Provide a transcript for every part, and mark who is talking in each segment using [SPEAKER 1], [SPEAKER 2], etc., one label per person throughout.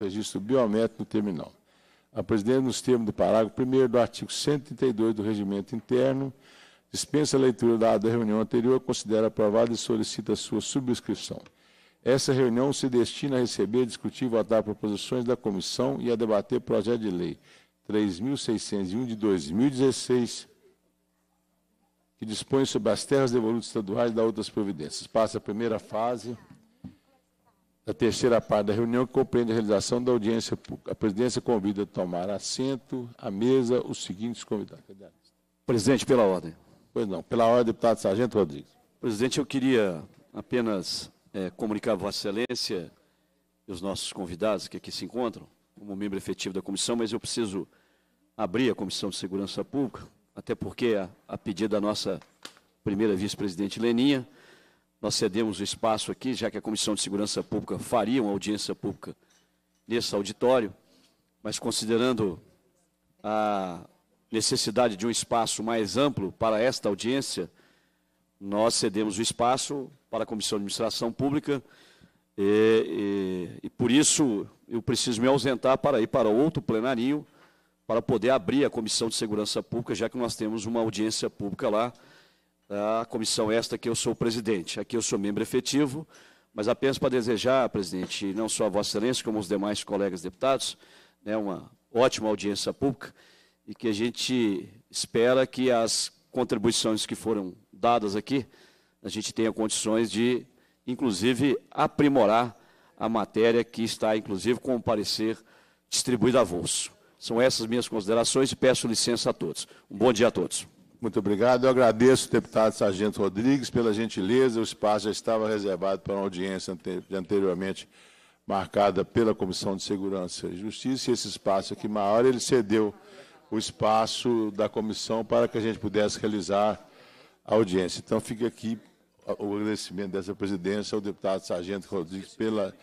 [SPEAKER 1] registro biométrico no terminal. A presidente, nos termos do parágrafo 1 do artigo 132 do Regimento Interno, dispensa a leitura da reunião anterior, considera aprovada e solicita sua subscrição. Essa reunião se destina a receber, discutir e votar proposições da comissão e a debater projeto de lei 3.601 de 2016, que dispõe sobre as terras devolutas estaduais e da outras providências. Passa a primeira fase da terceira parte da reunião, que compreende a realização da audiência A presidência convida a tomar assento à mesa os seguintes convidados. Presidente, pela ordem. Pois não, pela ordem, deputado Sargento Rodrigues.
[SPEAKER 2] Presidente, eu queria apenas é, comunicar a Vossa Excelência e os nossos convidados que aqui se encontram, como membro efetivo da comissão, mas eu preciso abrir a Comissão de Segurança Pública, até porque, a, a pedido da nossa primeira vice-presidente Leninha, nós cedemos o espaço aqui, já que a Comissão de Segurança Pública faria uma audiência pública nesse auditório, mas considerando a necessidade de um espaço mais amplo para esta audiência, nós cedemos o espaço para a Comissão de Administração Pública e, e, e, por isso eu preciso me ausentar para ir para outro plenarinho para poder abrir a Comissão de Segurança Pública, já que nós temos uma audiência pública lá a comissão esta que eu sou presidente. Aqui eu sou membro efetivo, mas apenas para desejar, presidente, não só a Vossa Excelência, como os demais colegas deputados, né, uma ótima audiência pública e que a gente espera que as contribuições que foram dadas aqui, a gente tenha condições de, inclusive, aprimorar a matéria que está, inclusive, com o
[SPEAKER 1] parecer distribuído a vosso. São essas minhas considerações e peço licença a todos. Um bom dia a todos. Muito obrigado. Eu agradeço, deputado Sargento Rodrigues, pela gentileza. O espaço já estava reservado para uma audiência anteriormente marcada pela Comissão de Segurança e Justiça, e esse espaço aqui maior, ele cedeu o espaço da comissão para que a gente pudesse realizar a audiência. Então, fica aqui o agradecimento dessa presidência ao deputado Sargento Rodrigues pela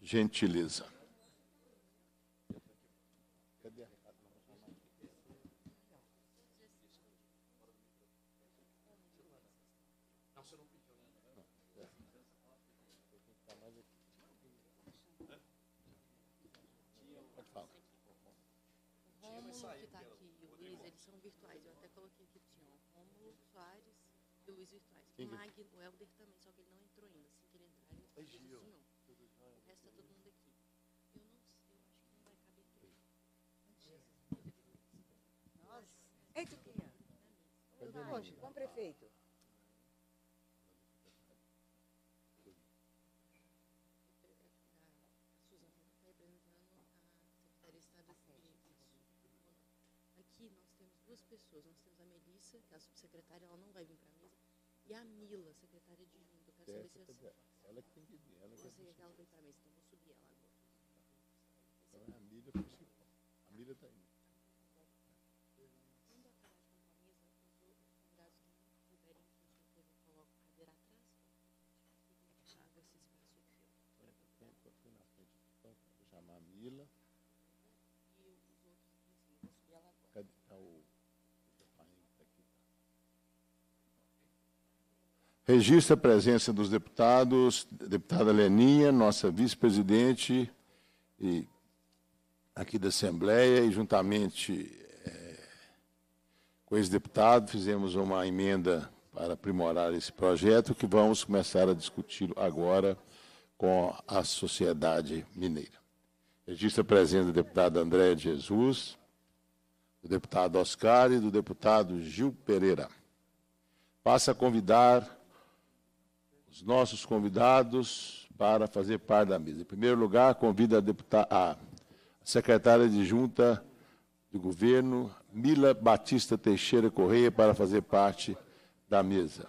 [SPEAKER 1] gentileza.
[SPEAKER 3] feito.
[SPEAKER 4] Aqui nós temos duas pessoas, nós temos a Melissa, que é a subsecretária, ela não vai vir para a mesa, e a Mila, secretária de Junta. Eu
[SPEAKER 1] quero saber se é assim. Ela que tem que vir. Ela Você é que ela
[SPEAKER 4] vem para a mesa, então eu vou subir ela agora.
[SPEAKER 1] Então é a Mila principal. A Mila está indo. Camila. Cadê? Tá o... Tá? Registro a presença dos deputados, deputada Leninha, nossa vice-presidente e aqui da Assembleia, e juntamente é, com esse deputado fizemos uma emenda para aprimorar esse projeto que vamos começar a discutir agora com a sociedade mineira. Registro a presença do deputado André de Jesus, do deputado Oscar e do deputado Gil Pereira. Passa a convidar os nossos convidados para fazer parte da mesa. Em primeiro lugar, convida a, deputada, a secretária de Junta do Governo, Mila Batista Teixeira Correia, para fazer parte da mesa.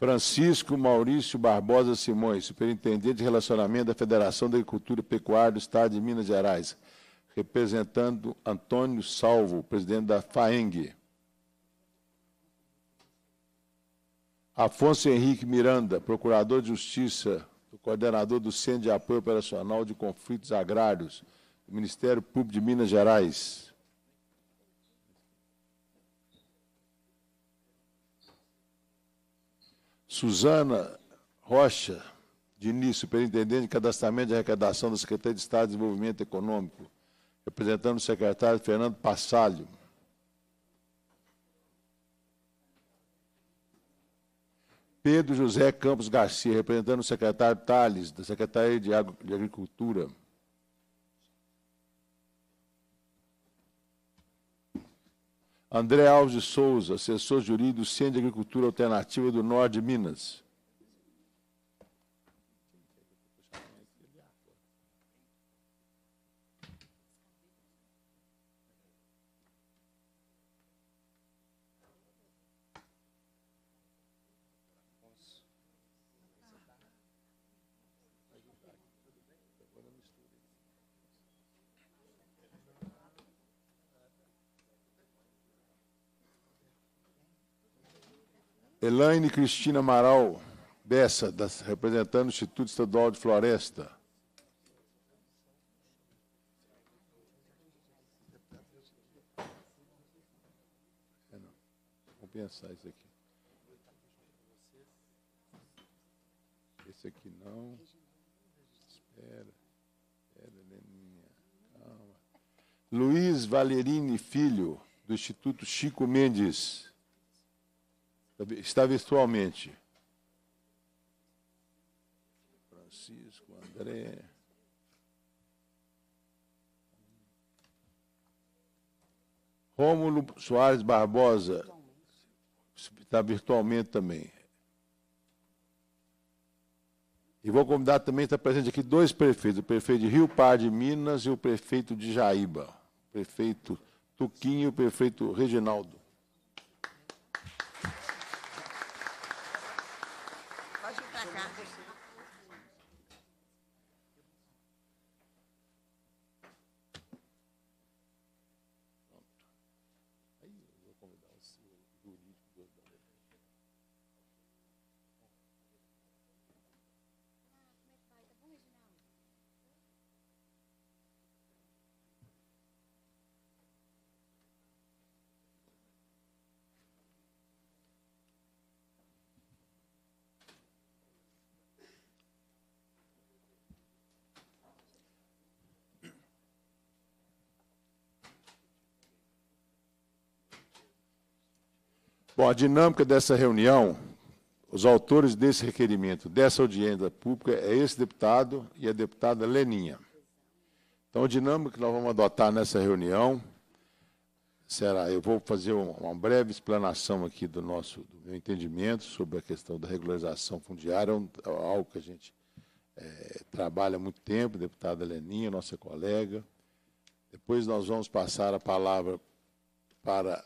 [SPEAKER 1] Francisco Maurício Barbosa Simões, Superintendente de Relacionamento da Federação da Agricultura e Pecuária do Estado de Minas Gerais, representando Antônio Salvo, presidente da FAENG. Afonso Henrique Miranda, Procurador de Justiça, coordenador do Centro de Apoio Operacional de Conflitos Agrários, do Ministério Público de Minas Gerais. Suzana Rocha, Diniz, superintendente de cadastramento e arrecadação da Secretaria de Estado de Desenvolvimento Econômico, representando o secretário Fernando Passalho. Pedro José Campos Garcia, representando o secretário Tales, da Secretaria de Agricultura. André Alves de Souza, assessor jurídico do Centro de Agricultura Alternativa do Norte de Minas. Elaine Cristina Amaral Bessa, das, representando o Instituto Estadual de Floresta. É, pensar isso aqui. Esse aqui não. Espera. Espera, Leninha. Calma. Luiz Valerini Filho, do Instituto Chico Mendes está virtualmente. Francisco, André. Rômulo Soares Barbosa está virtualmente também. E vou convidar também, está presente aqui dois prefeitos, o prefeito de Rio Par de Minas e o prefeito de Jaíba, o prefeito Tuquinho e o prefeito Reginaldo. Bom, a dinâmica dessa reunião, os autores desse requerimento, dessa audiência pública, é esse deputado e a deputada Leninha. Então, a dinâmica que nós vamos adotar nessa reunião será, eu vou fazer uma breve explanação aqui do nosso do meu entendimento sobre a questão da regularização fundiária, é é algo que a gente é, trabalha há muito tempo, deputada Leninha, nossa colega. Depois nós vamos passar a palavra para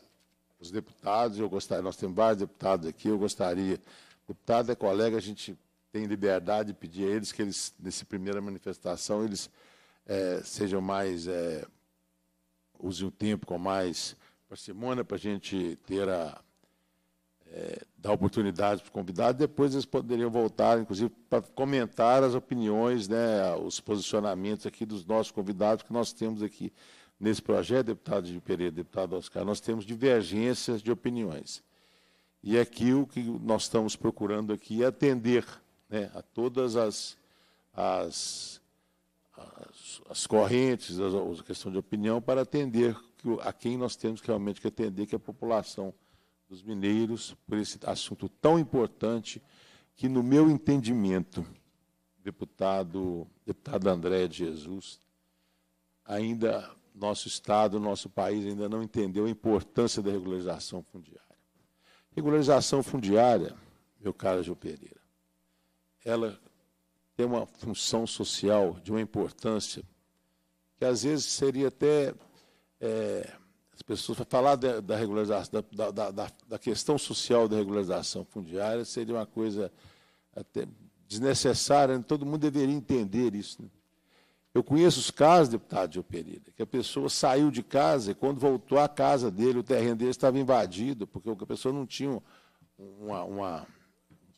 [SPEAKER 1] os deputados, eu gostaria, nós temos vários deputados aqui, eu gostaria, deputado é colega, a gente tem liberdade de pedir a eles que eles, nessa primeira manifestação, eles é, sejam mais, é, usem o tempo com mais parcimônia para a gente ter a, é, dar oportunidade para os convidados, depois eles poderiam voltar, inclusive, para comentar as opiniões, né, os posicionamentos aqui dos nossos convidados que nós temos aqui nesse projeto, deputado de Pereira, deputado Oscar, nós temos divergências de opiniões. E é aqui o que nós estamos procurando aqui é atender né, a todas as, as, as, as correntes, as, as de opinião, para atender a quem nós temos que realmente que atender, que é a população dos mineiros, por esse assunto tão importante, que no meu entendimento, deputado, deputado André de Jesus, ainda nosso Estado, nosso país ainda não entendeu a importância da regularização fundiária. Regularização fundiária, meu caro Gil Pereira, ela tem uma função social de uma importância que às vezes seria até. É, as pessoas, falar da, da regularização, da, da, da, questão social da regularização fundiária, seria uma coisa até desnecessária, né? todo mundo deveria entender isso. Né? Eu conheço os casos, deputado de Operida, que a pessoa saiu de casa e quando voltou à casa dele, o terreno dele estava invadido, porque a pessoa não tinha uma, uma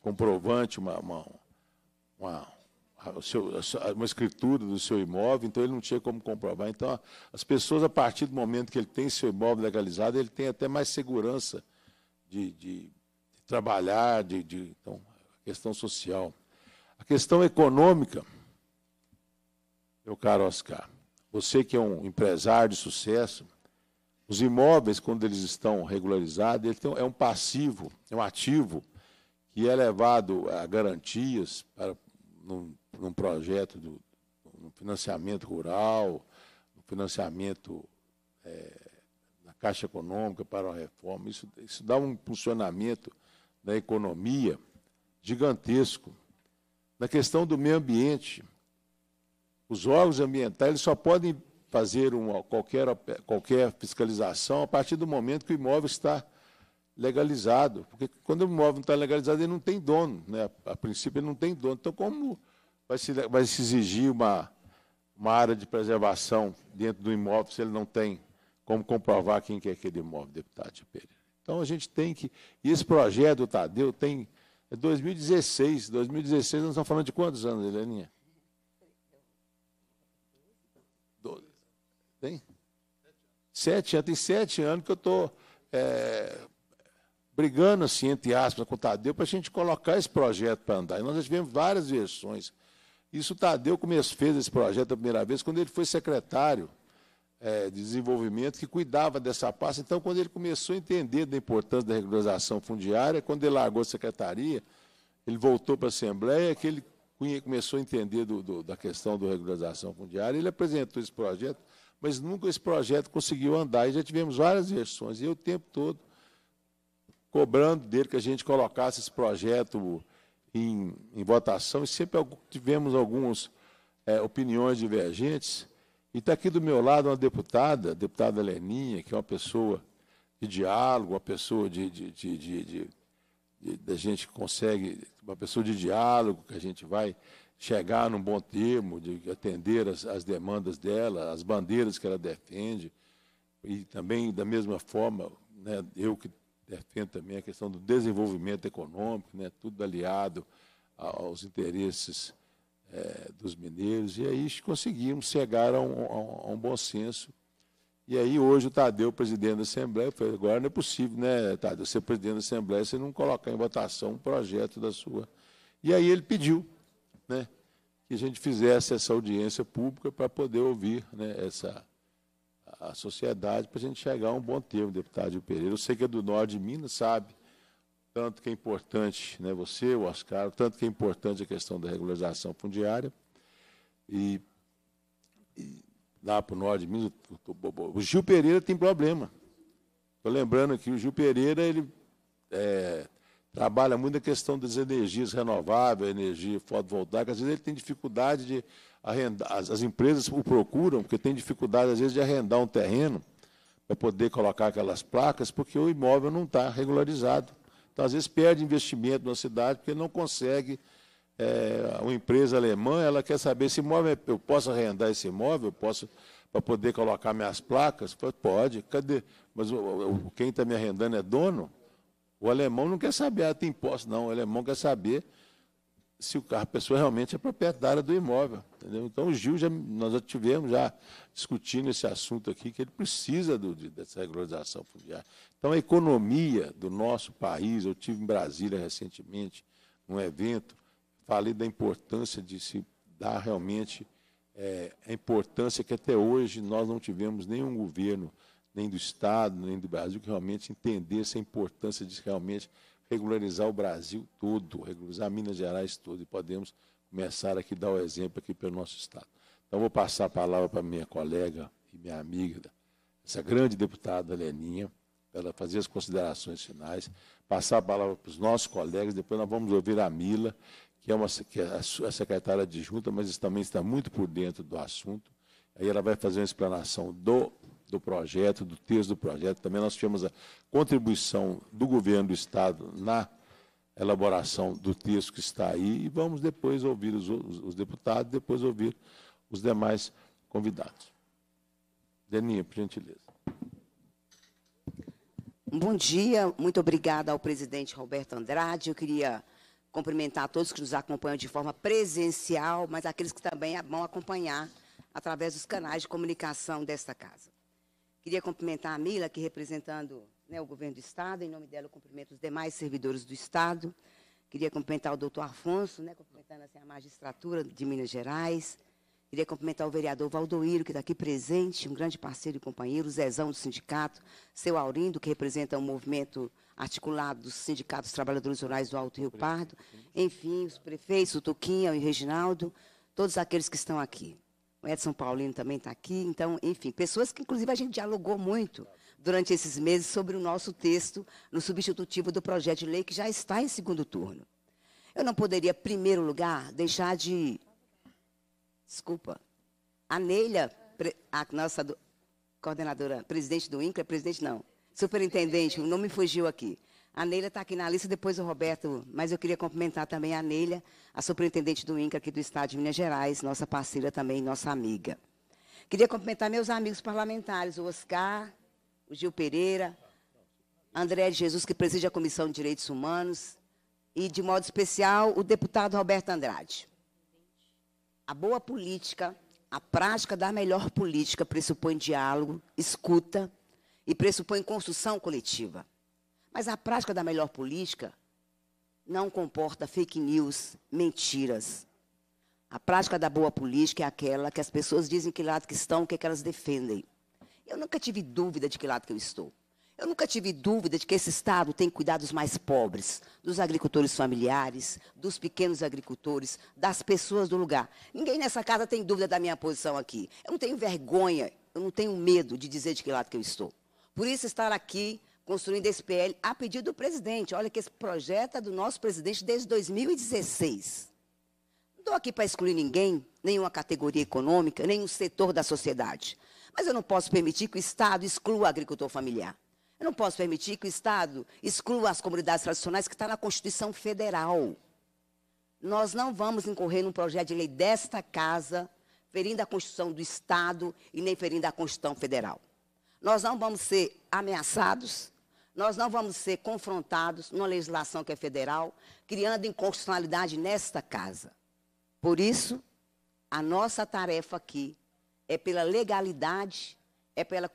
[SPEAKER 1] comprovante, uma, uma, uma, uma escritura do seu imóvel, então ele não tinha como comprovar. Então, as pessoas, a partir do momento que ele tem seu imóvel legalizado, ele tem até mais segurança de, de, de trabalhar, de, de então, questão social. A questão econômica meu caro Oscar, você que é um empresário de sucesso, os imóveis, quando eles estão regularizados, ele tem, é um passivo, é um ativo que é levado a garantias para, num, num projeto do financiamento rural, no financiamento é, na Caixa Econômica para a reforma. Isso, isso dá um impulsionamento da economia gigantesco. Na questão do meio ambiente, os órgãos ambientais só podem fazer uma, qualquer, qualquer fiscalização a partir do momento que o imóvel está legalizado. Porque quando o imóvel não está legalizado, ele não tem dono. Né? A princípio, ele não tem dono. Então, como vai se, vai se exigir uma, uma área de preservação dentro do imóvel se ele não tem como comprovar quem que é aquele imóvel, deputado Pereira? Então, a gente tem que... E esse projeto Tadeu tem... É 2016. 2016, nós estamos falando de quantos anos, Heleninha? Tem? Sete anos. Tem sete anos que eu estou é, brigando, assim, entre aspas, com o Tadeu para a gente colocar esse projeto para andar. E nós já tivemos várias versões. Isso o Tadeu começou fez esse projeto a primeira vez quando ele foi secretário é, de desenvolvimento que cuidava dessa pasta. Então, quando ele começou a entender da importância da regularização fundiária, quando ele largou a secretaria, ele voltou para a Assembleia, que ele começou a entender do, do, da questão da regularização fundiária, ele apresentou esse projeto mas nunca esse projeto conseguiu andar e já tivemos várias versões. E eu o tempo todo cobrando dele que a gente colocasse esse projeto em, em votação e sempre tivemos algumas é, opiniões divergentes. E está aqui do meu lado uma deputada, a deputada Leninha, que é uma pessoa de diálogo, uma pessoa de, de, de, de, de, de, de a gente consegue, uma pessoa de diálogo, que a gente vai chegar num bom termo, de atender as, as demandas dela, as bandeiras que ela defende, e também, da mesma forma, né, eu que defendo também a questão do desenvolvimento econômico, né, tudo aliado aos interesses é, dos mineiros, e aí conseguimos chegar a um, a um, bom senso. E aí hoje o Tadeu, presidente da Assembleia, falou, agora não é possível, né, Tadeu, ser presidente da Assembleia, você não colocar em votação um projeto da sua. E aí ele pediu né, que a gente fizesse essa audiência pública para poder ouvir né, essa a sociedade para a gente chegar a um bom termo, deputado Gil Pereira. Eu sei que é do norte de Minas, sabe tanto que é importante, né, você, o Oscar, tanto que é importante a questão da regularização fundiária. E, e lá para o norte de Minas, o Gil Pereira tem problema. Estou lembrando que o Gil Pereira, ele é, trabalha muito a questão das energias renováveis, energia fotovoltaica. Às vezes ele tem dificuldade de arrendar, as, as empresas o procuram, porque tem dificuldade, às vezes, de arrendar um terreno para poder colocar aquelas placas, porque o imóvel não está regularizado. Então, às vezes, perde investimento na cidade, porque não consegue. É, uma empresa alemã, ela quer saber se imóvel, eu posso arrendar esse imóvel, eu posso para poder colocar minhas placas? Pode, cadê? Mas o, o, quem está me arrendando é dono? O alemão não quer saber, ah, tem posse, não. O alemão quer saber se o carro, a pessoa realmente é proprietária do imóvel. Entendeu? Então, o Gil, já, nós já tivemos já discutindo esse assunto aqui, que ele precisa do, de, dessa regularização fundiária. Então, a economia do nosso país, eu tive em Brasília recentemente, num evento, falei da importância de se dar realmente é, a importância que até hoje nós não tivemos nenhum governo nem do Estado, nem do Brasil, que realmente entendesse a importância de realmente regularizar o Brasil todo, regularizar Minas Gerais todo, e podemos começar aqui dar o exemplo aqui pelo nosso Estado. Então, vou passar a palavra para minha colega e minha amiga, essa grande deputada Leninha, para ela fazer as considerações finais, passar a palavra para os nossos colegas, depois nós vamos ouvir a Mila, que é, uma, que é a secretária adjunta, mas também está muito por dentro do assunto. Aí ela vai fazer uma explanação do do projeto, do texto do projeto. Também nós tivemos a contribuição do governo do Estado na elaboração do texto que está aí e vamos depois ouvir os, os, os deputados, depois ouvir os demais convidados. Deninha, por gentileza.
[SPEAKER 3] Bom dia, muito obrigada ao presidente Roberto Andrade. Eu queria cumprimentar todos que nos acompanham de forma presencial, mas aqueles que também vão acompanhar através dos canais de comunicação desta casa. Queria cumprimentar a Mila, aqui representando né, o governo do Estado. Em nome dela, eu cumprimento os demais servidores do Estado. Queria cumprimentar o doutor Afonso, né, cumprimentando assim, a magistratura de Minas Gerais. Queria cumprimentar o vereador Valdoiro, que está aqui presente, um grande parceiro e companheiro, o Zezão do sindicato, seu Aurindo, que representa o um movimento articulado dos sindicatos trabalhadores rurais do Alto Rio Pardo, enfim, os prefeitos, o Tuquinha, o Reginaldo, todos aqueles que estão aqui. O Edson Paulino também está aqui. Então, enfim, pessoas que, inclusive, a gente dialogou muito durante esses meses sobre o nosso texto no substitutivo do projeto de lei que já está em segundo turno. Eu não poderia, em primeiro lugar, deixar de. Desculpa. A Neila, a nossa do... coordenadora, presidente do INCRA, presidente não, superintendente, o nome fugiu aqui. A Neila está aqui na lista, depois o Roberto, mas eu queria cumprimentar também a Neila, a superintendente do INCA aqui do Estado de Minas Gerais, nossa parceira também, nossa amiga. Queria cumprimentar meus amigos parlamentares, o Oscar, o Gil Pereira, André de Jesus, que preside a Comissão de Direitos Humanos, e, de modo especial, o deputado Roberto Andrade. A boa política, a prática da melhor política pressupõe diálogo, escuta e pressupõe construção coletiva. Mas a prática da melhor política não comporta fake news, mentiras. A prática da boa política é aquela que as pessoas dizem que lado que estão, o que, é que elas defendem. Eu nunca tive dúvida de que lado que eu estou. Eu nunca tive dúvida de que esse Estado tem que cuidar dos mais pobres, dos agricultores familiares, dos pequenos agricultores, das pessoas do lugar. Ninguém nessa casa tem dúvida da minha posição aqui. Eu não tenho vergonha, eu não tenho medo de dizer de que lado que eu estou. Por isso, estar aqui construindo esse PL a pedido do presidente. Olha que esse projeto é do nosso presidente desde 2016. Não estou aqui para excluir ninguém, nenhuma categoria econômica, nenhum setor da sociedade. Mas eu não posso permitir que o Estado exclua o agricultor familiar. Eu não posso permitir que o Estado exclua as comunidades tradicionais que está na Constituição Federal. Nós não vamos incorrer num projeto de lei desta casa, ferindo a Constituição do Estado e nem ferindo a Constituição Federal. Nós não vamos ser ameaçados, nós não vamos ser confrontados numa legislação que é federal, criando inconstitucionalidade nesta casa. Por isso, a nossa tarefa aqui é pela legalidade, é pelo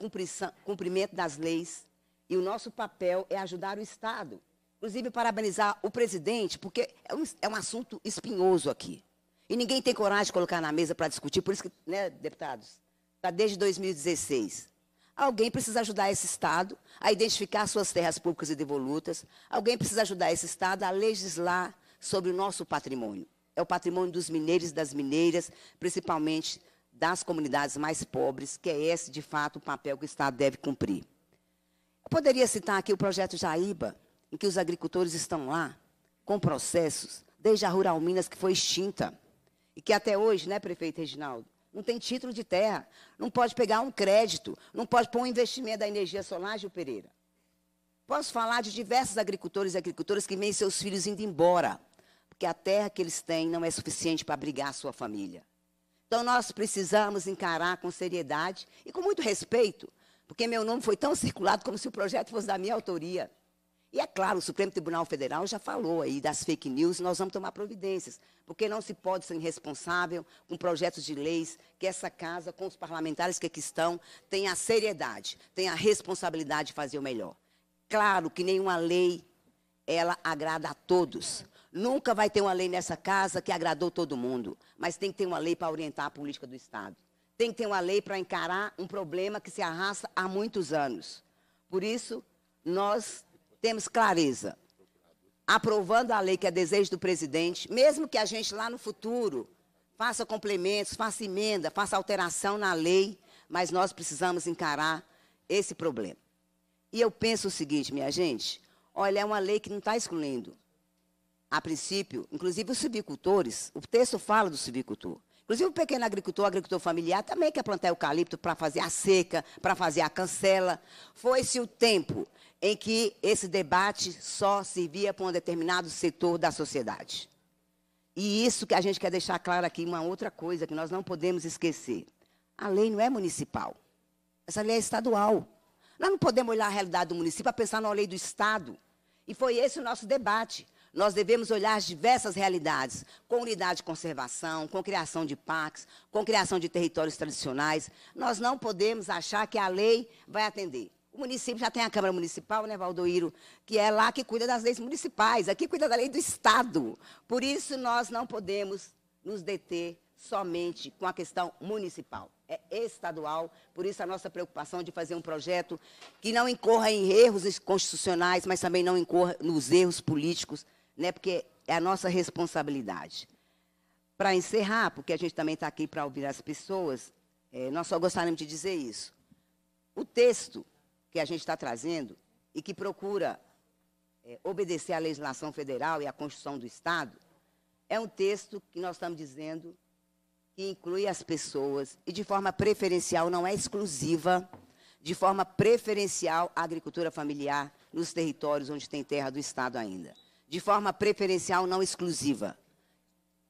[SPEAKER 3] cumprimento das leis, e o nosso papel é ajudar o Estado. Inclusive, parabenizar o presidente, porque é um, é um assunto espinhoso aqui. E ninguém tem coragem de colocar na mesa para discutir, por isso que, né, deputados? Está desde 2016. Alguém precisa ajudar esse Estado a identificar suas terras públicas e devolutas. Alguém precisa ajudar esse Estado a legislar sobre o nosso patrimônio. É o patrimônio dos mineiros e das mineiras, principalmente das comunidades mais pobres, que é esse, de fato, o papel que o Estado deve cumprir. Eu poderia citar aqui o projeto Jaíba, em que os agricultores estão lá com processos, desde a Rural Minas, que foi extinta, e que até hoje, né, prefeito Reginaldo, não tem título de terra, não pode pegar um crédito, não pode pôr um investimento da energia solar, Gil Pereira. Posso falar de diversos agricultores e agricultoras que veem seus filhos indo embora, porque a terra que eles têm não é suficiente para abrigar a sua família. Então, nós precisamos encarar com seriedade e com muito respeito, porque meu nome foi tão circulado como se o projeto fosse da minha autoria. E é claro, o Supremo Tribunal Federal já falou aí das fake news, nós vamos tomar providências, porque não se pode ser irresponsável com projetos de leis que essa casa, com os parlamentares que aqui estão, tenha a seriedade, tenha a responsabilidade de fazer o melhor. Claro que nenhuma lei ela agrada a todos. Nunca vai ter uma lei nessa casa que agradou todo mundo, mas tem que ter uma lei para orientar a política do Estado. Tem que ter uma lei para encarar um problema que se arrasta há muitos anos. Por isso, nós temos clareza. Aprovando a lei que é desejo do presidente, mesmo que a gente lá no futuro faça complementos, faça emenda, faça alteração na lei, mas nós precisamos encarar esse problema. E eu penso o seguinte, minha gente, olha, é uma lei que não está excluindo. A princípio, inclusive os silvicultores, o texto fala do silvicultor. Inclusive o pequeno agricultor, agricultor familiar, também quer plantar eucalipto para fazer a seca, para fazer a cancela. Foi-se o tempo em que esse debate só servia para um determinado setor da sociedade. E isso que a gente quer deixar claro aqui, uma outra coisa que nós não podemos esquecer. A lei não é municipal. Essa lei é estadual. Nós não podemos olhar a realidade do município para pensar na lei do Estado. E foi esse o nosso debate. Nós devemos olhar as diversas realidades, com unidade de conservação, com criação de parques, com criação de territórios tradicionais. Nós não podemos achar que a lei vai atender. O município já tem a Câmara Municipal, né, Valdoiro, que é lá que cuida das leis municipais, aqui cuida da lei do Estado. Por isso, nós não podemos nos deter somente com a questão municipal. É estadual, por isso a nossa preocupação de fazer um projeto que não incorra em erros constitucionais, mas também não incorra nos erros políticos, né, porque é a nossa responsabilidade. Para encerrar, porque a gente também está aqui para ouvir as pessoas, é, nós só gostaríamos de dizer isso. O texto que a gente está trazendo e que procura é, obedecer à legislação federal e à Constituição do Estado, é um texto que nós estamos dizendo que inclui as pessoas e de forma preferencial, não é exclusiva, de forma preferencial a agricultura familiar nos territórios onde tem terra do Estado ainda. De forma preferencial, não exclusiva.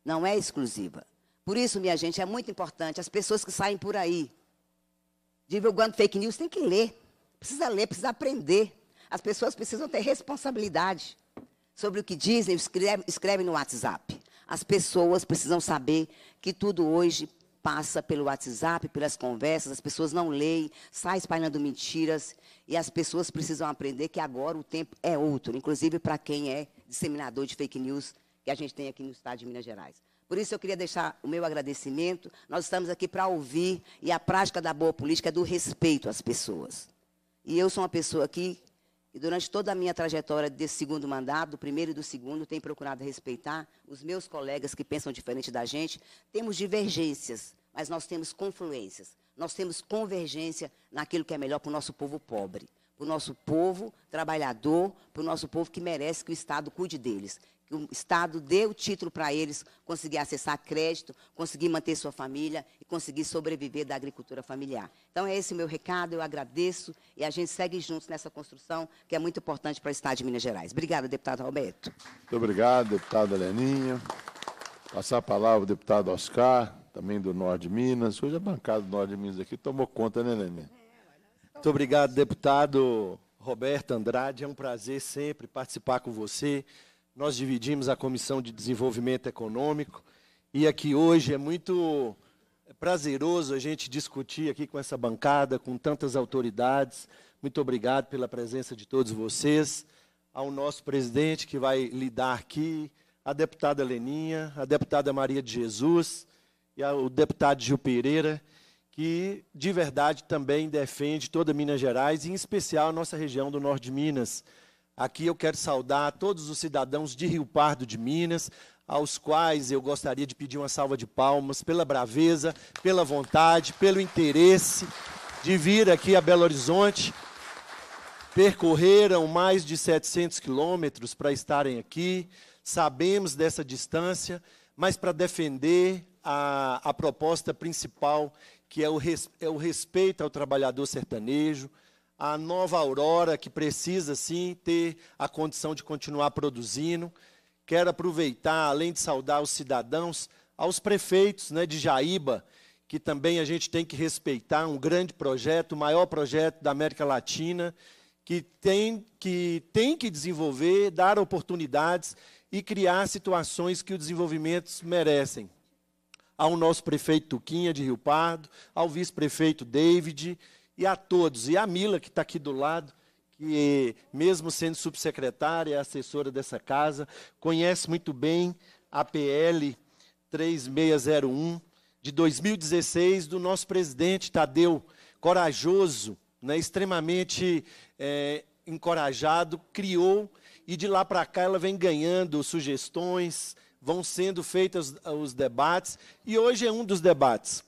[SPEAKER 3] Não é exclusiva. Por isso, minha gente, é muito importante as pessoas que saem por aí divulgando fake news têm que ler. Precisa ler, precisa aprender. As pessoas precisam ter responsabilidade sobre o que dizem, escrevem, escrevem no WhatsApp. As pessoas precisam saber que tudo hoje passa pelo WhatsApp, pelas conversas, as pessoas não leem, sai espalhando mentiras e as pessoas precisam aprender que agora o tempo é outro, inclusive para quem é disseminador de fake news que a gente tem aqui no estado de Minas Gerais. Por isso eu queria deixar o meu agradecimento. Nós estamos aqui para ouvir e a prática da boa política é do respeito às pessoas. E eu sou uma pessoa que, durante toda a minha trajetória desse segundo mandato, do primeiro e do segundo, tenho procurado respeitar os meus colegas que pensam diferente da gente. Temos divergências, mas nós temos confluências. Nós temos convergência naquilo que é melhor para o nosso povo pobre, para o nosso povo trabalhador, para o nosso povo que merece que o Estado cuide deles o Estado dê o título para eles conseguir acessar crédito, conseguir manter sua família e conseguir sobreviver da agricultura familiar. Então, é esse o meu recado, eu agradeço e a gente segue juntos nessa construção que é muito importante para o Estado de Minas Gerais. Obrigada, deputado Roberto.
[SPEAKER 1] Muito obrigado, deputada Leninha. Passar a palavra ao deputado Oscar, também do Norte de Minas. Hoje a bancada do Norte de Minas aqui tomou conta, né, Leninha?
[SPEAKER 5] Muito obrigado, deputado
[SPEAKER 1] Roberto Andrade. É um prazer sempre participar
[SPEAKER 5] com você nós dividimos a Comissão de Desenvolvimento Econômico e aqui hoje é muito prazeroso a gente discutir aqui com essa bancada, com tantas autoridades. Muito obrigado pela presença de todos vocês, ao nosso presidente que vai lidar aqui, a deputada Leninha, a deputada Maria de Jesus e ao deputado Gil Pereira, que de verdade também defende toda Minas Gerais e em especial a nossa região do Norte de Minas Aqui eu quero saudar todos os cidadãos de Rio Pardo de Minas, aos quais eu gostaria de pedir uma salva de palmas pela braveza, pela vontade, pelo interesse de vir aqui a Belo Horizonte. Percorreram mais de 700 quilômetros para estarem aqui, sabemos dessa distância, mas para defender a, a proposta principal, que é o, res, é o respeito ao trabalhador sertanejo, a nova aurora que precisa sim ter a condição de continuar produzindo. Quero aproveitar, além de saudar os cidadãos, aos prefeitos né, de Jaíba, que também a gente tem que respeitar um grande projeto, o maior projeto da América Latina, que tem que, tem que desenvolver, dar oportunidades e criar situações que os desenvolvimentos merecem. Ao nosso prefeito Tuquinha de Rio Pardo, ao vice-prefeito David, e a todos. E a Mila, que está aqui do lado, que, mesmo sendo subsecretária, é assessora dessa casa, conhece muito bem a PL 3601 de 2016 do nosso presidente Tadeu, corajoso, né, extremamente é, encorajado, criou e de lá para cá ela vem ganhando sugestões, vão sendo feitos os debates e hoje é um dos debates.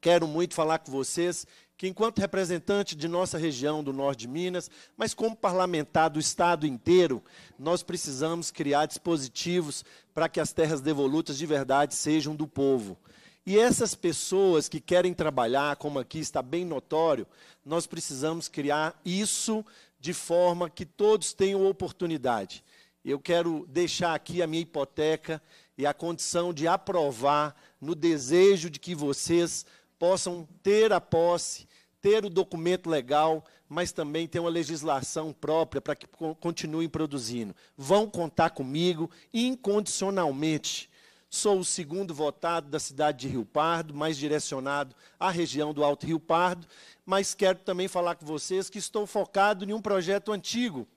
[SPEAKER 5] Quero muito falar com vocês que, enquanto representante de nossa região do norte de Minas, mas como parlamentar do estado inteiro, nós precisamos criar dispositivos para que as terras devolutas de verdade sejam do povo. E essas pessoas que querem trabalhar, como aqui está bem notório, nós precisamos criar isso de forma que todos tenham oportunidade. Eu quero deixar aqui a minha hipoteca e a condição de aprovar no desejo de que vocês possam ter a posse ter o documento legal, mas também ter uma legislação própria para que continuem produzindo. Vão contar comigo incondicionalmente. Sou o segundo votado da cidade de Rio Pardo, mais direcionado à região do Alto Rio Pardo, mas quero também falar com vocês que estou focado em um projeto antigo,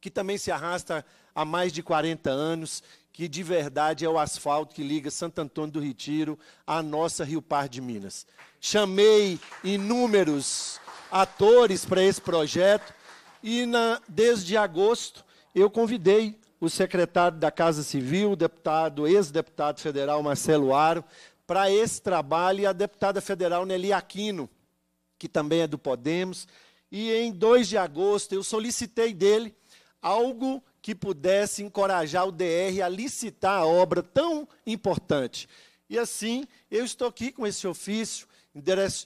[SPEAKER 5] que também se arrasta há mais de 40 anos, que de verdade é o asfalto que liga Santo Antônio do Retiro à nossa Rio Par de Minas. Chamei inúmeros atores para esse projeto e na, desde agosto eu convidei o secretário da Casa Civil, o deputado, ex-deputado federal Marcelo Aro, para esse trabalho e a deputada federal Nelly Aquino, que também é do Podemos. E em 2 de agosto eu solicitei dele algo que pudesse encorajar o DR a licitar a obra tão importante. E assim, eu estou aqui com esse ofício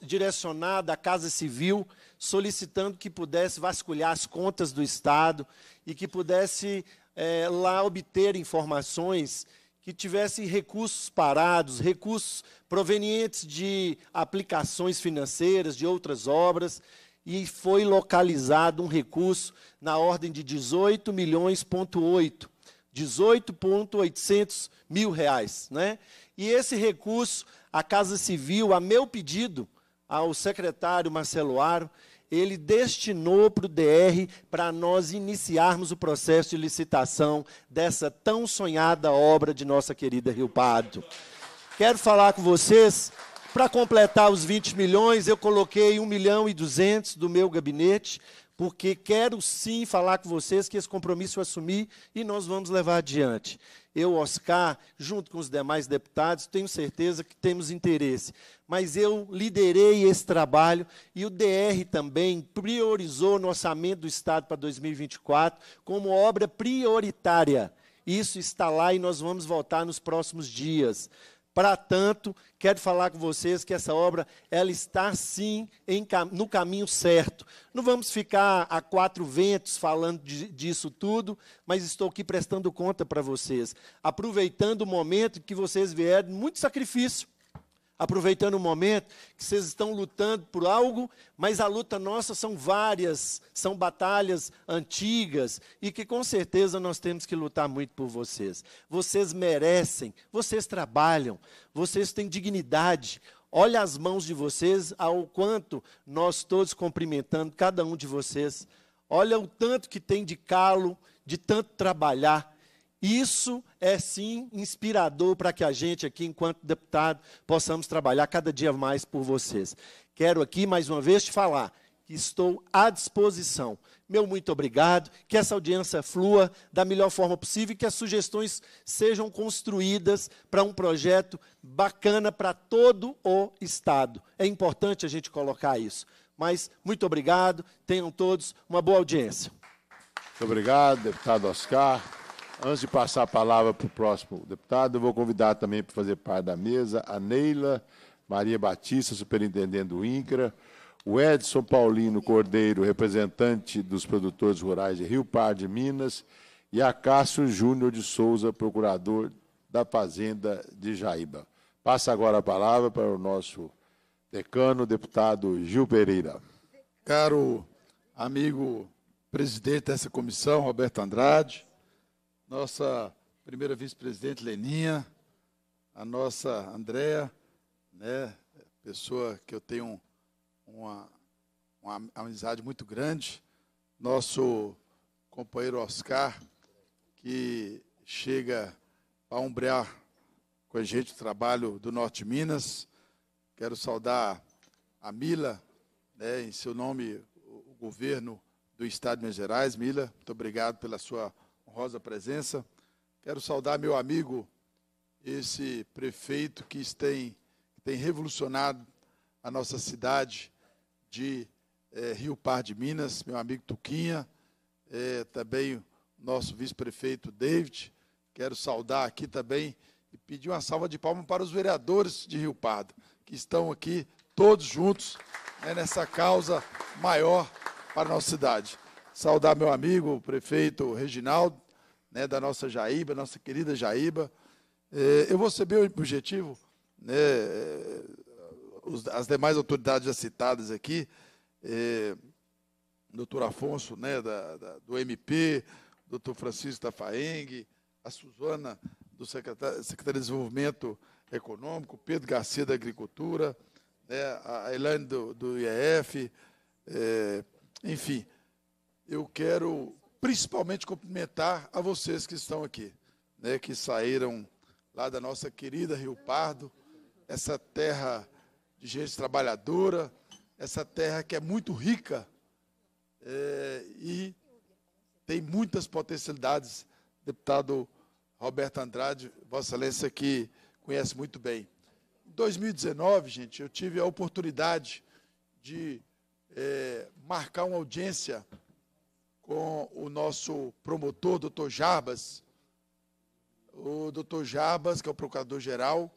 [SPEAKER 5] direcionado à Casa Civil, solicitando que pudesse vasculhar as contas do Estado e que pudesse é, lá obter informações que tivessem recursos parados, recursos provenientes de aplicações financeiras, de outras obras, e foi localizado um recurso na ordem de 18 milhões ponto 8, 18.800 mil reais, né? E esse recurso, a Casa Civil, a meu pedido, ao secretário Marcelo Aro, ele destinou para o DR para nós iniciarmos o processo de licitação dessa tão sonhada obra de nossa querida Rio Pardo. Quero falar com vocês para completar os 20 milhões, eu coloquei 1 milhão e 200 do meu gabinete, porque quero sim falar com vocês que esse compromisso eu assumi e nós vamos levar adiante. Eu, Oscar, junto com os demais deputados, tenho certeza que temos interesse. Mas eu liderei esse trabalho e o DR também priorizou no orçamento do Estado para 2024 como obra prioritária. Isso está lá e nós vamos voltar nos próximos dias. Para tanto, quero falar com vocês que essa obra ela está sim em, no caminho certo. Não vamos ficar a quatro ventos falando de, disso tudo, mas estou aqui prestando conta para vocês, aproveitando o momento que vocês vieram, muito sacrifício aproveitando o momento que vocês estão lutando por algo, mas a luta nossa são várias, são batalhas antigas e que com certeza nós temos que lutar muito por vocês. Vocês merecem, vocês trabalham, vocês têm dignidade. Olha as mãos de vocês, ao quanto nós todos cumprimentando cada um de vocês. Olha o tanto que tem de calo, de tanto trabalhar isso é sim inspirador para que a gente aqui, enquanto deputado, possamos trabalhar cada dia mais por vocês. Quero aqui mais uma vez te falar que estou à disposição. Meu muito obrigado, que essa audiência flua da melhor forma possível e que as sugestões sejam construídas para um projeto bacana para todo o Estado. É importante a gente colocar isso. Mas
[SPEAKER 1] muito obrigado, tenham todos uma boa audiência. Muito obrigado, deputado Oscar. Antes de passar a palavra para o próximo deputado, eu vou convidar também para fazer parte da mesa a Neila Maria Batista, superintendente do INCRA, o Edson Paulino Cordeiro, representante dos produtores rurais de Rio Par de Minas, e a Cássio Júnior de Souza, procurador da Fazenda de Jaíba. Passa agora a palavra para o nosso decano, deputado Gil Pereira.
[SPEAKER 6] Caro amigo presidente dessa comissão, Roberto Andrade, nossa primeira vice-presidente Leninha, a nossa Andrea né, pessoa que eu tenho uma, uma amizade muito grande, nosso companheiro Oscar, que chega a umbrear com a gente o trabalho do Norte de Minas. Quero saudar a Mila, né, em seu nome, o governo do Estado de Minas Gerais. Mila, muito obrigado pela sua honrosa presença. Quero saudar meu amigo, esse prefeito que tem, tem revolucionado a nossa cidade de é, Rio Par de Minas, meu amigo Tuquinha, é, também o nosso vice-prefeito David. Quero saudar aqui também e pedir uma salva de palmas para os vereadores de Rio Pardo, que estão aqui todos juntos né, nessa causa maior para a nossa cidade. Saudar meu amigo, o prefeito Reginaldo, né, da nossa Jaíba, nossa querida Jaíba. É, eu vou ser bem objetivo, né, é, os, as demais autoridades já citadas aqui, é, doutor Afonso, né, da, da, do MP, doutor Francisco da Faeng, a Suzana, do secretário, secretário de Desenvolvimento Econômico, Pedro Garcia, da Agricultura, né, a Elaine, do, do IEF, é, enfim, eu quero principalmente cumprimentar a vocês que estão aqui, né, que saíram lá da nossa querida Rio Pardo, essa terra de gente trabalhadora, essa terra que é muito rica é, e tem muitas potencialidades. Deputado Roberto Andrade, Vossa Excelência, que conhece muito bem. Em 2019, gente, eu tive a oportunidade de é, marcar uma audiência com o nosso promotor, doutor Jarbas. O doutor Jarbas, que é o procurador-geral,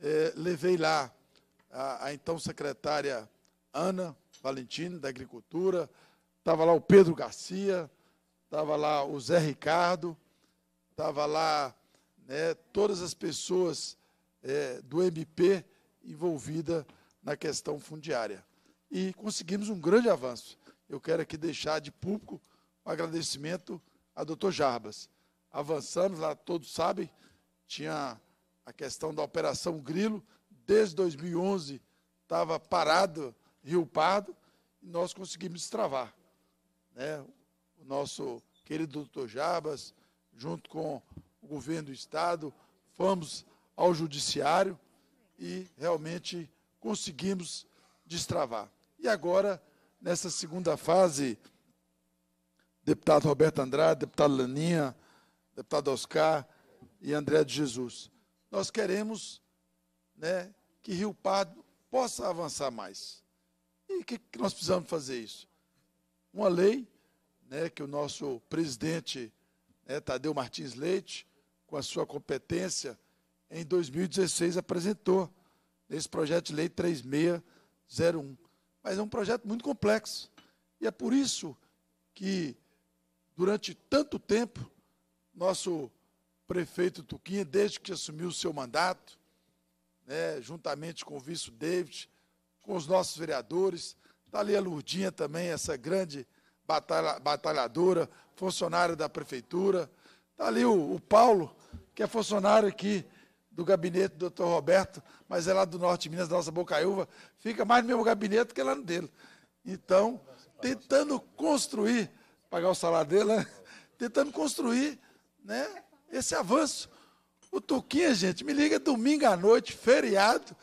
[SPEAKER 6] é, levei lá a, a, então secretária Ana Valentino, da Agricultura, estava lá o Pedro Garcia, estava lá o Zé Ricardo, estava lá né, todas as pessoas é, do MP envolvida na questão fundiária. E conseguimos um grande avanço. Eu quero aqui deixar de público agradecimento a doutor Jarbas. Avançamos, lá todos sabem, tinha a questão da Operação Grilo, desde 2011 estava parado Rio Pardo, e nós conseguimos destravar. Né? O nosso querido doutor Jarbas, junto com o governo do Estado, fomos ao Judiciário e realmente conseguimos destravar. E agora, nessa segunda fase deputado Roberto Andrade, deputado Laninha, deputado Oscar e André de Jesus. Nós queremos né, que Rio Pardo possa avançar mais. E o que, que, nós precisamos fazer isso? Uma lei né, que o nosso presidente né, Tadeu Martins Leite, com a sua competência, em 2016 apresentou nesse projeto de lei 3601. Mas é um projeto muito complexo. E é por isso que Durante tanto tempo, nosso prefeito Tuquinha, desde que assumiu o seu mandato, né, juntamente com o vice David, com os nossos vereadores, está ali a Lurdinha também, essa grande batalha, batalhadora, funcionária da prefeitura, está ali o, o Paulo, que é funcionário aqui do gabinete do doutor Roberto, mas é lá do norte de Minas, da nossa Bocaiúva, fica mais no mesmo gabinete que lá no dele. Então, tentando construir pagar o salário dele, né? tentando construir né, esse avanço. O Tuquinha, gente, me liga domingo à noite, feriado,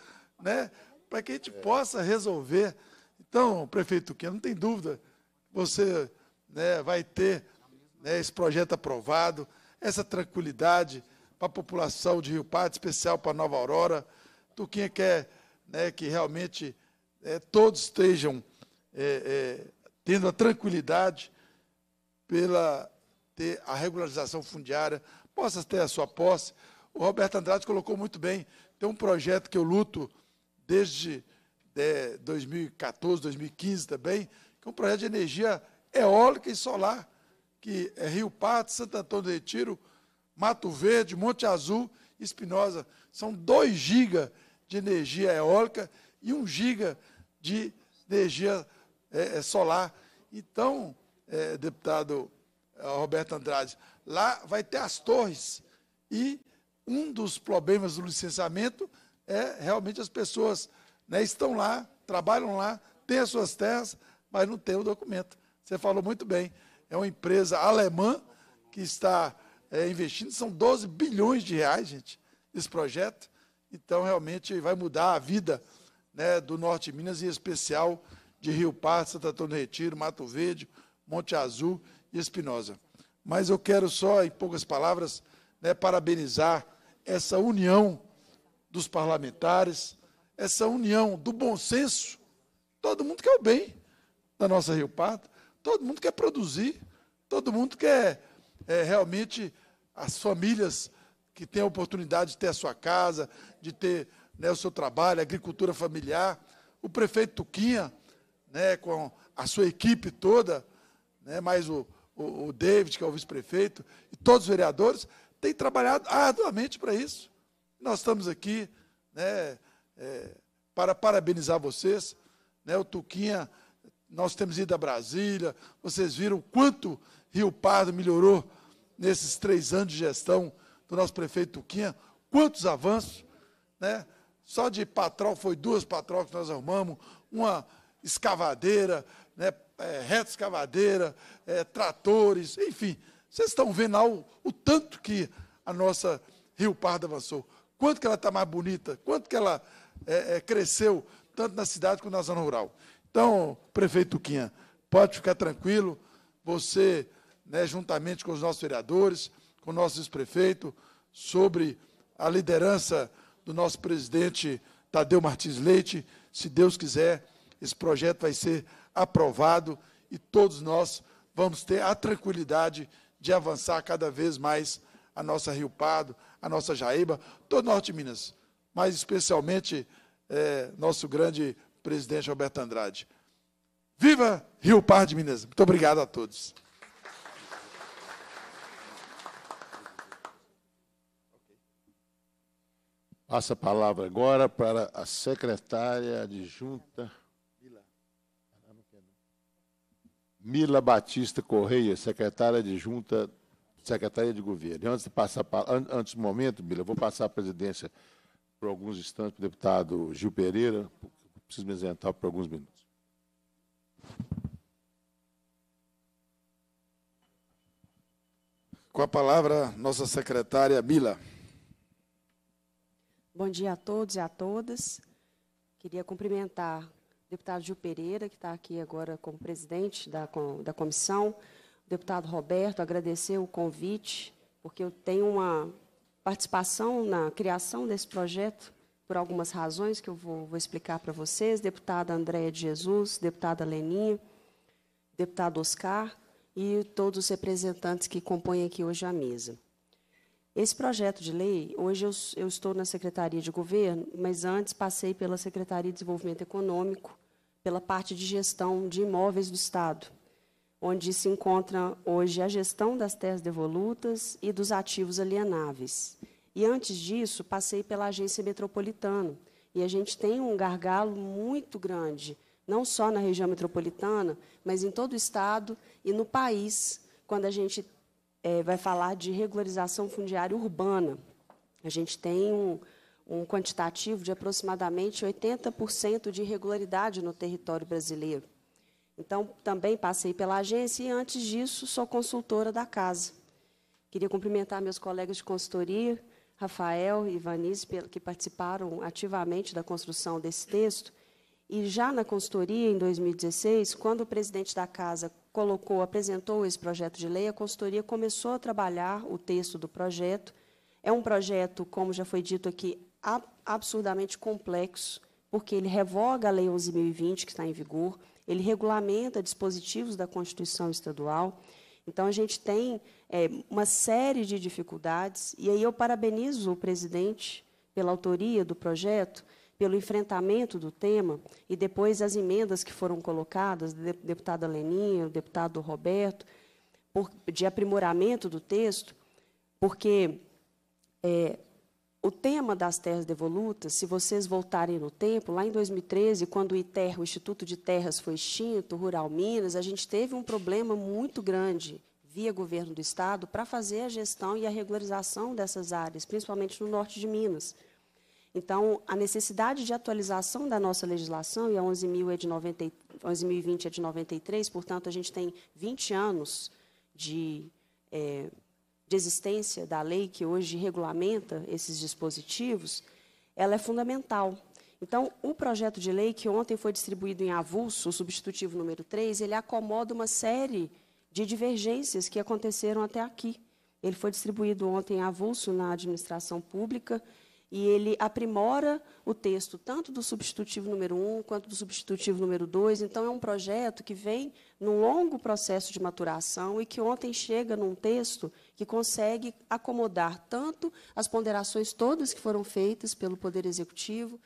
[SPEAKER 6] né, para que a gente possa resolver. Então, prefeito Tuquinha, não tem dúvida, você né, vai ter né, esse projeto aprovado, essa tranquilidade para a população de Rio Pardo, especial para Nova Aurora. Tuquinha quer né, que realmente é, todos estejam é, é, tendo a tranquilidade pela ter a regularização fundiária, possa ter a sua posse. O Roberto Andrade colocou muito bem, tem um projeto que eu luto desde de 2014, 2015 também, que é um projeto de energia eólica e solar, que é Rio Pato, Santo Antônio do Retiro, Mato Verde, Monte Azul e Espinosa. São 2 gigas de energia eólica e 1 um giga de energia é, é solar. Então, é, deputado é, Roberto Andrade, lá vai ter as torres. E um dos problemas do licenciamento é realmente as pessoas né, estão lá, trabalham lá, têm as suas terras, mas não têm o documento. Você falou muito bem. É uma empresa alemã que está é, investindo, são 12 bilhões de reais, gente, esse projeto. Então, realmente, vai mudar a vida né, do Norte de Minas, em especial de Rio Pardo, Santa Antônio Retiro, Mato Verde, Monte Azul e Espinosa. Mas eu quero só, em poucas palavras, né, parabenizar essa união dos parlamentares, essa união do bom senso. Todo mundo quer o bem da nossa Rio Pardo, todo mundo quer produzir, todo mundo quer é, realmente as famílias que têm a oportunidade de ter a sua casa, de ter né, o seu trabalho, a agricultura familiar. O prefeito Tuquinha, né, com a sua equipe toda, né, mais o, o, o David, que é o vice-prefeito, e todos os vereadores, têm trabalhado arduamente para isso. Nós estamos aqui né, é, para parabenizar vocês. Né, o Tuquinha, nós temos ido a Brasília, vocês viram o quanto Rio Pardo melhorou nesses três anos de gestão do nosso prefeito Tuquinha, quantos avanços, né? Só de patrol, foi duas patrol que nós arrumamos, uma escavadeira, né, é, escavadeira, é, tratores, enfim. Vocês estão vendo lá o, o tanto que a nossa Rio Pardo avançou. Quanto que ela está mais bonita, quanto que ela é, é, cresceu, tanto na cidade quanto na zona rural. Então, prefeito Tuquinha, pode ficar tranquilo, você, né, juntamente com os nossos vereadores, com o nosso ex-prefeito, sobre a liderança do nosso presidente Tadeu Martins Leite, se Deus quiser, esse projeto vai ser aprovado e todos nós vamos ter a tranquilidade de avançar cada vez mais a nossa Rio Pardo, a nossa Jaíba, todo o norte de Minas, mas especialmente é, nosso grande presidente Roberto Andrade. Viva Rio Pardo de Minas! Muito obrigado a todos.
[SPEAKER 1] Passa a palavra agora para a secretária adjunta. Mila Batista Correia, secretária adjunta, secretária de governo. Antes, de passar, antes do momento, Mila, vou passar a presidência por alguns instantes para o deputado Gil Pereira. Preciso me isentar por alguns minutos.
[SPEAKER 6] Com a palavra, nossa secretária Mila.
[SPEAKER 7] Bom dia a todos e a todas. Queria cumprimentar deputado Gil Pereira, que está aqui agora como presidente da, com, da comissão, o deputado Roberto, agradecer o convite, porque eu tenho uma participação na criação desse projeto, por algumas razões que eu vou, vou explicar para vocês, deputada Andréa de Jesus, deputada Leninha, deputado Oscar e todos os representantes que compõem aqui hoje a mesa. Esse projeto de lei, hoje eu, eu, estou na Secretaria de Governo, mas antes passei pela Secretaria de Desenvolvimento Econômico pela parte de gestão de imóveis do Estado, onde se encontra hoje a gestão das terras devolutas e dos ativos alienáveis. E antes disso, passei pela agência metropolitana, e a gente tem um gargalo muito grande, não só na região metropolitana, mas em todo o Estado e no país, quando a gente é, vai falar de regularização fundiária urbana. A gente tem um, um quantitativo de aproximadamente 80% de irregularidade no território brasileiro. Então, também passei pela agência e, antes disso, sou consultora da casa. Queria cumprimentar meus colegas de consultoria, Rafael e Vanise, que participaram ativamente da construção desse texto. E já na consultoria, em 2016, quando o presidente da casa colocou, apresentou esse projeto de lei, a consultoria começou a trabalhar o texto do projeto. É um projeto, como já foi dito aqui, absurdamente complexo, porque ele revoga a Lei 11.020, que está em vigor, ele regulamenta dispositivos da Constituição Estadual. Então, a gente tem é, uma série de dificuldades, e aí eu parabenizo o presidente pela autoria do projeto, pelo enfrentamento do tema, e depois as emendas que foram colocadas, deputada Leninha, deputado Roberto, por, de aprimoramento do texto, porque é, o tema das terras devolutas, se vocês voltarem no tempo, lá em 2013, quando o ITER, o Instituto de Terras, foi extinto, Rural Minas, a gente teve um problema muito grande via governo do Estado para fazer a gestão e a regularização dessas áreas, principalmente no norte de Minas. Então, a necessidade de atualização da nossa legislação, e a 11.020 é de, 11 é de 93, portanto, a gente tem 20 anos de... É, de existência da lei que hoje regulamenta esses dispositivos, ela é fundamental. Então, o projeto de lei que ontem foi distribuído em avulso, o substitutivo número 3, ele acomoda uma série de divergências que aconteceram até aqui. Ele foi distribuído ontem em avulso na administração pública, e ele aprimora o texto, tanto do substitutivo número 1 um, quanto do substitutivo número 2. Então, é um projeto que vem num longo processo de maturação e que ontem chega num texto que consegue acomodar tanto as ponderações todas que foram feitas pelo Poder Executivo,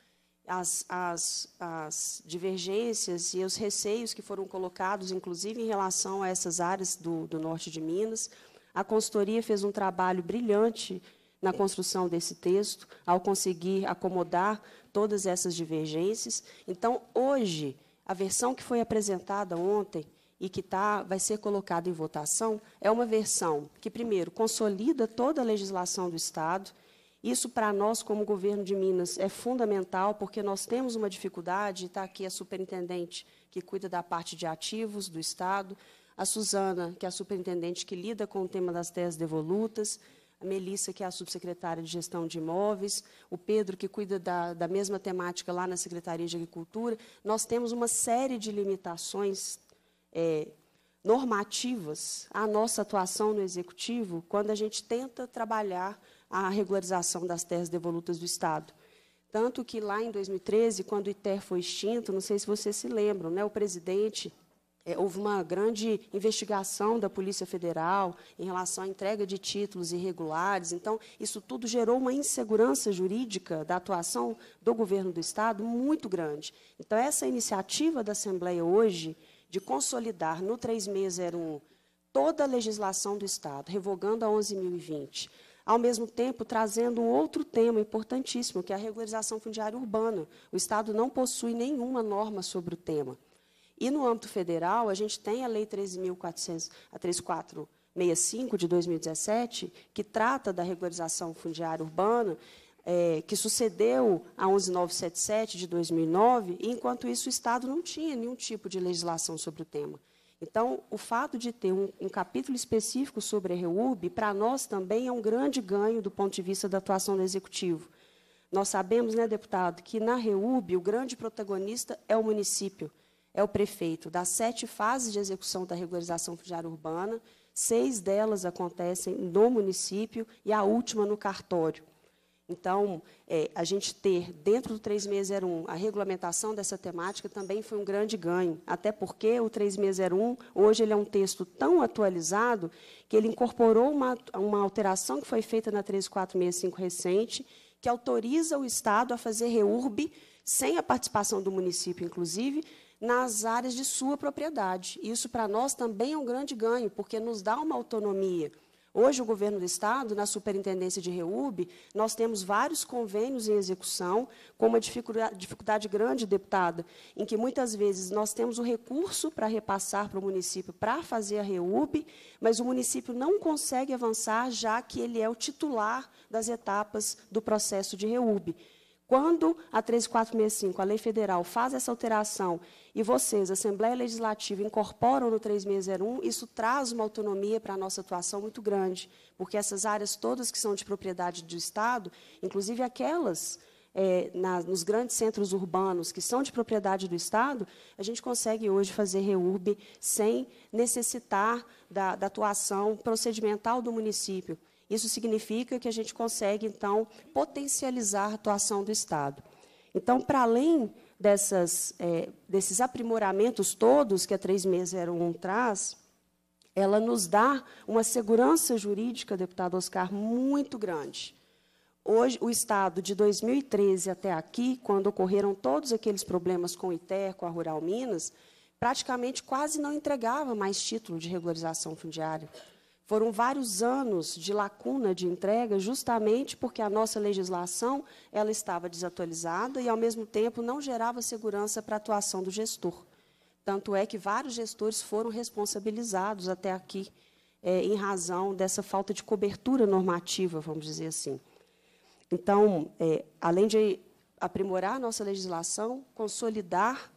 [SPEAKER 7] as, as, as, divergências e os receios que foram colocados, inclusive em relação a essas áreas do, do norte de Minas. A consultoria fez um trabalho brilhante na construção desse texto, ao conseguir acomodar todas essas divergências. Então, hoje, a versão que foi apresentada ontem e que tá, vai ser colocada em votação é uma versão que, primeiro, consolida toda a legislação do Estado. Isso, para nós, como governo de Minas, é fundamental, porque nós temos uma dificuldade, está aqui a superintendente que cuida da parte de ativos do Estado, a Suzana, que é a superintendente que lida com o tema das terras devolutas, a Melissa, que é a subsecretária de gestão de imóveis, o Pedro, que cuida da, da mesma temática lá na Secretaria de Agricultura. Nós temos uma série de limitações é, normativas à nossa atuação no Executivo quando a gente tenta trabalhar a regularização das terras devolutas do Estado. Tanto que lá em 2013, quando o ITER foi extinto, não sei se vocês se lembram, né, o presidente é, houve uma grande investigação da Polícia Federal em relação à entrega de títulos irregulares. Então, isso tudo gerou uma insegurança jurídica da atuação do governo do Estado muito grande. Então, essa iniciativa da Assembleia hoje de consolidar no 3601 toda a legislação do Estado, revogando a 11.020, ao mesmo tempo trazendo um outro tema importantíssimo, que é a regularização fundiária urbana. O Estado não possui nenhuma norma sobre o tema. E no âmbito federal, a gente tem a Lei 13.400, a 3465 de 2017, que trata da regularização fundiária urbana, é, que sucedeu a 11.977 de 2009, e enquanto isso o Estado não tinha nenhum tipo de legislação sobre o tema. Então, o fato de ter um, um capítulo específico sobre a REURB, para nós também é um grande ganho do ponto de vista da atuação do Executivo. Nós sabemos, né, deputado, que na REURB o grande protagonista é o município é o prefeito. Das sete fases de execução da regularização fundiária urbana, seis delas acontecem no município e a última no cartório. Então, é, a gente ter dentro do 3601 a regulamentação dessa temática também foi um grande ganho, até porque o 3601, hoje, ele é um texto tão atualizado que ele incorporou uma, uma alteração que foi feita na 3465 recente, que autoriza o Estado a fazer reurb, sem a participação do município, inclusive, nas áreas de sua propriedade. Isso, para nós, também é um grande ganho, porque nos dá uma autonomia. Hoje, o governo do Estado, na superintendência de Reúbe, nós temos vários convênios em execução, com uma dificuldade grande, deputada, em que muitas vezes nós temos o recurso para repassar para o município para fazer a Reúbe, mas o município não consegue avançar, já que ele é o titular das etapas do processo de Reúbe. Quando a 13465, a lei federal, faz essa alteração e vocês, Assembleia Legislativa, incorporam no 3601, isso traz uma autonomia para a nossa atuação muito grande, porque essas áreas todas que são de propriedade do Estado, inclusive aquelas é, na, nos grandes centros urbanos que são de propriedade do Estado, a gente consegue hoje fazer reúbe sem necessitar da, da atuação procedimental do município. Isso significa que a gente consegue, então, potencializar a atuação do Estado. Então, para além dessas, é, desses aprimoramentos todos que a 3601 traz, ela nos dá uma segurança jurídica, deputado Oscar, muito grande. Hoje, o Estado, de 2013 até aqui, quando ocorreram todos aqueles problemas com o ITER, com a Rural Minas, praticamente quase não entregava mais título de regularização fundiária. Foram vários anos de lacuna de entrega, justamente porque a nossa legislação ela estava desatualizada e, ao mesmo tempo, não gerava segurança para a atuação do gestor. Tanto é que vários gestores foram responsabilizados até aqui, é, em razão dessa falta de cobertura normativa, vamos dizer assim. Então, é, além de aprimorar a nossa legislação, consolidar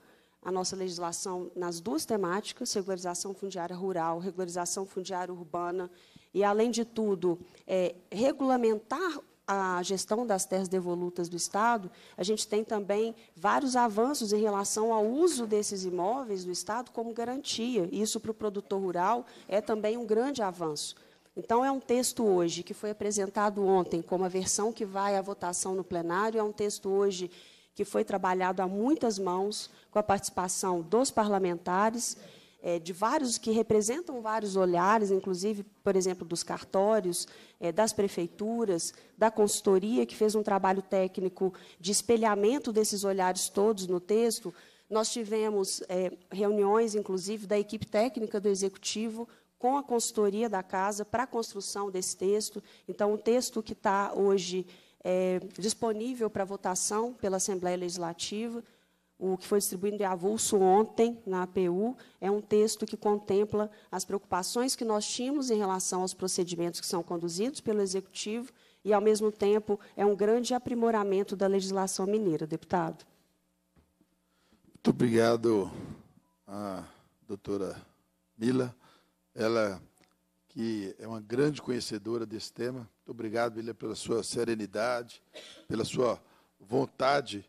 [SPEAKER 7] a nossa legislação nas duas temáticas, regularização fundiária rural, regularização fundiária urbana, e, além de tudo, é, regulamentar a gestão das terras devolutas do Estado, a gente tem também vários avanços em relação ao uso desses imóveis do Estado como garantia. Isso, para o produtor rural, é também um grande avanço. Então, é um texto hoje que foi apresentado ontem como a versão que vai à votação no plenário, é um texto hoje que foi trabalhado a muitas mãos, com a participação dos parlamentares, é, de vários que representam vários olhares, inclusive, por exemplo, dos cartórios, é, das prefeituras, da consultoria, que fez um trabalho técnico de espelhamento desses olhares todos no texto. Nós tivemos é, reuniões, inclusive, da equipe técnica do executivo com a consultoria da casa para a construção desse texto. Então, o texto que está hoje é, disponível para votação pela Assembleia Legislativa. O que foi distribuído em avulso ontem na APU é um texto que contempla as preocupações que nós tínhamos em relação aos procedimentos que são conduzidos pelo Executivo e, ao mesmo tempo, é um grande aprimoramento da legislação mineira. Deputado.
[SPEAKER 6] Muito obrigado à doutora Mila. Ela que é uma grande conhecedora desse tema, muito obrigado, William, pela sua serenidade, pela sua vontade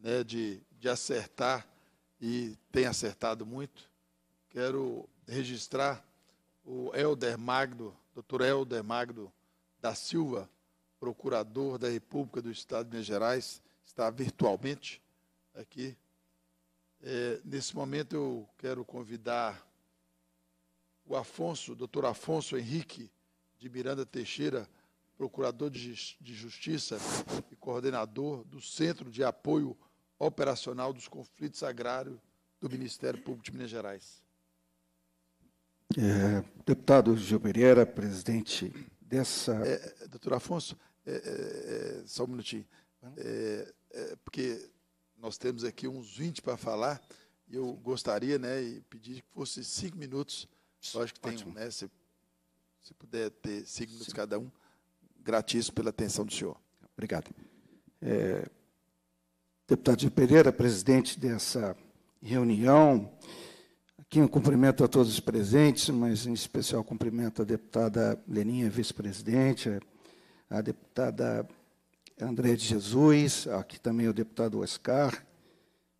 [SPEAKER 6] né, de, de acertar e tem acertado muito. Quero registrar o Helder Magno, doutor Helder Magno da Silva, procurador da República do Estado de Minas Gerais, está virtualmente aqui. É, nesse momento eu quero convidar o Afonso, doutor Afonso Henrique de Miranda Teixeira, procurador de Justiça e coordenador do Centro de Apoio Operacional dos Conflitos Agrários do Ministério Público de Minas Gerais.
[SPEAKER 8] É, deputado Gil Pereira, presidente
[SPEAKER 6] dessa. É, doutor Afonso, é, é, é só um minutinho. É, é, porque nós temos aqui uns 20 para falar, e eu Sim. gostaria né, e pedir que fosse cinco minutos. Acho que tem, um, né? Se, se puder ter cinco minutos Sim. cada um. Gratíssimo pela atenção do senhor.
[SPEAKER 8] Obrigado. É, deputado de Pereira, presidente dessa reunião, aqui um cumprimento a todos os presentes, mas em especial cumprimento a deputada Leninha, vice-presidente, a deputada André de Jesus, aqui também o deputado Oscar.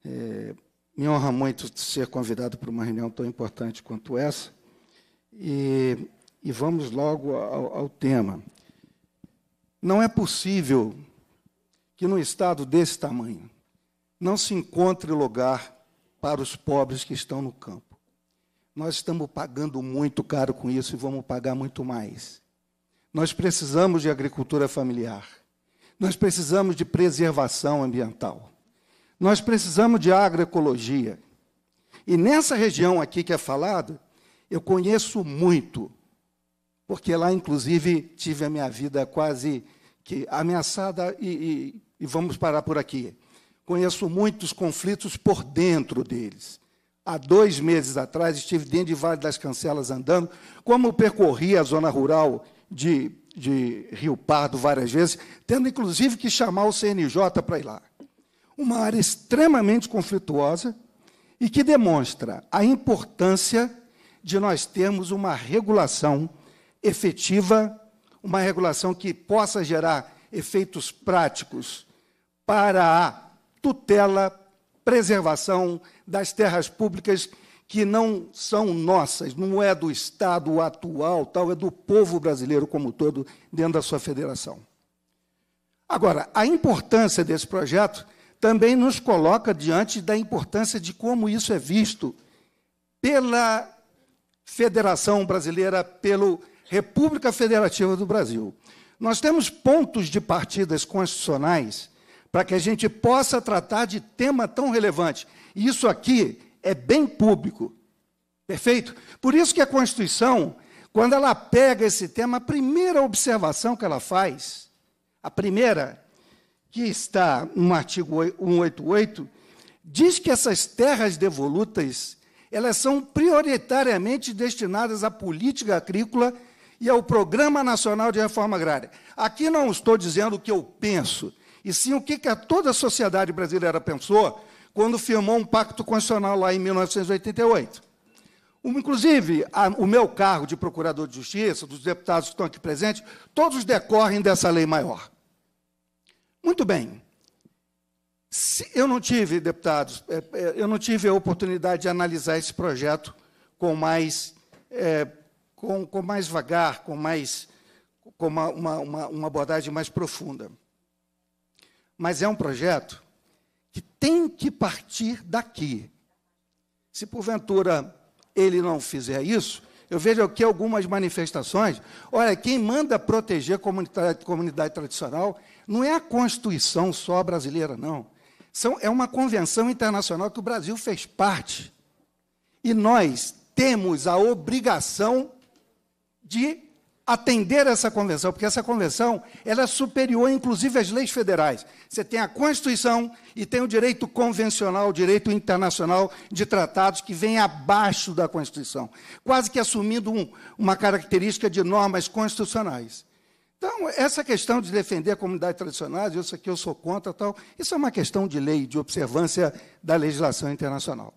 [SPEAKER 8] É, me honra muito ser convidado para uma reunião tão importante quanto essa. E, e vamos logo ao, ao tema. Não é possível que num estado desse tamanho não se encontre lugar para os pobres que estão no campo. Nós estamos pagando muito caro com isso e vamos pagar muito mais. Nós precisamos de agricultura familiar. Nós precisamos de preservação ambiental. Nós precisamos de agroecologia. E nessa região aqui que é falada, eu conheço muito porque lá, inclusive, tive a minha vida quase que ameaçada, e, e, e vamos parar por aqui. Conheço muitos conflitos por dentro deles. Há dois meses atrás, estive dentro de Vale das Cancelas andando. Como percorri a zona rural de, de Rio Pardo várias vezes, tendo inclusive que chamar o CNJ para ir lá. Uma área extremamente conflituosa e que demonstra a importância de nós termos uma regulação efetiva, uma regulação que possa gerar efeitos práticos para a tutela, preservação das terras públicas que não são nossas, não é do Estado atual, tal, é do povo brasileiro como todo, dentro da sua federação. Agora, a importância desse projeto também nos coloca diante da importância de como isso é visto pela Federação Brasileira, pelo República Federativa do Brasil. Nós temos pontos de partidas constitucionais para que a gente possa tratar de tema tão relevante. E isso aqui é bem público. Perfeito? Por isso que a Constituição, quando ela pega esse tema, a primeira observação que ela faz, a primeira, que está no artigo 188, diz que essas terras devolutas, elas são prioritariamente destinadas à política agrícola e ao é Programa Nacional de Reforma Agrária. Aqui não estou dizendo o que eu penso, e sim o que, toda a sociedade brasileira pensou quando firmou um pacto constitucional lá em 1988. inclusive, o meu cargo de procurador de justiça, dos deputados que estão aqui presentes, todos decorrem dessa lei maior. Muito bem. Se, eu não tive, deputados, é, é, eu não tive a oportunidade de analisar esse projeto com mais é, com, com mais vagar, com mais com uma, uma, uma abordagem mais profunda. Mas é um projeto que tem que partir daqui. Se porventura ele não fizer isso, eu vejo aqui algumas manifestações. Olha, quem manda proteger a comunidade, comunidade tradicional não é a Constituição só brasileira, não. São, é uma convenção internacional que o Brasil fez parte. E nós temos a obrigação de atender essa convenção, porque essa convenção ela é superior, inclusive, às leis federais. Você tem a Constituição e tem o direito convencional, o direito internacional de tratados que vem abaixo da Constituição, quase que assumindo um, uma característica de normas constitucionais. Então, essa questão de defender a comunidade tradicional, isso aqui eu sou contra, tal, isso é uma questão de lei, de observância da legislação internacional.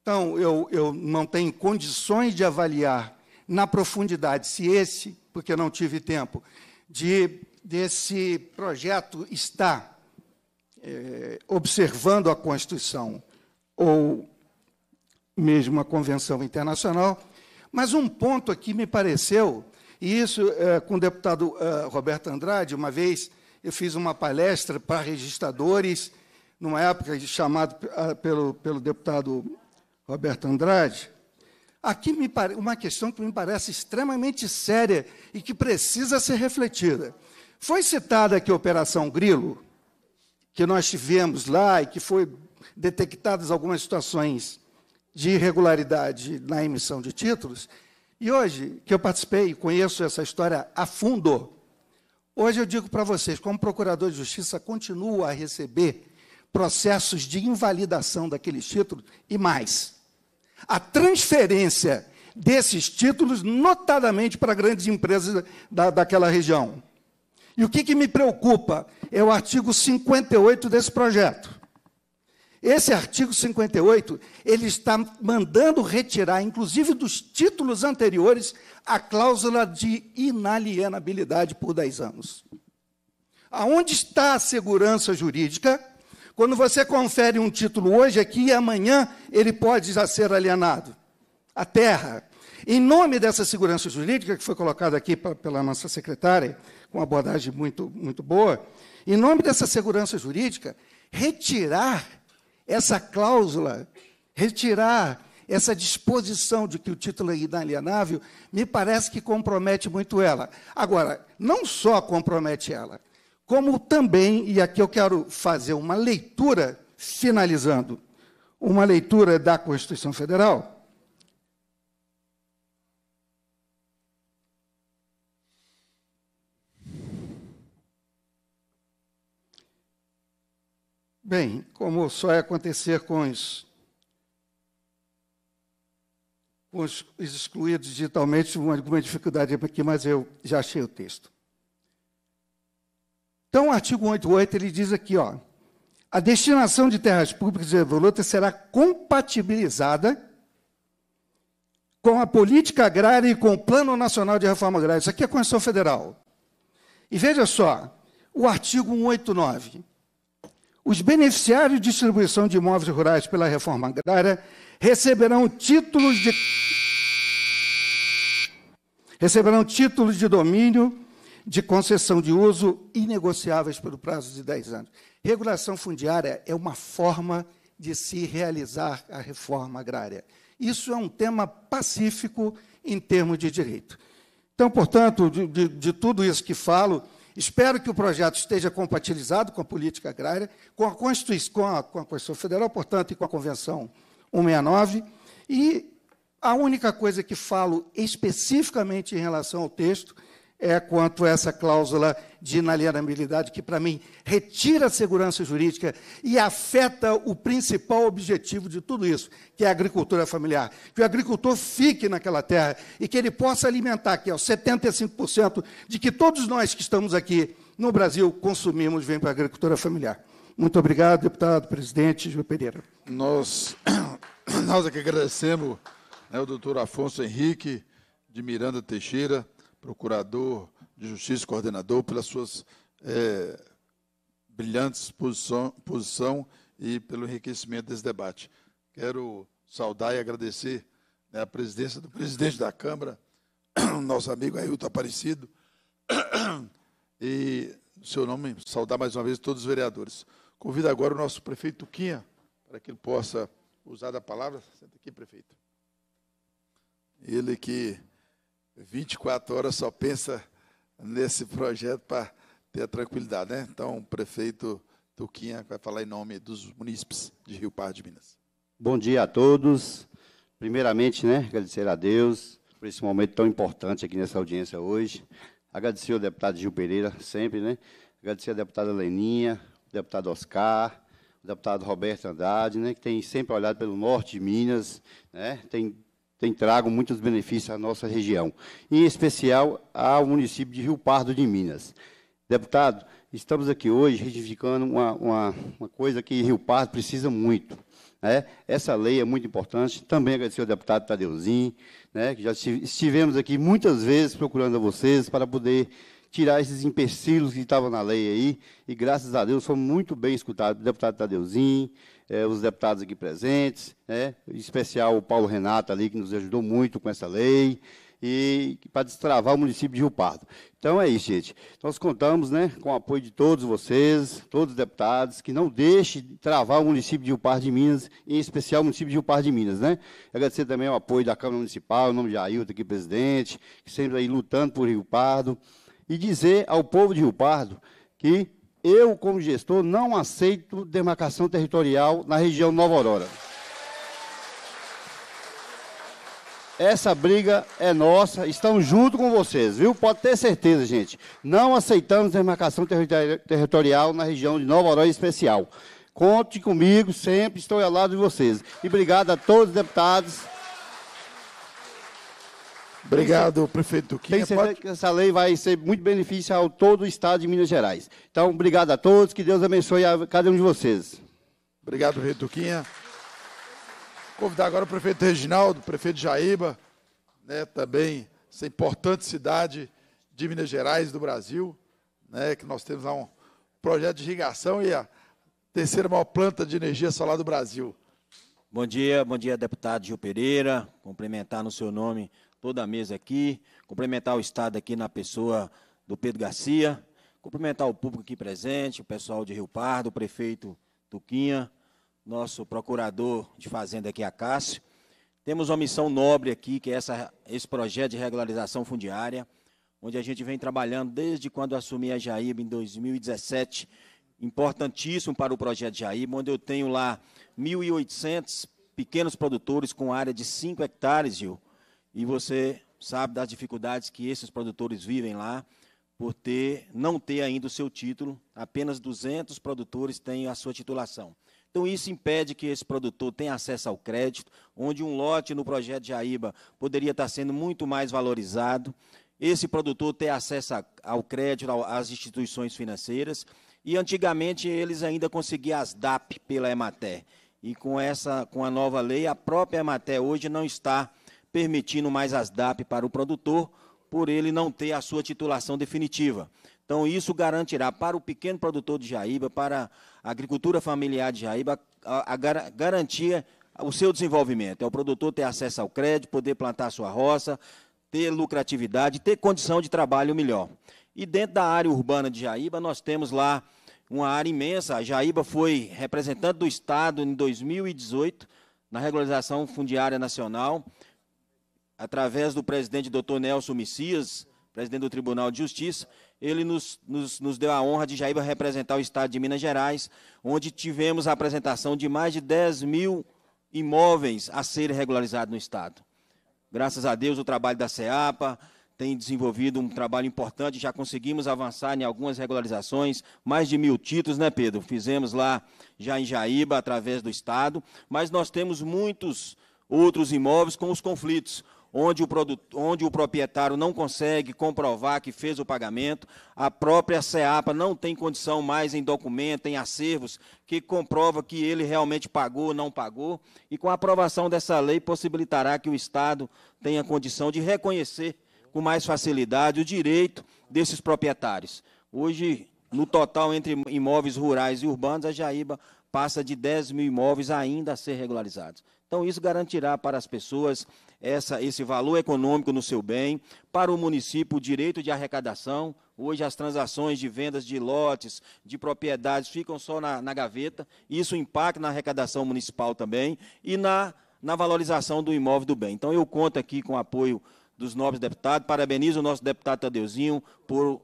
[SPEAKER 8] Então, eu, eu não tenho condições de avaliar na profundidade, se esse, porque não tive tempo, de, desse projeto está é, observando a Constituição ou mesmo a Convenção Internacional. Mas um ponto aqui me pareceu, e isso é, com o deputado é, Roberto Andrade, uma vez eu fiz uma palestra para registradores, numa época chamado ah, pelo, pelo deputado Roberto Andrade, Aqui me pare... uma questão que me parece extremamente séria e que precisa ser refletida. Foi citada aqui a Operação Grilo, que nós tivemos lá e que foi detectadas algumas situações de irregularidade na emissão de títulos. E hoje, que eu participei e conheço essa história a fundo, hoje eu digo para vocês, como procurador de justiça, continuo a receber processos de invalidação daqueles títulos e mais a transferência desses títulos, notadamente para grandes empresas da, daquela região. E o que, que me preocupa é o artigo 58 desse projeto. Esse artigo 58, ele está mandando retirar, inclusive dos títulos anteriores, a cláusula de inalienabilidade por 10 anos. Aonde está a segurança jurídica quando você confere um título hoje aqui e amanhã ele pode já ser alienado. A terra. Em nome dessa segurança jurídica que foi colocada aqui pela nossa secretária, com uma abordagem muito, muito boa, em nome dessa segurança jurídica, retirar essa cláusula, retirar essa disposição de que o título é inalienável, me parece que compromete muito ela. Agora, não só compromete ela, como também, e aqui eu quero fazer uma leitura, finalizando, uma leitura da Constituição Federal. Bem, como só é acontecer com os, com os excluídos digitalmente, alguma dificuldade aqui, mas eu já achei o texto. Então, o artigo 188, ele diz aqui, ó, a destinação de terras públicas de devolutas será compatibilizada com a política agrária e com o Plano Nacional de Reforma Agrária. Isso aqui é a Constituição Federal. E veja só, o artigo 189. Os beneficiários de distribuição de imóveis rurais pela reforma agrária receberão títulos de receberão títulos de domínio de concessão de uso inegociáveis pelo prazo de 10 anos. Regulação fundiária é uma forma de se realizar a reforma agrária. Isso é um tema pacífico em termos de direito. Então, portanto, de, de, de tudo isso que falo, Espero que o projeto esteja compatibilizado com a política agrária, com a Constituição, com a, com a Constituição Federal, portanto, e com a Convenção 169. E a única coisa que falo especificamente em relação ao texto é quanto a essa cláusula de inalienabilidade, que, para mim, retira a segurança jurídica e afeta o principal objetivo de tudo isso, que é a agricultura familiar. Que o agricultor fique naquela terra e que ele possa alimentar, que é o 75% de que todos nós que estamos aqui no Brasil consumimos, vem para a agricultura familiar. Muito obrigado, deputado, presidente Júlio Pereira.
[SPEAKER 6] Nós, nós é que agradecemos né, o doutor Afonso Henrique de Miranda Teixeira procurador de justiça, coordenador, pelas suas é, brilhantes posição, posição e pelo enriquecimento desse debate. Quero saudar e agradecer né, a presidência do presidente da Câmara, nosso amigo Ailton Aparecido, e, no seu nome, saudar mais uma vez todos os vereadores. Convido agora o nosso prefeito Tuquinha para que ele possa usar da palavra. Senta aqui, prefeito. Ele que 24 horas só pensa nesse projeto para ter a tranquilidade, né? Então, o prefeito Tuquinha vai falar em nome dos munícipes de Rio Pardo de Minas. Bom dia
[SPEAKER 9] a todos. Primeiramente,
[SPEAKER 6] né, agradecer a
[SPEAKER 9] Deus por esse momento tão importante aqui nessa audiência hoje. Agradecer ao deputado Gil Pereira, sempre, né? Agradecer à deputada Leninha, o deputado Oscar, o deputado Roberto Andrade, né, que tem sempre olhado pelo norte de Minas, né? Tem tem trago muitos benefícios à nossa região, em especial ao município de Rio Pardo de Minas. Deputado, estamos aqui hoje retificando uma, uma, uma, coisa que Rio Pardo precisa muito. Né? Essa lei é muito importante. Também agradecer ao deputado Tadeuzinho, né, que já estivemos aqui muitas vezes procurando a vocês para poder tirar esses empecilhos que estavam na lei aí. E graças a Deus foi muito bem escutados. Deputado Tadeuzinho, é, os deputados aqui presentes, né, em especial o Paulo Renato ali, que nos ajudou muito com essa lei, e para destravar o município de Rio Pardo. Então é isso, gente. Nós contamos né, com o apoio de todos vocês, todos os deputados, que não deixe de travar o município de Rio Pardo de Minas, em especial o município de Rio Pardo de Minas. Né? Agradecer também o apoio da Câmara Municipal, em nome de Ailton aqui, presidente, que sempre aí lutando por Rio Pardo, e dizer ao povo de Rio Pardo que eu, como gestor, não aceito demarcação territorial na região Nova Aurora. Essa briga é nossa, estamos junto com vocês, viu? Pode ter certeza, gente. Não aceitamos demarcação territorial na região de Nova Aurora Especial. Conte comigo, sempre estou ao lado de vocês. E obrigado a todos os deputados. Obrigado,
[SPEAKER 6] prefeito Duquinha. Tem certeza
[SPEAKER 9] que essa lei vai ser muito benefício ao todo o estado de Minas Gerais. Então, obrigado a todos, que Deus abençoe a cada um de vocês. Obrigado,
[SPEAKER 6] prefeito Duquinha. Convidar agora o prefeito Reginaldo, prefeito Jaíba, né, também essa importante cidade de Minas Gerais, do Brasil, né, que nós temos lá um projeto de irrigação e a terceira maior planta de energia
[SPEAKER 10] solar do Brasil. Bom dia, bom dia, deputado Gil Pereira. Complementar no seu nome toda a mesa aqui, cumprimentar o Estado aqui na pessoa do Pedro Garcia, cumprimentar o público aqui presente, o pessoal de Rio Pardo, o prefeito Tuquinha, nosso procurador de fazenda aqui, Acácio. Temos uma missão nobre aqui, que é essa, esse projeto de regularização fundiária, onde a gente vem trabalhando desde quando assumi a Jaíba, em 2017, importantíssimo para o projeto Jaíba, onde eu tenho lá 1.800 pequenos produtores com área de 5 hectares, Gil, e você sabe das dificuldades que esses produtores vivem lá por ter não ter ainda o seu título, apenas 200 produtores têm a sua titulação. Então isso impede que esse produtor tenha acesso ao crédito, onde um lote no projeto de Jaíba poderia estar sendo muito mais valorizado, esse produtor ter acesso ao crédito às instituições financeiras, e antigamente eles ainda conseguiam as DAP pela Emater. E com essa com a nova lei, a própria Emater hoje não está permitindo mais as DAP para o produtor, por ele não ter a sua titulação definitiva. Então, isso garantirá para o pequeno produtor de Jaíba, para a agricultura familiar de Jaíba, a, a, a garantia o seu desenvolvimento. É o produtor ter acesso ao crédito, poder plantar sua roça, ter lucratividade, ter condição de trabalho melhor. E dentro da área urbana de Jaíba, nós temos lá uma área imensa. A Jaíba foi representante do Estado em 2018 na regularização fundiária nacional através do presidente doutor Nelson Messias, presidente do Tribunal de Justiça, ele nos, nos, nos deu a honra de Jaíba representar o Estado de Minas Gerais, onde tivemos a apresentação de mais de 10 mil imóveis a serem regularizados no Estado. Graças a Deus, o trabalho da CEAPA tem desenvolvido um trabalho importante, já conseguimos avançar em algumas regularizações, mais de mil títulos, né, Pedro? Fizemos lá já em Jaíba, através do Estado, mas nós temos muitos outros imóveis com os conflitos onde o, produto, onde o proprietário não consegue comprovar que fez o pagamento, a própria SEAPA não tem condição mais em documento, em acervos, que comprova que ele realmente pagou ou não pagou, e com a aprovação dessa lei possibilitará que o Estado tenha condição de reconhecer com mais facilidade o direito desses proprietários. Hoje, no total, entre imóveis rurais e urbanos, a Jaíba passa de 10 mil imóveis ainda a ser regularizados. Então, isso garantirá para as pessoas essa, esse valor econômico no seu bem, para o município o direito de arrecadação. Hoje as transações de vendas de lotes, de propriedades, ficam só na, na gaveta. Isso impacta na arrecadação municipal também e na, na valorização do imóvel do bem. Então eu conto aqui com o apoio dos nobres deputados, parabenizo o nosso deputado Tadeuzinho por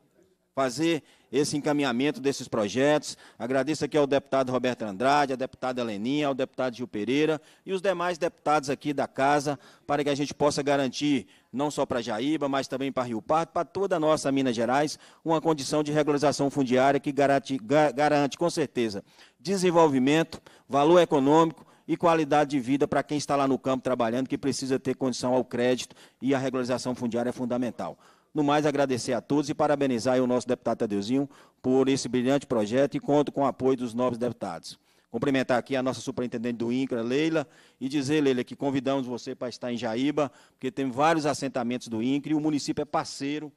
[SPEAKER 10] fazer esse encaminhamento desses projetos. Agradeço aqui ao deputado Roberto Andrade, à deputada Heleninha, ao deputado Gil Pereira e os demais deputados aqui da Casa, para que a gente possa garantir, não só para Jaíba, mas também para Rio Pardo, para toda a nossa Minas Gerais, uma condição de regularização fundiária que garante, garante com certeza, desenvolvimento, valor econômico e qualidade de vida para quem está lá no campo trabalhando, que precisa ter condição ao crédito e a regularização fundiária é fundamental. No mais, agradecer a todos e parabenizar o nosso deputado Tadeuzinho por esse brilhante projeto e conto com o apoio dos novos deputados. Cumprimentar aqui a nossa superintendente do INCRA, Leila, e dizer, Leila, que convidamos você para estar em Jaíba, porque tem vários assentamentos do INCRA e o município é parceiro,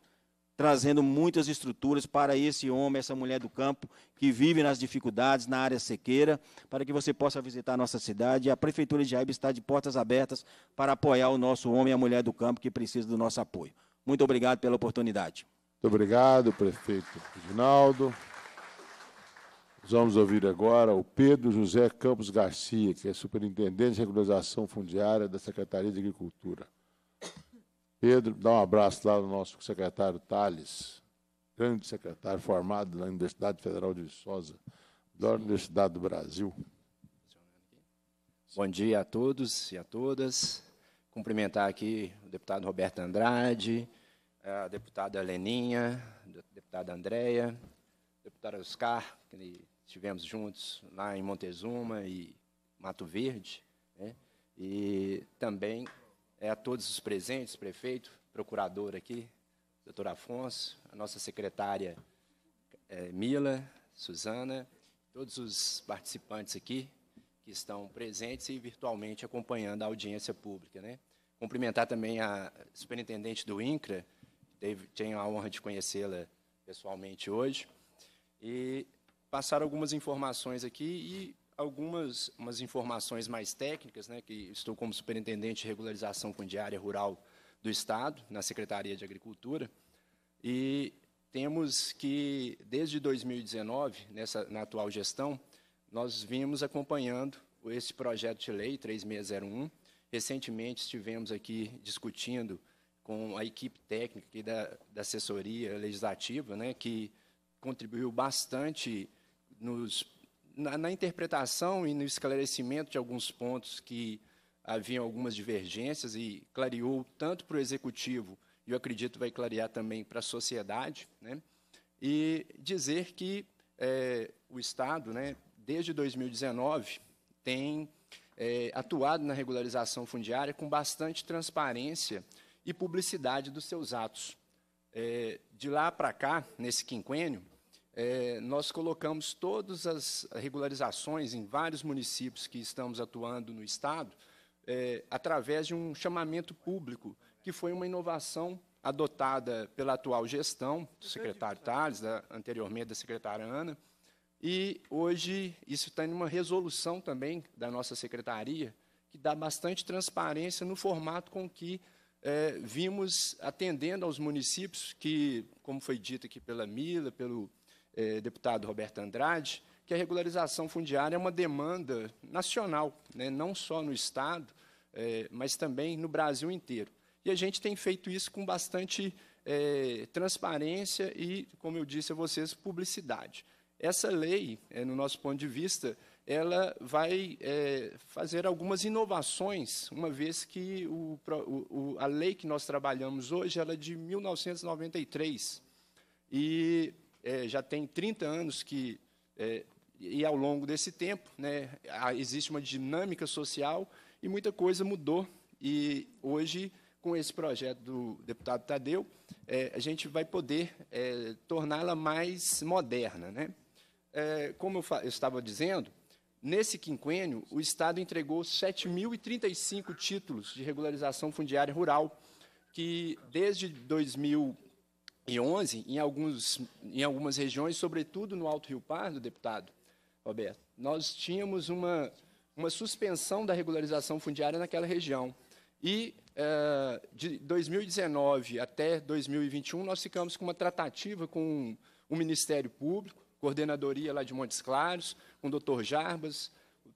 [SPEAKER 10] trazendo muitas estruturas para esse homem, essa mulher do campo, que vive nas dificuldades, na área sequeira, para que você possa visitar a nossa cidade. E a Prefeitura de Jaíba está de portas abertas para apoiar o nosso homem e a mulher do campo que precisa do nosso apoio. Muito obrigado pela oportunidade.
[SPEAKER 1] Muito obrigado, prefeito Reginaldo. Vamos ouvir agora o Pedro José Campos Garcia, que é superintendente de regularização fundiária da Secretaria de Agricultura. Pedro, dá um abraço lá no nosso secretário Tales, grande secretário
[SPEAKER 11] formado na Universidade Federal de Viçosa, da Universidade do Brasil. Bom dia a todos e a todas. Cumprimentar aqui o deputado Roberto Andrade, é a deputada Leninha, a deputada Andréia, deputada Oscar, que estivemos juntos lá em Montezuma e Mato Verde, né? e também é a todos os presentes, prefeito, procurador aqui, doutor Afonso, a nossa secretária é, Mila, Suzana, todos os participantes aqui que estão presentes e virtualmente acompanhando a audiência pública. Né? Cumprimentar também a superintendente do INCRA, tenho a honra de conhecê-la pessoalmente hoje. E passar algumas informações aqui e algumas umas informações mais técnicas, né, que estou como superintendente de regularização fundiária rural do Estado, na Secretaria de Agricultura. E temos que, desde 2019, nessa, na atual gestão, nós vimos acompanhando esse projeto de lei 3601. Recentemente estivemos aqui discutindo com a equipe técnica e da, da assessoria legislativa, né, que contribuiu bastante nos, na, na, interpretação e no esclarecimento de alguns pontos que haviam algumas divergências e clareou tanto para o executivo e eu acredito vai clarear também para a sociedade, né? E dizer que é, o Estado, né, desde 2019, tem é, atuado na regularização fundiária com bastante transparência e publicidade dos seus atos. É, de lá para cá, nesse quinquênio, é, nós colocamos todas as regularizações em vários municípios que estamos atuando no Estado, é, através de um chamamento público, que foi uma inovação adotada pela atual gestão, do secretário Tales, da, anteriormente da secretária Ana, e hoje isso está em uma resolução também da nossa secretaria, que dá bastante transparência no formato com que é, vimos atendendo aos municípios que, como foi dito aqui pela Mila, pelo é, deputado Roberto Andrade, que a regularização fundiária é uma demanda nacional, né, não só no Estado, é, mas também no Brasil inteiro. E a gente tem feito isso com bastante é, transparência e, como eu disse a vocês, publicidade. Essa lei, é, no nosso ponto de vista, ela vai é, fazer algumas inovações, uma vez que o, o, a lei que nós trabalhamos hoje ela é de 1993 e é, já tem 30 anos que é, e ao longo desse tempo, né, existe uma dinâmica social e muita coisa mudou e hoje com esse projeto do deputado Tadeu, é, a gente vai poder é, torná-la mais moderna, né? É, como eu, eu estava dizendo, Nesse quinquênio, o Estado entregou 7.035 títulos de regularização fundiária rural, que desde 2011, em, alguns, em algumas regiões, sobretudo no Alto Rio Pardo, deputado Roberto, nós tínhamos uma, uma suspensão da regularização fundiária naquela região. E uh, de 2019 até 2021, nós ficamos com uma tratativa com o Ministério Público, coordenadoria lá de Montes Claros, com o doutor Jarbas,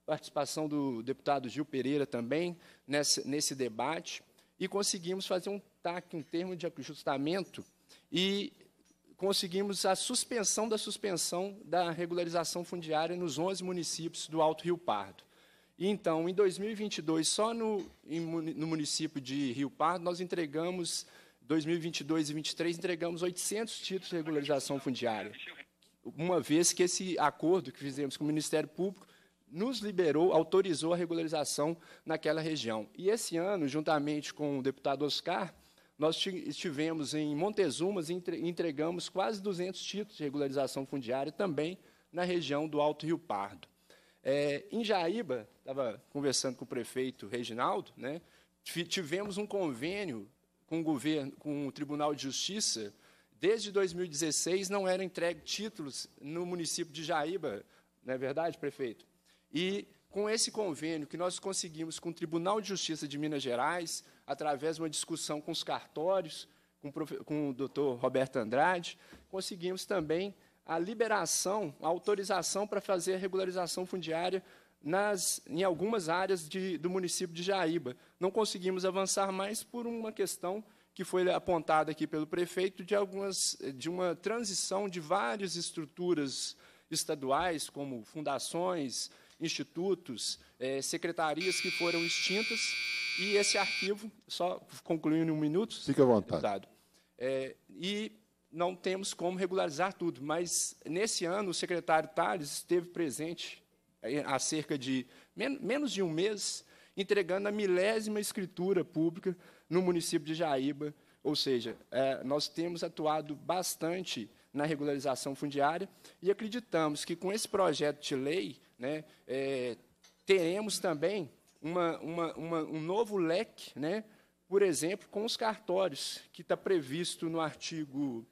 [SPEAKER 11] participação do deputado Gil Pereira também nesse, nesse debate, e conseguimos fazer um TAC, um termo de ajustamento, e conseguimos a suspensão da suspensão da regularização fundiária nos 11 municípios do Alto Rio Pardo. Então, em 2022, só no, em, no município de Rio Pardo, nós entregamos, 2022 e 2023, entregamos 800 títulos de regularização fundiária uma vez que esse acordo que fizemos com o Ministério Público nos liberou, autorizou a regularização naquela região. E esse ano, juntamente com o deputado Oscar, nós estivemos em Montezumas e entregamos quase 200 títulos de regularização fundiária também na região do Alto Rio Pardo. É, em Jaíba, estava conversando com o prefeito Reginaldo, né, tivemos um convênio com o, governo, com o Tribunal de Justiça Desde 2016 não eram entregues títulos no município de Jaíba, não é verdade, prefeito? E com esse convênio que nós conseguimos com o Tribunal de Justiça de Minas Gerais, através de uma discussão com os cartórios, com, com o doutor Roberto Andrade, conseguimos também a liberação, a autorização para fazer a regularização fundiária nas, em algumas áreas de, do município de Jaíba. Não conseguimos avançar mais por uma questão que foi apontada aqui pelo prefeito de algumas de uma transição de várias estruturas estaduais, como fundações, institutos, é, secretarias que foram extintas, e esse arquivo, só concluindo em um minuto, Fique à vontade. É, e não temos como regularizar tudo, mas nesse ano o secretário Tales esteve presente é, há cerca de men menos de um mês, entregando a milésima escritura pública no município de Jaíba. Ou seja, é, nós temos atuado bastante na regularização fundiária e acreditamos que, com esse projeto de lei, né, é, teremos também uma, uma, uma, um novo leque, né, por exemplo, com os cartórios, que está previsto no artigo,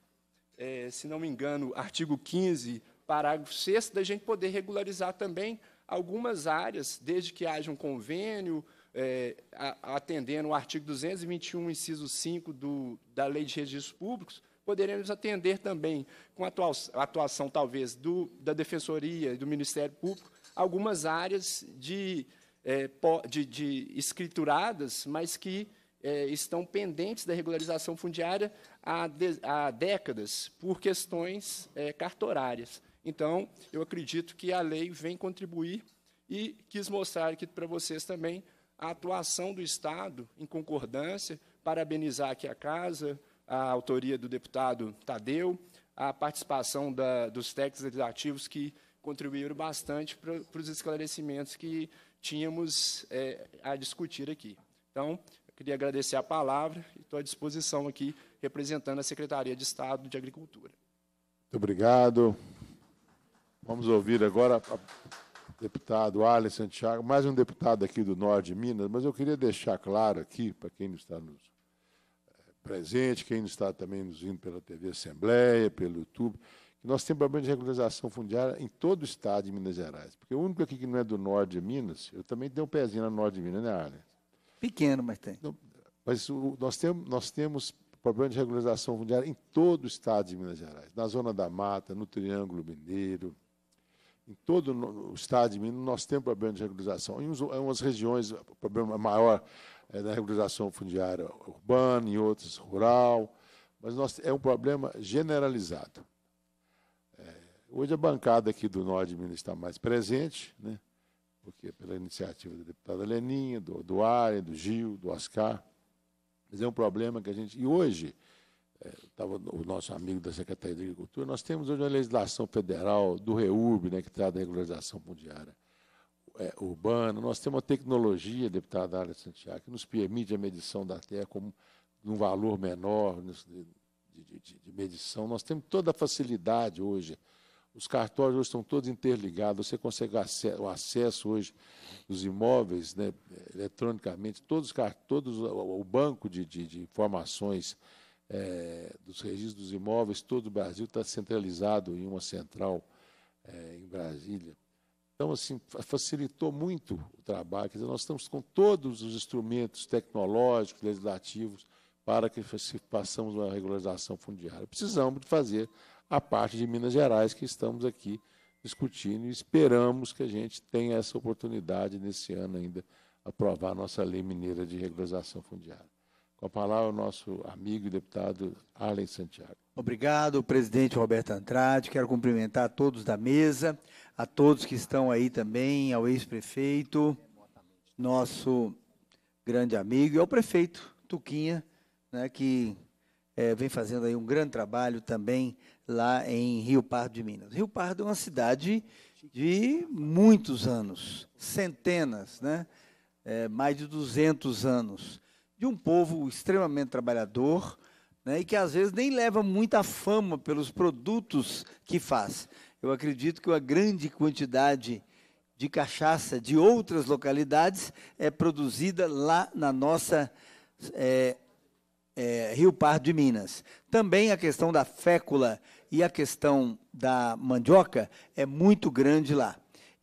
[SPEAKER 11] é, se não me engano, artigo 15, parágrafo 6, da gente poder regularizar também algumas áreas, desde que haja um convênio, é, atendendo o artigo 221, inciso 5 do, da Lei de Registros Públicos, poderemos atender também, com a atuação talvez do, da Defensoria e do Ministério Público, algumas áreas de, é, de, de escrituradas, mas que é, estão pendentes da regularização fundiária há, de, há décadas, por questões é, cartorárias. Então, eu acredito que a lei vem contribuir e quis mostrar aqui para vocês também a atuação do Estado em concordância, parabenizar aqui a casa, a autoria do deputado Tadeu, a participação da, dos técnicos legislativos que contribuíram bastante para, os esclarecimentos que tínhamos é, a discutir aqui. Então, eu queria agradecer a palavra e estou à disposição aqui, representando a Secretaria de Estado de Agricultura.
[SPEAKER 1] Muito obrigado. Vamos ouvir agora a deputado Arlen Santiago, mais um deputado aqui do Norte de Minas, mas eu queria deixar claro aqui, para quem não está nos eh, presente, quem não está também nos vindo pela TV Assembleia, pelo YouTube, que nós temos problema de regularização fundiária em todo o estado de Minas Gerais. Porque o único aqui que não é do norte de Minas, eu também tenho um pezinho no norte de Minas, né, Arlen? Pequeno, mas tem. mas o, nós, nós temos problema de regularização fundiária em todo o estado de Minas Gerais, na Zona da Mata, no Triângulo Mineiro, em todo o estado de Minas, nós temos problema de regularização. Em algumas regiões, o problema maior é da regularização fundiária urbana, em outras, rural. Mas nós, é um problema generalizado. É, hoje a bancada aqui do Norte de Minas está mais presente, né? porque pela iniciativa da deputada Leninha, do, do do Gil, do Oscar. Mas é um problema que a gente. E hoje, estava é, o nosso amigo da Secretaria de Agricultura, nós temos hoje uma legislação federal do REURB, né, que trata da regularização fundiária é, urbana, nós temos uma tecnologia, deputada Área Santiago, que nos permite a medição da terra com num valor menor de, de, de, de, medição, nós temos toda a facilidade hoje, os cartórios hoje estão todos interligados, você consegue o acesso hoje dos imóveis né, é, eletronicamente, todos, todos o banco de, informações é, dos registros dos imóveis, todo o Brasil está centralizado em uma central é, em Brasília. Então, assim, facilitou muito o trabalho. Quer dizer, nós estamos com todos os instrumentos tecnológicos, legislativos, para que façamos uma regularização fundiária. Precisamos de fazer a parte de Minas Gerais que estamos aqui discutindo e esperamos que a gente tenha essa oportunidade nesse ano ainda aprovar a nossa lei mineira de regularização fundiária. Com a palavra, o nosso amigo e deputado Arlen Santiago.
[SPEAKER 12] Obrigado, presidente Roberto Andrade. Quero cumprimentar a todos da mesa, a todos que estão aí também, ao ex-prefeito, nosso grande amigo, e ao prefeito Tuquinha, né, que é, vem fazendo aí um grande trabalho também lá em Rio Pardo de Minas. Rio Pardo é uma cidade de muitos anos, centenas, né? É, mais de 200 anos de um povo extremamente trabalhador né, e que às vezes nem leva muita fama pelos produtos que faz. Eu acredito que uma grande quantidade de cachaça de outras localidades é produzida lá na nossa é, é, Rio Pardo de Minas. Também a questão da fécula e a questão da mandioca é muito grande lá.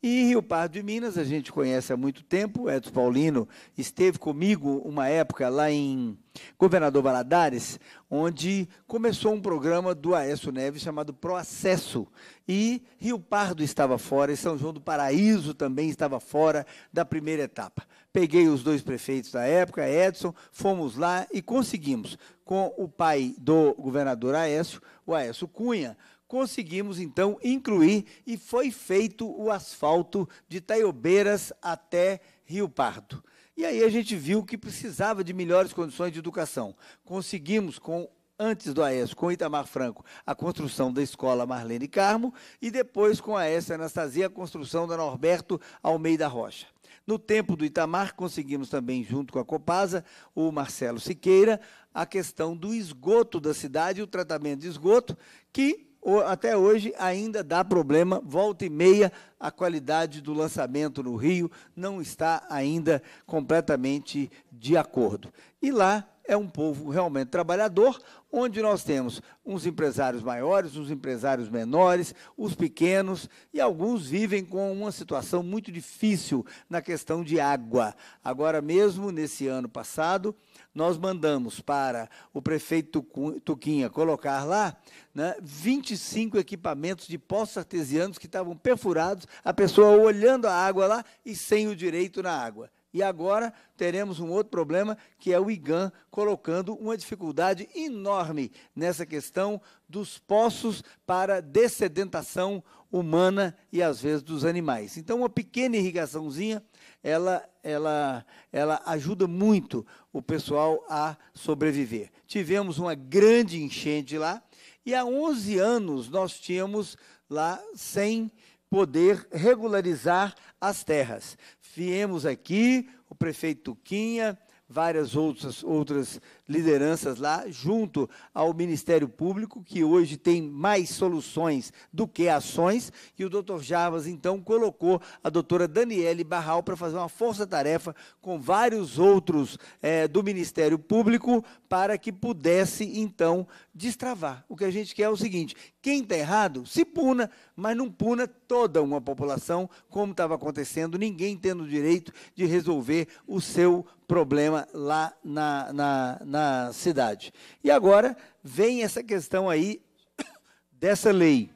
[SPEAKER 12] E Rio Pardo de Minas, a gente conhece há muito tempo, Edson Paulino esteve comigo uma época lá em Governador Valadares, onde começou um programa do Aécio Neves chamado Proacesso. E Rio Pardo estava fora, e São João do Paraíso também estava fora da primeira etapa. Peguei os dois prefeitos da época, Edson, fomos lá e conseguimos, com o pai do governador Aécio, o Aécio Cunha, conseguimos então incluir e foi feito o asfalto de Taiobeiras até Rio Pardo. E aí a gente viu que precisava de melhores condições de educação. Conseguimos com antes do AES, com Itamar Franco, a construção da escola Marlene Carmo e depois com a AES Anastasia a construção da Norberto Almeida Rocha. No tempo do Itamar, conseguimos também, junto com a Copasa, o Marcelo Siqueira, a questão do esgoto da cidade, o tratamento de esgoto, que até hoje ainda dá problema, volta e meia, a qualidade do lançamento no Rio não está ainda completamente de acordo. E lá é um povo realmente trabalhador, onde nós temos uns empresários maiores, uns empresários menores, os pequenos, e alguns vivem com uma situação muito difícil na questão de água. Agora mesmo, nesse ano passado, nós mandamos para o prefeito Tuquinha colocar lá né, 25 equipamentos de poços artesianos que estavam perfurados, a pessoa olhando a água lá e sem o direito na água. E agora teremos um outro problema, que é o IGAN colocando uma dificuldade enorme nessa questão dos poços para dessedentação humana e às vezes dos animais. Então, uma pequena irrigaçãozinha, ela, ela, ela ajuda muito o pessoal a sobreviver. Tivemos uma grande enchente lá e há 11 anos nós tínhamos lá 100 poder regularizar as terras. Viemos aqui, o prefeito Quinha, várias outras, outras lideranças lá, junto ao Ministério Público, que hoje tem mais soluções do que ações, e o doutor Javas então, colocou a doutora Daniele Barral para fazer uma força-tarefa com vários outros é, do Ministério Público, para que pudesse, então, destravar. O que a gente quer é o seguinte: quem está errado, se puna, mas não puna toda uma população, como estava acontecendo, ninguém tendo o direito de resolver o seu problema lá na, na, na na cidade. E agora vem essa questão aí dessa lei.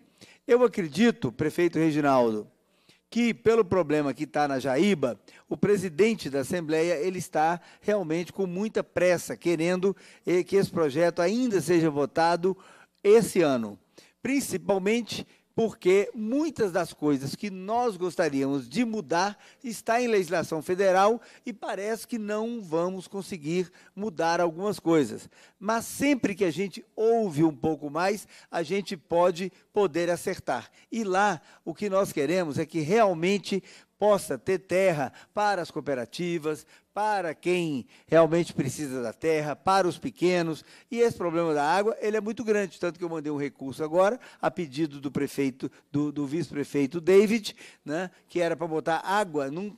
[SPEAKER 12] Eu acredito, prefeito Reginaldo, que pelo problema que está na Jaíba, o presidente da Assembleia ele está realmente com muita pressa, querendo eh, que esse projeto ainda seja votado esse ano, principalmente porque muitas das coisas que nós gostaríamos de mudar está em legislação federal e parece que não vamos conseguir mudar algumas coisas. Mas sempre que a gente ouve um pouco mais, a gente pode poder acertar. E lá o que nós queremos é que realmente possa ter terra para as cooperativas, para quem realmente precisa da terra, para os pequenos. E esse problema da água, ele é muito grande, tanto que eu mandei um recurso agora, a pedido do prefeito, do, do vice-prefeito David, né, que era para botar água num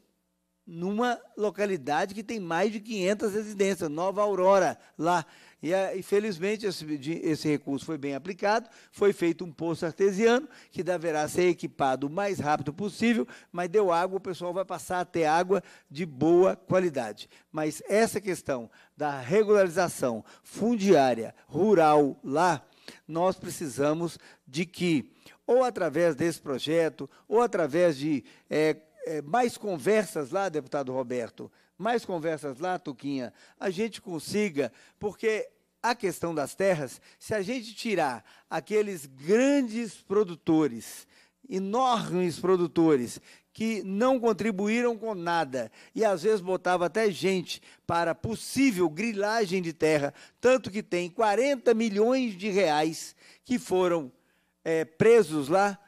[SPEAKER 12] numa localidade que tem mais de 500 residências, Nova Aurora, lá. E, eh, infelizmente, esse, esse recurso foi bem aplicado, foi feito um poço artesiano, que deverá ser equipado o mais rápido possível, mas deu água, o pessoal vai passar a ter água de boa qualidade. Mas essa questão da regularização fundiária rural lá, nós precisamos de que, ou através desse projeto, ou através de é, é, mais conversas lá, deputado Roberto, mais conversas lá, Tuquinha, a gente consiga, porque a questão das terras, se a gente tirar aqueles grandes produtores, enormes produtores, que não contribuíram com nada e às vezes botava até gente para possível grilagem de terra, tanto que tem 40 milhões de reais que foram é, presos lá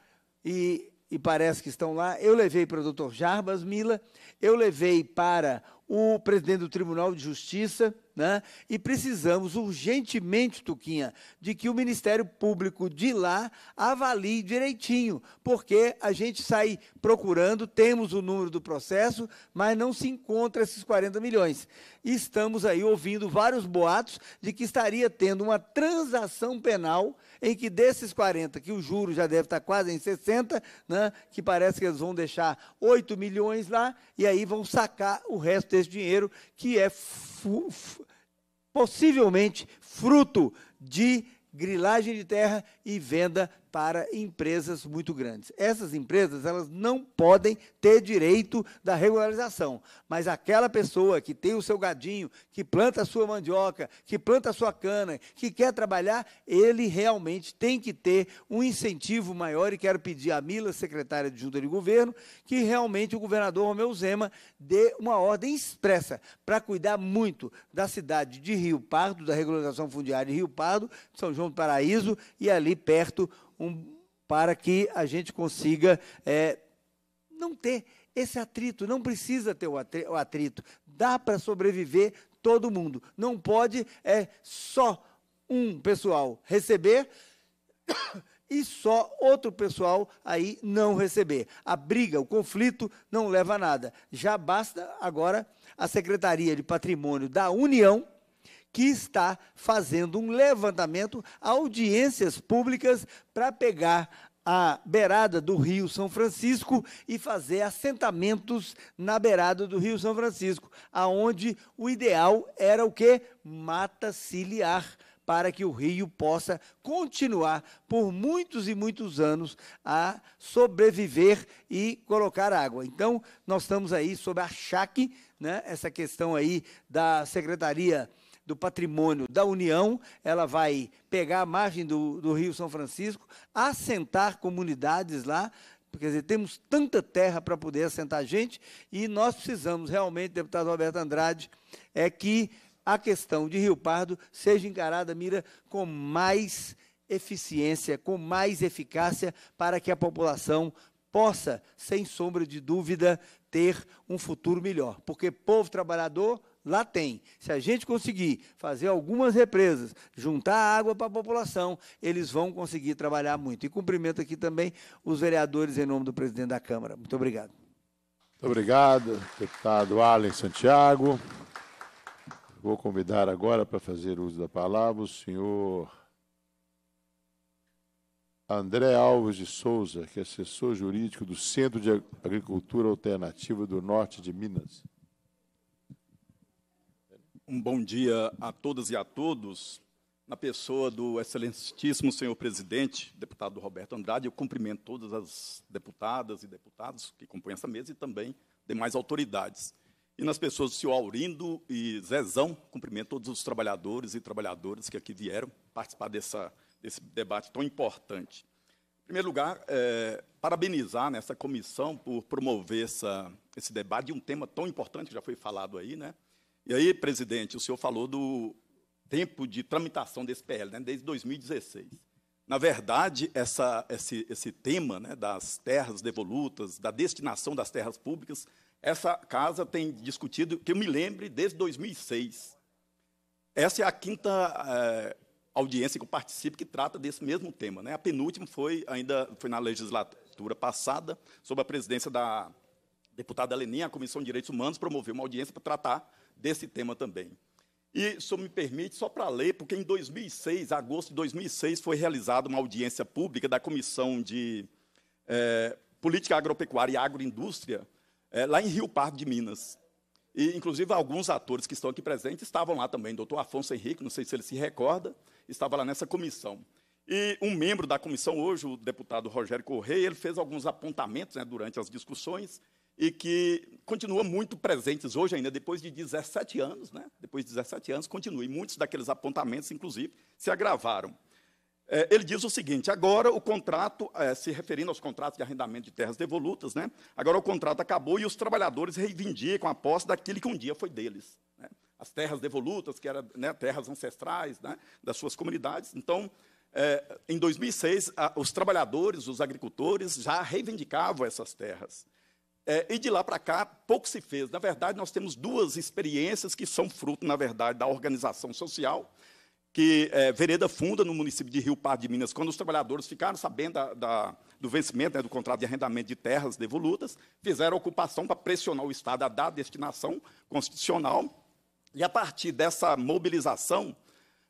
[SPEAKER 12] e e parece que estão lá. Eu levei para o doutor Jarbas Mila, eu levei para o presidente do Tribunal de Justiça, né? e precisamos urgentemente, Tuquinha, de que o Ministério Público de lá avalie direitinho, porque a gente sai procurando, temos o número do processo, mas não se encontra esses 40 milhões. Estamos aí ouvindo vários boatos de que estaria tendo uma transação penal em que desses 40, que o juro já deve estar quase em 60, né, que parece que eles vão deixar 8 milhões lá, e aí vão sacar o resto desse dinheiro, que é possivelmente fruto de grilagem de terra e venda para empresas muito grandes. Essas empresas, elas não podem ter direito da regularização, mas aquela pessoa que tem o seu gadinho, que planta a sua mandioca, que planta a sua cana, que quer trabalhar, ele realmente tem que ter um incentivo maior e quero pedir à Mila, secretária de Junta de Governo, que realmente o governador Romeu Zema dê uma ordem expressa para cuidar muito da cidade de Rio Pardo, da regularização fundiária de Rio Pardo, São João do Paraíso e ali perto um, para que a gente consiga é, não ter esse atrito. Não precisa ter o atrito. Dá para sobreviver todo mundo. Não pode é só um pessoal receber e só outro pessoal aí não receber. A briga, o conflito não leva a nada. Já basta agora a Secretaria de Patrimônio da União que está fazendo um levantamento, audiências públicas, para pegar a beirada do Rio São Francisco e fazer assentamentos na beirada do Rio São Francisco, aonde o ideal era o que mata ciliar para que o rio possa continuar por muitos e muitos anos a sobreviver e colocar água. Então, nós estamos aí sobre a CHAC, né, essa questão aí da Secretaria do patrimônio da União, ela vai pegar a margem do, do Rio São Francisco, assentar comunidades lá, quer dizer, temos tanta terra para poder assentar gente, e nós precisamos realmente, deputado Roberto Andrade, é que a questão de Rio Pardo seja encarada, mira, com mais eficiência, com mais eficácia, para que a população possa, sem sombra de dúvida, ter um futuro melhor. Porque povo trabalhador Lá tem. Se a gente conseguir fazer algumas represas, juntar água para a população, eles vão conseguir trabalhar muito. E cumprimento aqui também os vereadores em nome do presidente da Câmara. Muito obrigado.
[SPEAKER 1] Muito obrigado, deputado Allen Santiago. Vou convidar agora para fazer uso da palavra o senhor André Alves de Souza, que é assessor jurídico do Centro de Agricultura Alternativa do Norte de Minas.
[SPEAKER 13] Um bom dia a todas e a todos. Na pessoa do excelentíssimo senhor presidente, deputado Roberto Andrade, eu cumprimento todas as deputadas e deputados que compõem essa mesa e também demais autoridades. E nas pessoas do senhor Aurindo e Zezão, cumprimento todos os trabalhadores e trabalhadoras que aqui vieram participar dessa, desse debate tão importante. Em primeiro lugar, é, parabenizar nessa comissão por promover essa, esse debate de um tema tão importante que já foi falado aí, né? E aí, presidente, o senhor falou do tempo de tramitação desse PL, né, desde 2016. Na verdade, essa, esse, esse, tema né, das terras devolutas, da destinação das terras públicas, essa casa tem discutido, que eu me lembre, desde 2006. Essa é a quinta eh, audiência que eu participo que trata desse mesmo tema. Né? A penúltima foi ainda foi na legislatura passada, sob a presidência da deputada Leninha, a Comissão de Direitos Humanos promoveu uma audiência para tratar desse tema também. E se me permite só para ler, porque em 2006, agosto de 2006, foi realizada uma audiência pública da Comissão de é, Política Agropecuária e Agroindústria, é, lá em Rio Pardo de Minas. E, inclusive, alguns atores que estão aqui presentes estavam lá também. Doutor Afonso Henrique, não sei se ele se recorda, estava lá nessa comissão. E um membro da comissão, hoje, o deputado Rogério Correia, ele fez alguns apontamentos né, durante as discussões, e que continua muito presentes hoje ainda, depois de 17 anos, né? depois de 17 anos, continua, e muitos daqueles apontamentos, inclusive, se agravaram. É, ele diz o seguinte: agora o contrato, é, se referindo aos contratos de arrendamento de terras devolutas, né? agora o contrato acabou e os trabalhadores reivindicam a posse daquilo que um dia foi deles. Né? As terras devolutas, que eram né, terras ancestrais né, das suas comunidades. Então, é, em 2006, a, os trabalhadores, os agricultores já reivindicavam essas terras. É, e de lá para cá, pouco se fez. Na verdade, nós temos duas experiências que são fruto, na verdade, da organização social, que é, Vereda Funda, no município de Rio Parque, de Minas, quando os trabalhadores ficaram sabendo da, da, do vencimento né, do contrato de arrendamento de terras devolutas, fizeram ocupação para pressionar o Estado a dar destinação constitucional. E a partir dessa mobilização,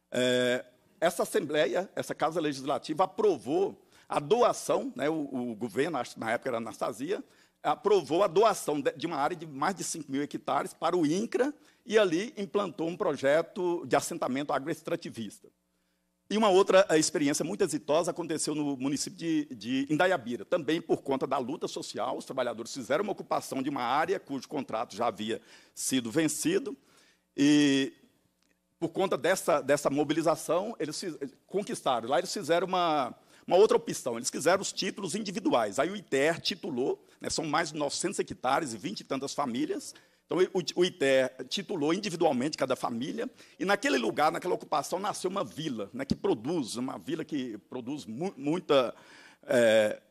[SPEAKER 13] é, essa Assembleia, essa Casa Legislativa, aprovou a doação, né, o, o governo, na época era Anastasia, aprovou a doação de uma área de mais de 5 mil hectares para o INCRA e ali implantou um projeto de assentamento agroextrativista. E uma outra eh, experiência muito exitosa aconteceu no município de, de Indaiabira, também por conta da luta social. Os trabalhadores fizeram uma ocupação de uma área cujo contrato já havia sido vencido, e por conta dessa, dessa mobilização, eles eh, conquistaram. Lá eles fizeram uma, uma outra opção, eles quiseram os títulos individuais. Aí o ITER titulou, né, são mais de 900 hectares e 20 e tantas famílias. Então o, ITER titulou individualmente cada família. E naquele lugar, naquela ocupação, nasceu uma vila, né, que produz, uma vila que produz mu muita. É,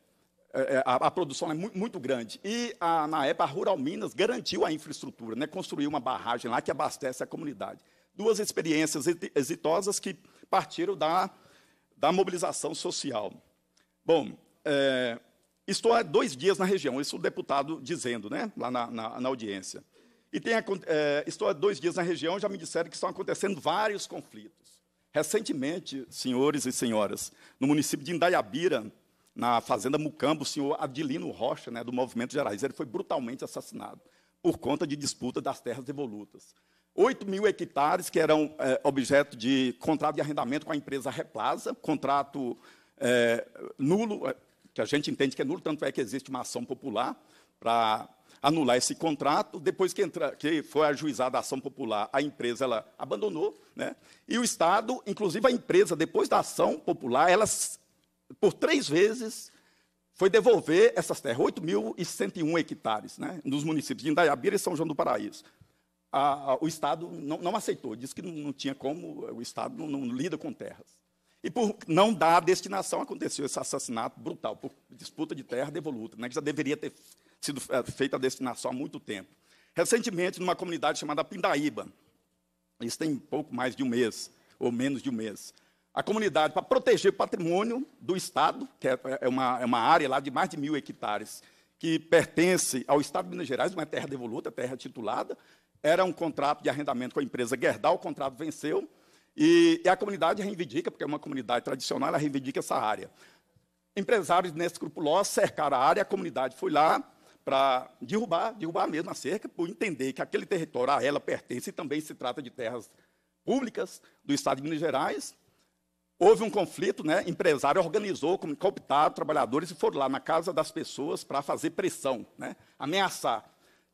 [SPEAKER 13] é, é a, a, produção é muito, muito grande. E, a, na época, a Rural Minas garantiu a infraestrutura, né? construiu uma barragem lá que abastece a comunidade. Duas experiências exitosas que partiram da da mobilização social. Bom, é, estou há dois dias na região, isso o deputado dizendo, né, lá na, na, na audiência. E tem, é, estou há dois dias na região, já me disseram que estão acontecendo vários conflitos. Recentemente, senhores e senhoras, no município de Indaiabira, na fazenda Mucambo, o senhor Adilino Rocha, né, do Movimento Gerais, ele foi brutalmente assassinado por conta de disputa das terras devolutas. 8 mil hectares que eram é, objeto de contrato de arrendamento com a empresa Replaza, contrato é, nulo, eh, que a gente entende que é nulo, tanto é que existe uma ação popular para anular esse contrato. Depois que, entra, que foi ajuizada a ação popular, a empresa ela abandonou. Né? E o Estado, inclusive a empresa, depois da ação popular, ela, por três vezes, foi devolver essas terras, 8.101 hectares, né? nos municípios de Indaiabira e São João do Paraíso a, a, o Estado não, não, aceitou, disse que não, não tinha como, o Estado não, não, lida com terras. E por não dar a destinação, aconteceu esse assassinato brutal, por disputa de terra devoluta, né, que já deveria ter sido é, feita a destinação há muito tempo. Recentemente, numa comunidade chamada Pindaíba, isso tem pouco mais de um mês, ou menos de um mês, a comunidade, para proteger o patrimônio do Estado, que é, é uma, é uma área lá de mais de mil hectares, que pertence ao Estado de Minas Gerais, não é terra devoluta, é terra titulada, era um contrato de arrendamento com a empresa Gerdau, o contrato venceu, e, e a comunidade reivindica, porque é uma comunidade tradicional, ela reivindica essa área. Empresários inescrupulosos cercaram a área, a comunidade foi lá para derrubar, derrubar mesmo a cerca, por entender que aquele território a ela pertence e também se trata de terras públicas do Estado de Minas Gerais, houve um conflito, né? Empresário organizou, cooptado trabalhadores e foram lá na casa das pessoas para fazer pressão, né? Ameaçar.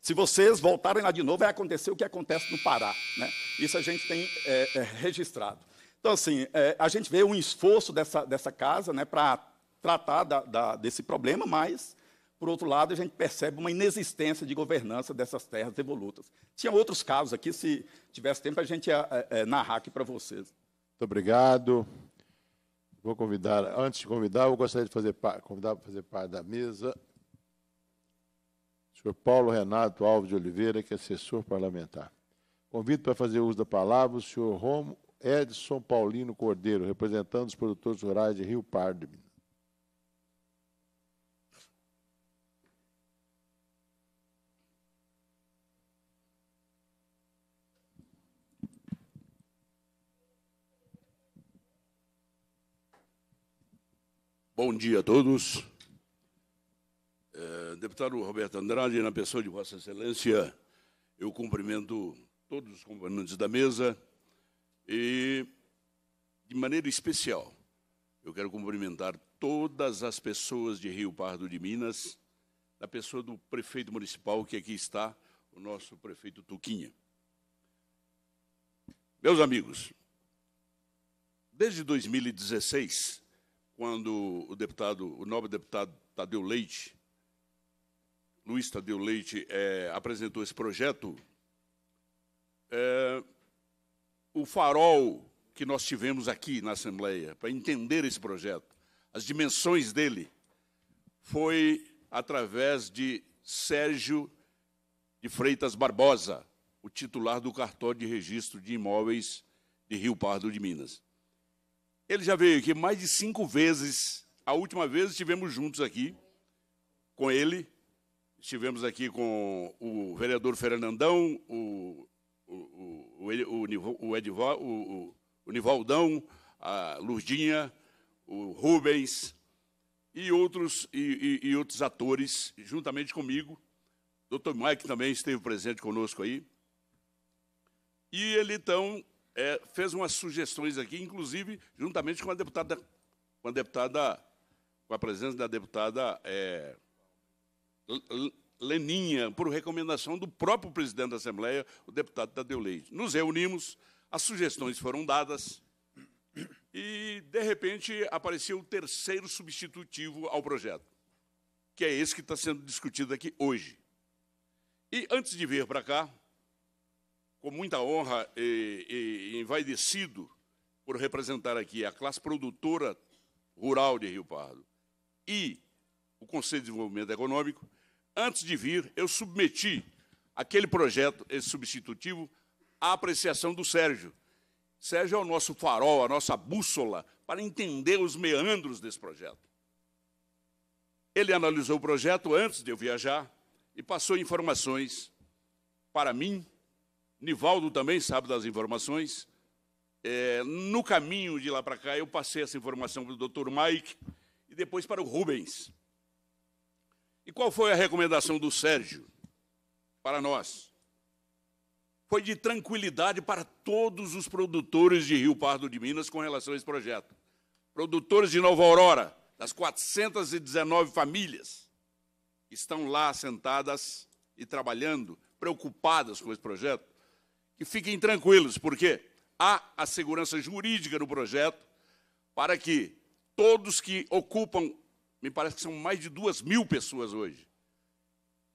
[SPEAKER 13] Se vocês voltarem lá de novo, vai acontecer o que acontece no Pará. Né? Isso a gente tem é, é, registrado. Então, assim, é, a gente vê um esforço dessa, dessa casa né, para tratar da, da, desse problema, mas, por outro lado, a gente percebe uma inexistência de governança dessas terras devolutas. Tinha outros casos aqui, se tivesse tempo, a gente ia é, é, narrar aqui para vocês.
[SPEAKER 1] Muito obrigado. Vou convidar, antes de convidar, eu gostaria de fazer, convidar para fazer parte da mesa senhor Paulo Renato Alves de Oliveira, que é assessor parlamentar. Convido para fazer uso da palavra o senhor Romo Edson Paulino Cordeiro, representando os produtores rurais de Rio Pardo.
[SPEAKER 14] Bom dia a todos. Eh, deputado Roberto Andrade, na pessoa de Vossa Excelência, eu cumprimento todos os componentes da mesa e, de maneira especial, eu quero cumprimentar todas as pessoas de Rio Pardo de Minas, na pessoa do prefeito municipal que aqui está, o nosso prefeito Tuquinha. Meus amigos, desde 2016, quando o deputado, o nobre deputado Tadeu Leite, Luiz Tadeu Leite é, apresentou esse projeto, é, o farol que nós tivemos aqui na Assembleia para entender esse projeto, as dimensões dele, foi através de Sérgio de Freitas Barbosa, o titular do cartório de registro de imóveis de Rio Pardo de Minas. Ele já veio aqui mais de cinco vezes. A última vez estivemos juntos aqui com ele Estivemos aqui com o vereador Fernandão, o, o, o, o, Nivaldão, a Lurdinha, o Rubens e outros, e, e outros atores, juntamente comigo. O doutor Mike também esteve presente conosco aí. E ele, então, é, fez umas sugestões aqui, inclusive juntamente com a deputada, com a deputada, com a presença da deputada é, Leninha, por recomendação do próprio presidente da Assembleia, o deputado Tadeu Leite. Nos reunimos, as sugestões foram dadas e, de repente, apareceu o terceiro substitutivo ao projeto, que é esse que está sendo discutido aqui hoje. E, antes de vir para cá, com muita honra e, e envaidecido por representar aqui a classe produtora rural de Rio Pardo e o Conselho de Desenvolvimento Econômico, Antes de vir, eu submeti aquele projeto, esse substitutivo, à apreciação do Sérgio. Sérgio é o nosso farol, a nossa bússola para entender os meandros desse projeto. Ele analisou o projeto antes de eu viajar e passou informações para mim. Nivaldo também sabe das informações. É, no caminho de lá para cá, eu passei essa informação para o doutor Mike e depois para o Rubens. E qual foi a recomendação do Sérgio para nós? Foi de tranquilidade para todos os produtores de Rio Pardo de Minas com relação a esse projeto. Produtores de Nova Aurora, das 419 famílias, estão lá sentadas e trabalhando, preocupadas com esse projeto. E fiquem tranquilos, porque há a segurança jurídica no projeto para que todos que ocupam me parece que são mais de duas mil pessoas hoje.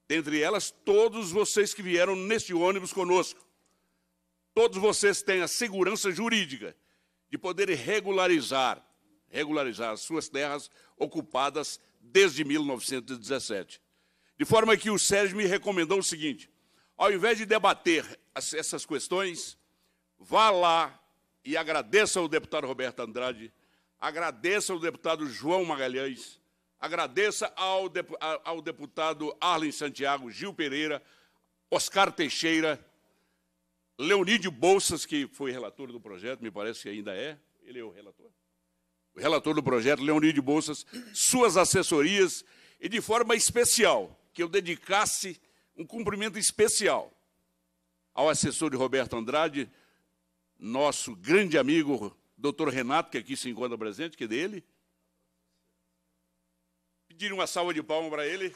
[SPEAKER 14] Dentre elas, todos vocês que vieram neste ônibus conosco. Todos vocês têm a segurança jurídica de poderem regularizar, regularizar as suas terras ocupadas desde 1917. De forma que o Sérgio me recomendou o seguinte: ao invés de debater essas questões, vá lá e agradeça ao deputado Roberto Andrade, agradeça ao deputado João Magalhães, Agradeça ao, ao deputado Arlen Santiago, Gil Pereira, Oscar Teixeira, Leonídio Bolsas, que foi relator do projeto, me parece que ainda é. Ele é o relator. O relator do projeto, Leonídio Bolsas, suas assessorias, e de forma especial, que eu dedicasse um cumprimento especial ao assessor de Roberto Andrade, nosso grande amigo, doutor Renato, que aqui se encontra presente, que é dele, Pedir uma salva de palmas para ele.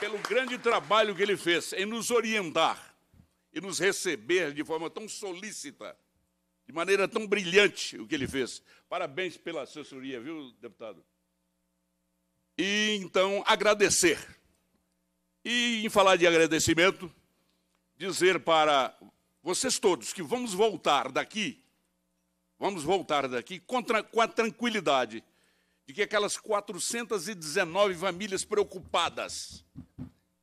[SPEAKER 14] Pelo grande trabalho que ele fez em nos orientar e nos receber de forma tão solícita, de maneira tão brilhante o que ele fez. Parabéns pela assessoria, viu, deputado? E então agradecer. E em falar de agradecimento, dizer para vocês todos que vamos voltar daqui, vamos voltar daqui com a tranquilidade de que aquelas 419 famílias preocupadas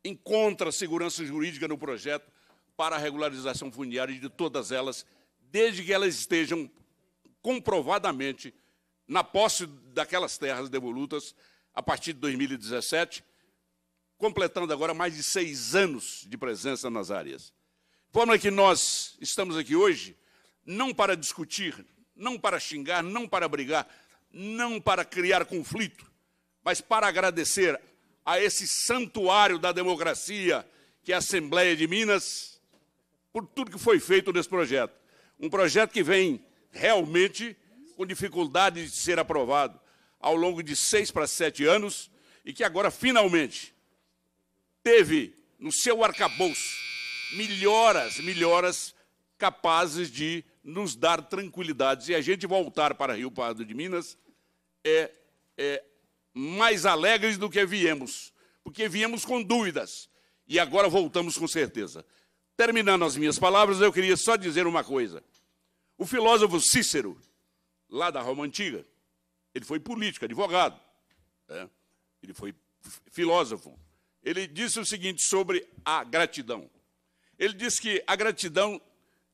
[SPEAKER 14] encontram segurança jurídica no projeto para a regularização fundiária de todas elas, desde que elas estejam comprovadamente na posse daquelas terras devolutas a partir de 2017, completando agora mais de seis anos de presença nas áreas. De forma que nós estamos aqui hoje não para discutir, não para xingar, não para brigar, não para criar conflito, mas para agradecer a esse santuário da democracia, que é a Assembleia de Minas, por tudo que foi feito nesse projeto. Um projeto que vem realmente com dificuldade de ser aprovado ao longo de seis para sete anos e que agora, finalmente, teve no seu arcabouço melhoras, melhoras capazes de nos dar tranquilidade. e a gente voltar para Rio Pardo de Minas, é, é mais alegres do que viemos, porque viemos com dúvidas e agora voltamos com certeza. Terminando as minhas palavras, eu queria só dizer uma coisa. O filósofo Cícero, lá da Roma Antiga, ele foi político, advogado, né? ele foi filósofo. Ele disse o seguinte sobre a gratidão. Ele disse que a gratidão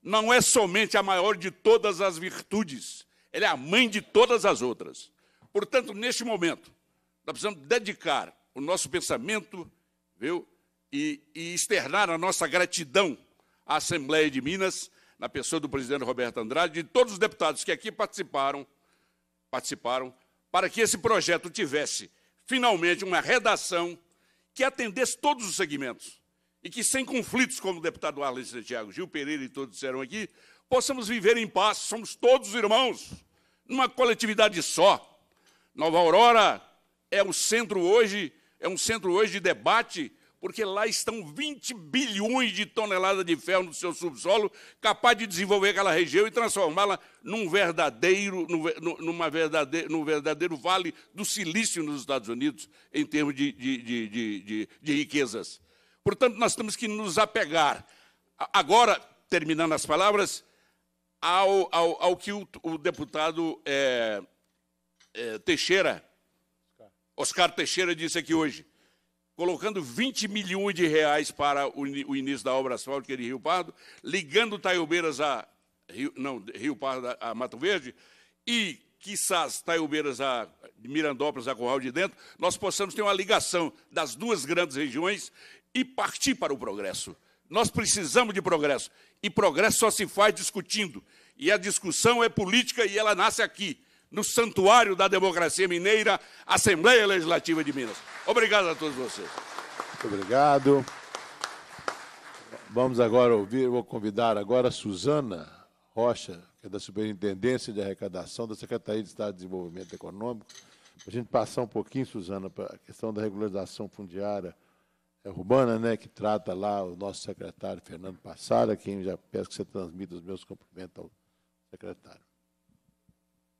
[SPEAKER 14] não é somente a maior de todas as virtudes, ela é a mãe de todas as outras. Portanto, neste momento, nós precisamos dedicar o nosso pensamento viu? E, e externar a nossa gratidão à Assembleia de Minas, na pessoa do presidente Roberto Andrade, e de todos os deputados que aqui participaram, participaram, para que esse projeto tivesse, finalmente, uma redação que atendesse todos os segmentos e que, sem conflitos, como o deputado Arlen Santiago, Gil Pereira e todos disseram aqui, possamos viver em paz, somos todos irmãos, numa coletividade só. Nova Aurora é o centro hoje, é um centro hoje de debate, porque lá estão 20 bilhões de toneladas de ferro no seu subsolo, capaz de desenvolver aquela região e transformá-la num verdadeiro, numa verdadeiro, num verdadeiro vale do silício nos Estados Unidos, em termos de, de, de, de riquezas. Portanto, nós temos que nos apegar. Agora, terminando as palavras, ao, ao, ao que o, o deputado é, é, Teixeira, Oscar Teixeira, disse aqui hoje, colocando 20 milhões de reais para o, o início da obra asfáltica de Rio Pardo, ligando Taiobeiras a Rio, não, Rio Pardo a Mato Verde e, quiçás, Taiobeiras a Mirandópolis a Corral de Dentro, nós possamos ter uma ligação das duas grandes regiões e partir para o progresso. Nós precisamos de progresso. E progresso só se faz discutindo. E a discussão é política e ela nasce aqui, no Santuário da Democracia Mineira, Assembleia Legislativa de Minas. Obrigado a todos vocês.
[SPEAKER 1] Muito obrigado. Vamos agora ouvir, vou convidar agora a Suzana Rocha, que é da Superintendência de Arrecadação da Secretaria de Estado de Desenvolvimento Econômico, para a gente passar um pouquinho, Suzana, para a questão da regularização fundiária é, Urbana, né, que trata lá o nosso secretário Fernando Passara, quem já peço que você transmita os meus cumprimentos ao
[SPEAKER 15] secretário.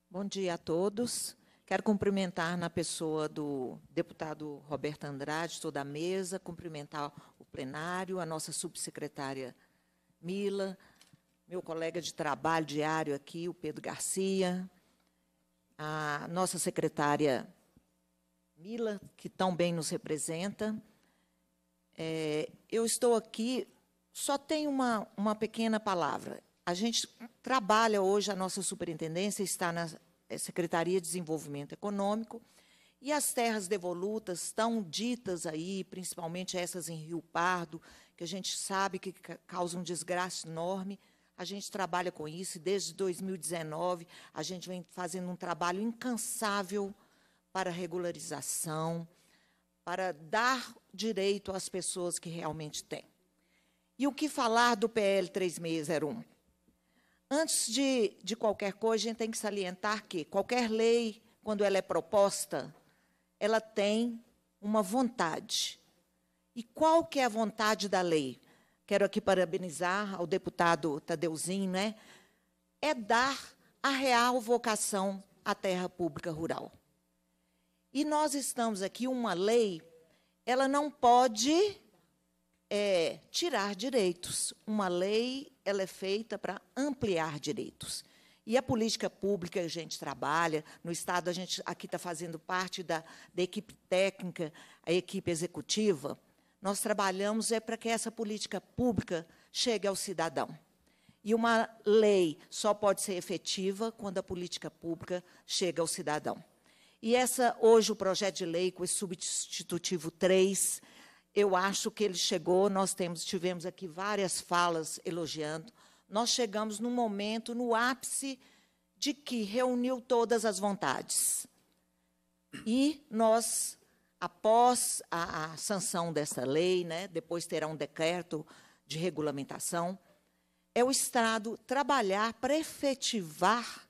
[SPEAKER 15] Bom dia a todos. Quero cumprimentar na pessoa do deputado Roberto Andrade, toda a mesa, cumprimentar o plenário, a nossa subsecretária Mila, meu colega de trabalho diário aqui, o Pedro Garcia, a nossa secretária Mila, que tão bem nos representa, é, eu estou aqui, só tem uma, uma pequena palavra. A gente trabalha hoje, a nossa superintendência está na Secretaria de Desenvolvimento Econômico, e as terras devolutas estão ditas aí, principalmente essas em Rio Pardo, que a gente sabe que causam um enorme. A gente trabalha com isso e desde 2019 a gente vem fazendo um trabalho incansável para regularização, para dar direito às pessoas que realmente têm. E o que falar do PL 3601? Antes de, de qualquer coisa, a gente tem que salientar que qualquer lei, quando ela é proposta, ela tem uma vontade. E qual que é a vontade da lei? Quero aqui parabenizar ao deputado Tadeuzinho, né? É dar a real vocação à terra pública rural. E nós estamos aqui, uma lei, ela não pode é, tirar direitos. Uma lei, ela é feita para ampliar direitos. E a política pública a gente trabalha, no Estado a gente aqui está fazendo parte da, da equipe técnica, a equipe executiva, nós trabalhamos é para que essa política pública chegue ao cidadão. E uma lei só pode ser efetiva quando a política pública chega ao cidadão. E essa hoje o projeto de lei com esse substitutivo 3, eu acho que ele chegou, nós temos tivemos aqui várias falas elogiando. Nós chegamos num momento no ápice de que reuniu todas as vontades. E nós após a, a sanção dessa lei, né, depois terá um decreto de regulamentação, é o Estado trabalhar para efetivar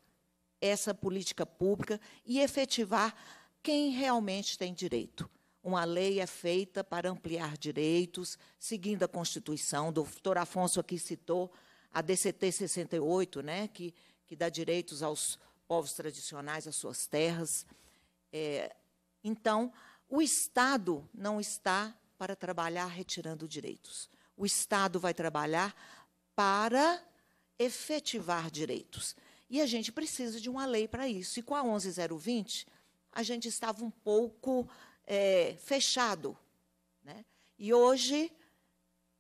[SPEAKER 15] essa política pública e efetivar quem realmente tem direito. Uma lei é feita para ampliar direitos, seguindo a Constituição. O doutor Afonso aqui citou a DCT 68, né, que, que dá direitos aos povos tradicionais, às suas terras. É, então, o Estado não está para trabalhar retirando direitos. O Estado vai trabalhar para efetivar direitos. E a gente precisa de uma lei para isso. E com a 11020, a gente estava um pouco é, fechado. Né? E hoje,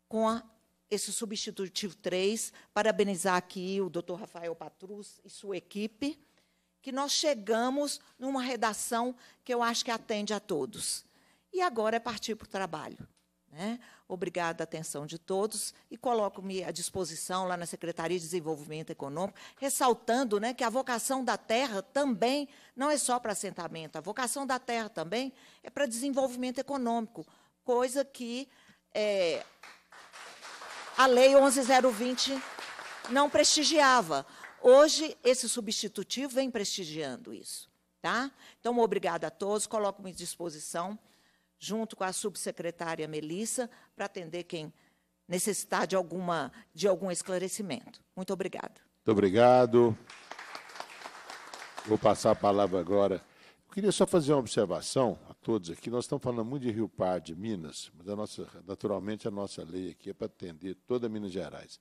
[SPEAKER 15] com a, esse substitutivo 3, parabenizar aqui o doutor Rafael Patrus e sua equipe, que nós chegamos numa redação que eu acho que atende a todos. E agora é partir para o trabalho. Né? Obrigada a atenção de todos e coloco-me à disposição lá na Secretaria de Desenvolvimento Econômico, ressaltando né, que a vocação da terra também não é só para assentamento, a vocação da terra também é para desenvolvimento econômico, coisa que é, a Lei 11.020 não prestigiava. Hoje, esse substitutivo vem prestigiando isso. Tá? Então, obrigada a todos, coloco-me à disposição junto com a subsecretária Melissa, para atender quem necessitar de, alguma, de algum esclarecimento. Muito obrigada.
[SPEAKER 1] Muito obrigado. Vou passar a palavra agora. Eu queria só fazer uma observação a todos aqui. Nós estamos falando muito de Rio Pardo, Minas, mas a nossa, naturalmente a nossa lei aqui é para atender toda Minas Gerais.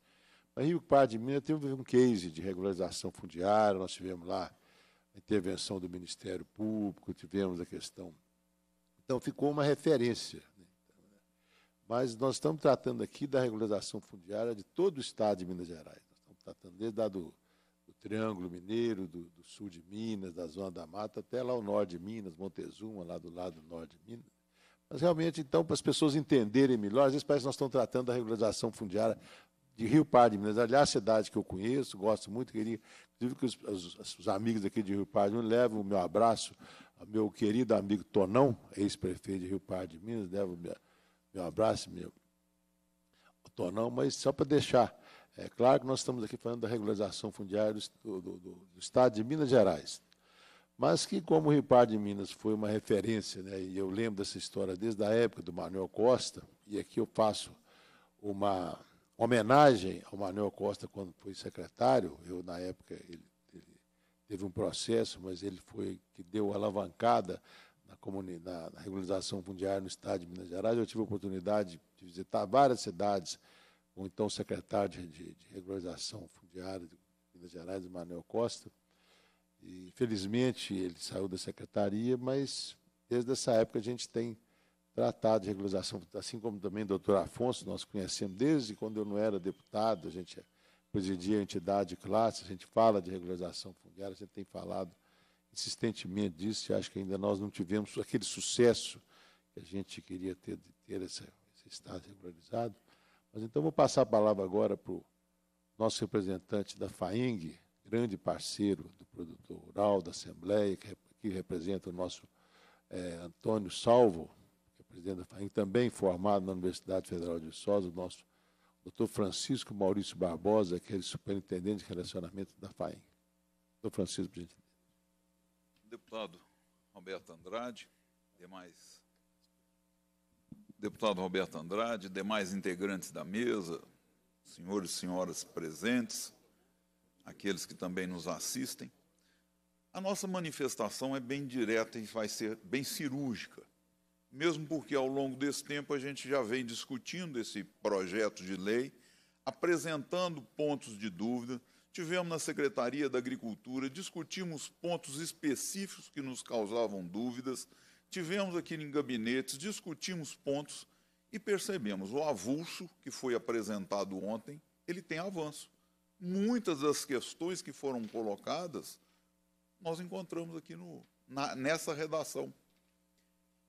[SPEAKER 1] Mas Rio Pardo de Minas teve um case de regularização fundiária, nós tivemos lá a intervenção do Ministério Público, tivemos a questão então ficou uma referência. Mas nós estamos tratando aqui da regularização fundiária de todo o Estado de Minas Gerais. Nós estamos tratando desde lá do, do Triângulo Mineiro, do, do, sul de Minas, da Zona da Mata, até lá o norte de Minas, Montezuma, lá do lado do norte de Minas. Mas realmente, então, para as pessoas entenderem melhor, às vezes parece que nós estamos tratando da regularização fundiária de Rio Pardo de Minas. Aliás, a cidade que eu conheço, gosto muito, queria, inclusive que os, os, os amigos aqui de Rio Pardo me levem o meu abraço meu querido amigo Tonão, ex-prefeito de Rio Pardo de Minas, devo né, meu, meu abraço, meu Tonão, mas só para deixar, é claro que nós estamos aqui falando da regularização fundiária do, do, do, do Estado de Minas Gerais, mas que como o Rio Pardo de Minas foi uma referência, né, e eu lembro dessa história desde a época do Manuel Costa, e aqui eu faço uma homenagem ao Manuel Costa quando foi secretário, eu na época ele teve um processo, mas ele foi que deu alavancada na, comunidade, na regularização fundiária no estado de Minas Gerais. Eu tive a oportunidade de visitar várias cidades com o então secretário de, de regularização fundiária de Minas Gerais, Manuel Costa. E, infelizmente, ele saiu da secretaria, mas desde essa época a gente tem tratado de regularização, assim como também o doutor Afonso, nós conhecemos desde quando eu não era deputado, a gente é Hoje em dia, entidade classe, a gente fala de regularização fundiária, a gente tem falado insistentemente disso, e acho que ainda nós não tivemos aquele sucesso que a gente queria ter de ter esse, esse Estado regularizado. Mas então vou passar a palavra agora para o nosso representante da FAENG, grande parceiro do produtor rural, da Assembleia, que, que representa o nosso é, Antônio Salvo, que é presidente da FAENG, também formado na Universidade Federal de Sousa, o nosso doutor Francisco Maurício Barbosa, aquele é superintendente de relacionamento da FAEM.
[SPEAKER 16] Doutor Francisco, por gentileza. Deputado Roberto Andrade, demais. Deputado Roberto Andrade, demais integrantes da mesa, senhores e senhoras presentes, aqueles que também nos assistem. A nossa manifestação é bem direta e vai ser bem cirúrgica mesmo porque ao longo desse tempo a gente já vem discutindo esse projeto de lei, apresentando pontos de dúvida. Tivemos na Secretaria da Agricultura, discutimos pontos específicos que nos causavam dúvidas, tivemos aqui em gabinetes, discutimos pontos e percebemos o avulso que foi apresentado ontem, ele tem avanço. Muitas das questões que foram colocadas, nós encontramos aqui no, na, nessa redação.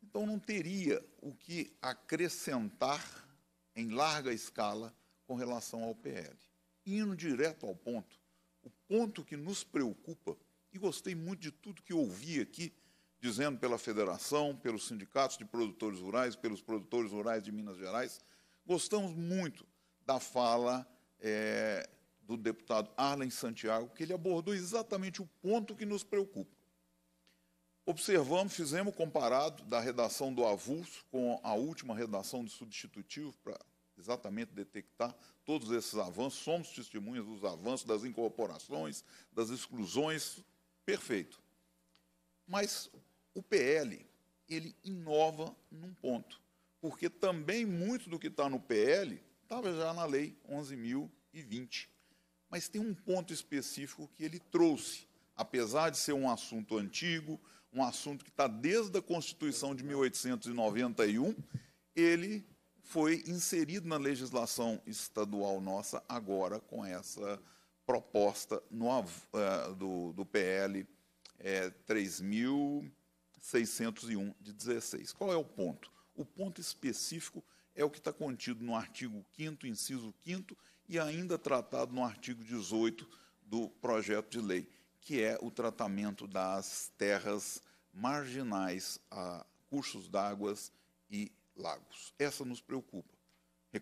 [SPEAKER 16] Então não teria o que acrescentar em larga escala com relação ao PL. Indo direto ao ponto, o ponto que nos preocupa, e gostei muito de tudo que ouvi aqui, dizendo pela federação, pelos sindicatos de produtores rurais, pelos produtores rurais de Minas Gerais, gostamos muito da fala é, do deputado Arlen Santiago, que ele abordou exatamente o ponto que nos preocupa. Observamos, fizemos comparado da redação do avulso com a última redação de substitutivo, para exatamente detectar todos esses avanços. Somos testemunhas dos avanços, das incorporações, das exclusões. Perfeito. Mas o PL, ele inova num ponto, porque também muito do que está no PL estava já na Lei 11.020. Mas tem um ponto específico que ele trouxe, apesar de ser um assunto antigo, um assunto que está desde a Constituição de 1891, ele foi inserido na legislação estadual nossa agora com essa proposta no, uh, do, do, PL é, 3.601 de 16. Qual é o ponto? O ponto específico é o que está contido no artigo 5º, inciso 5 e ainda tratado no artigo 18 do projeto de lei que é o tratamento das terras marginais a cursos d'águas e lagos. Essa nos preocupa.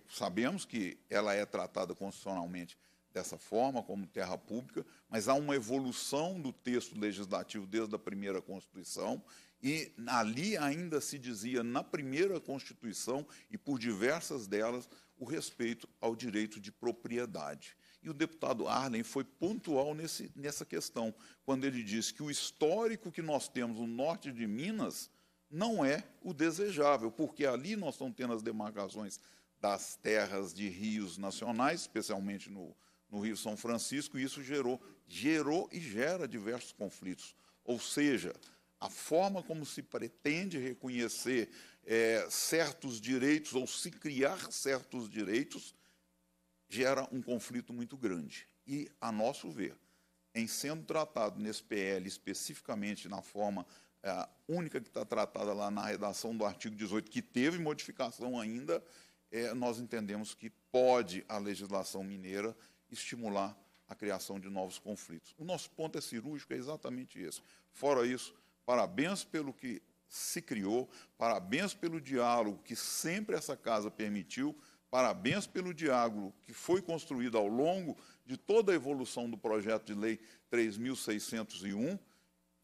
[SPEAKER 16] Sabemos que ela é tratada constitucionalmente dessa forma, como terra pública, mas há uma evolução do texto legislativo desde a primeira Constituição, e ali ainda se dizia, na primeira Constituição e por diversas delas, o respeito ao direito de propriedade. E o deputado Arlen foi pontual nesse, nessa questão, quando ele disse que o histórico que nós temos no norte de Minas não é o desejável, porque ali nós estamos tendo as demarcações das terras de rios nacionais, especialmente no, no Rio São Francisco, e isso gerou, gerou e gera diversos conflitos. Ou seja, a forma como se pretende reconhecer é, certos direitos ou se criar certos direitos gera um conflito muito grande. E, a nosso ver, em sendo tratado nesse PL, especificamente na forma é, única que está tratada lá na redação do artigo 18, que teve modificação ainda, é, nós entendemos que pode a legislação mineira estimular a criação de novos conflitos. O nosso ponto é cirúrgico, é exatamente esse. Fora isso, parabéns pelo que se criou, parabéns pelo diálogo que sempre essa casa permitiu. Parabéns pelo diálogo que foi construído ao longo de toda a evolução do projeto de lei 3601,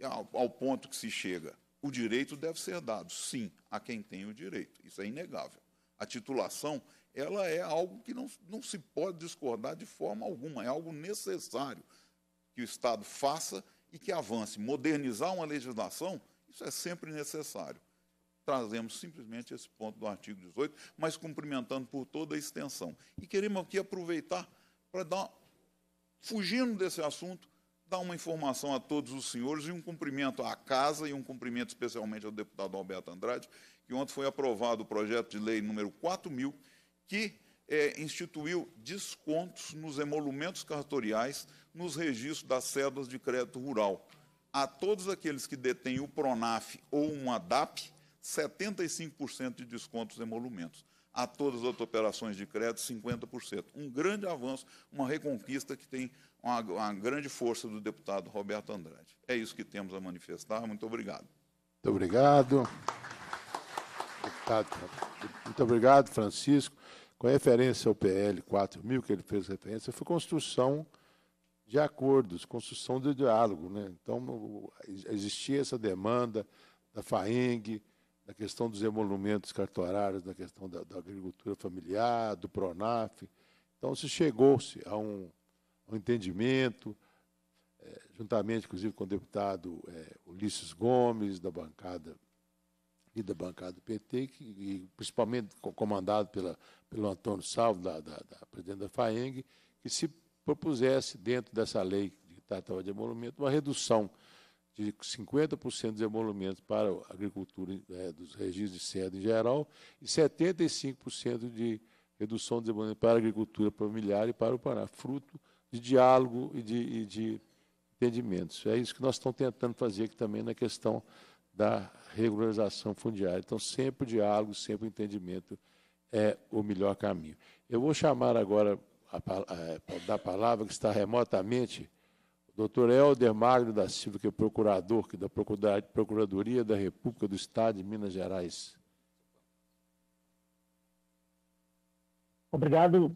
[SPEAKER 16] ao, ao ponto que se chega. O direito deve ser dado, sim, a quem tem o direito. Isso é inegável. A titulação ela é algo que não, não se pode discordar de forma alguma, é algo necessário que o Estado faça e que avance. Modernizar uma legislação, isso é sempre necessário trazemos simplesmente esse ponto do artigo 18, mas cumprimentando por toda a extensão. E queremos aqui aproveitar para dar, fugindo desse assunto, dar uma informação a todos os senhores e um cumprimento à casa e um cumprimento especialmente ao deputado Alberto Andrade, que ontem foi aprovado o projeto de lei número 4000, que é, instituiu descontos nos emolumentos cartoriais nos registros das cédulas de crédito rural. A todos aqueles que detêm o PRONAF ou uma DAP, 75% de descontos em emolumentos. A todas as operações de crédito, 50%. Um grande avanço, uma reconquista que tem uma, uma grande força do deputado Roberto Andrade. É isso que temos a manifestar. Muito obrigado.
[SPEAKER 1] Muito obrigado. Deputado, muito obrigado, Francisco. Com referência ao PL 4000, que ele fez referência, foi construção de acordos, construção de diálogo. Né? Então, existia essa demanda da FAENG, da questão dos emolumentos cartorários, da questão da, da agricultura familiar, do PRONAF. Então, se chegou-se a um, um entendimento, é, juntamente, inclusive, com o deputado é, Ulisses Gomes, da bancada e da bancada do PT, que, e, principalmente comandado pela, pelo Antônio Salvo, da, da, da presidente da FAENG, que se propusesse, dentro dessa lei que tratava de emolumento, uma redução de 50% de emolumentos para a agricultura é, dos regimes de sede em geral e 75% de redução de emolumentos para a agricultura familiar e para o Pará, fruto de diálogo e de, e de entendimentos. É isso que nós estamos tentando fazer aqui também na questão da regularização fundiária. Então, sempre o diálogo, sempre o entendimento é o melhor caminho. Eu vou chamar agora a, a, a é, da palavra que está remotamente o doutor Helder Magno da Silva, que é procurador que é da Procuradoria da República do Estado de Minas Gerais.
[SPEAKER 17] Obrigado,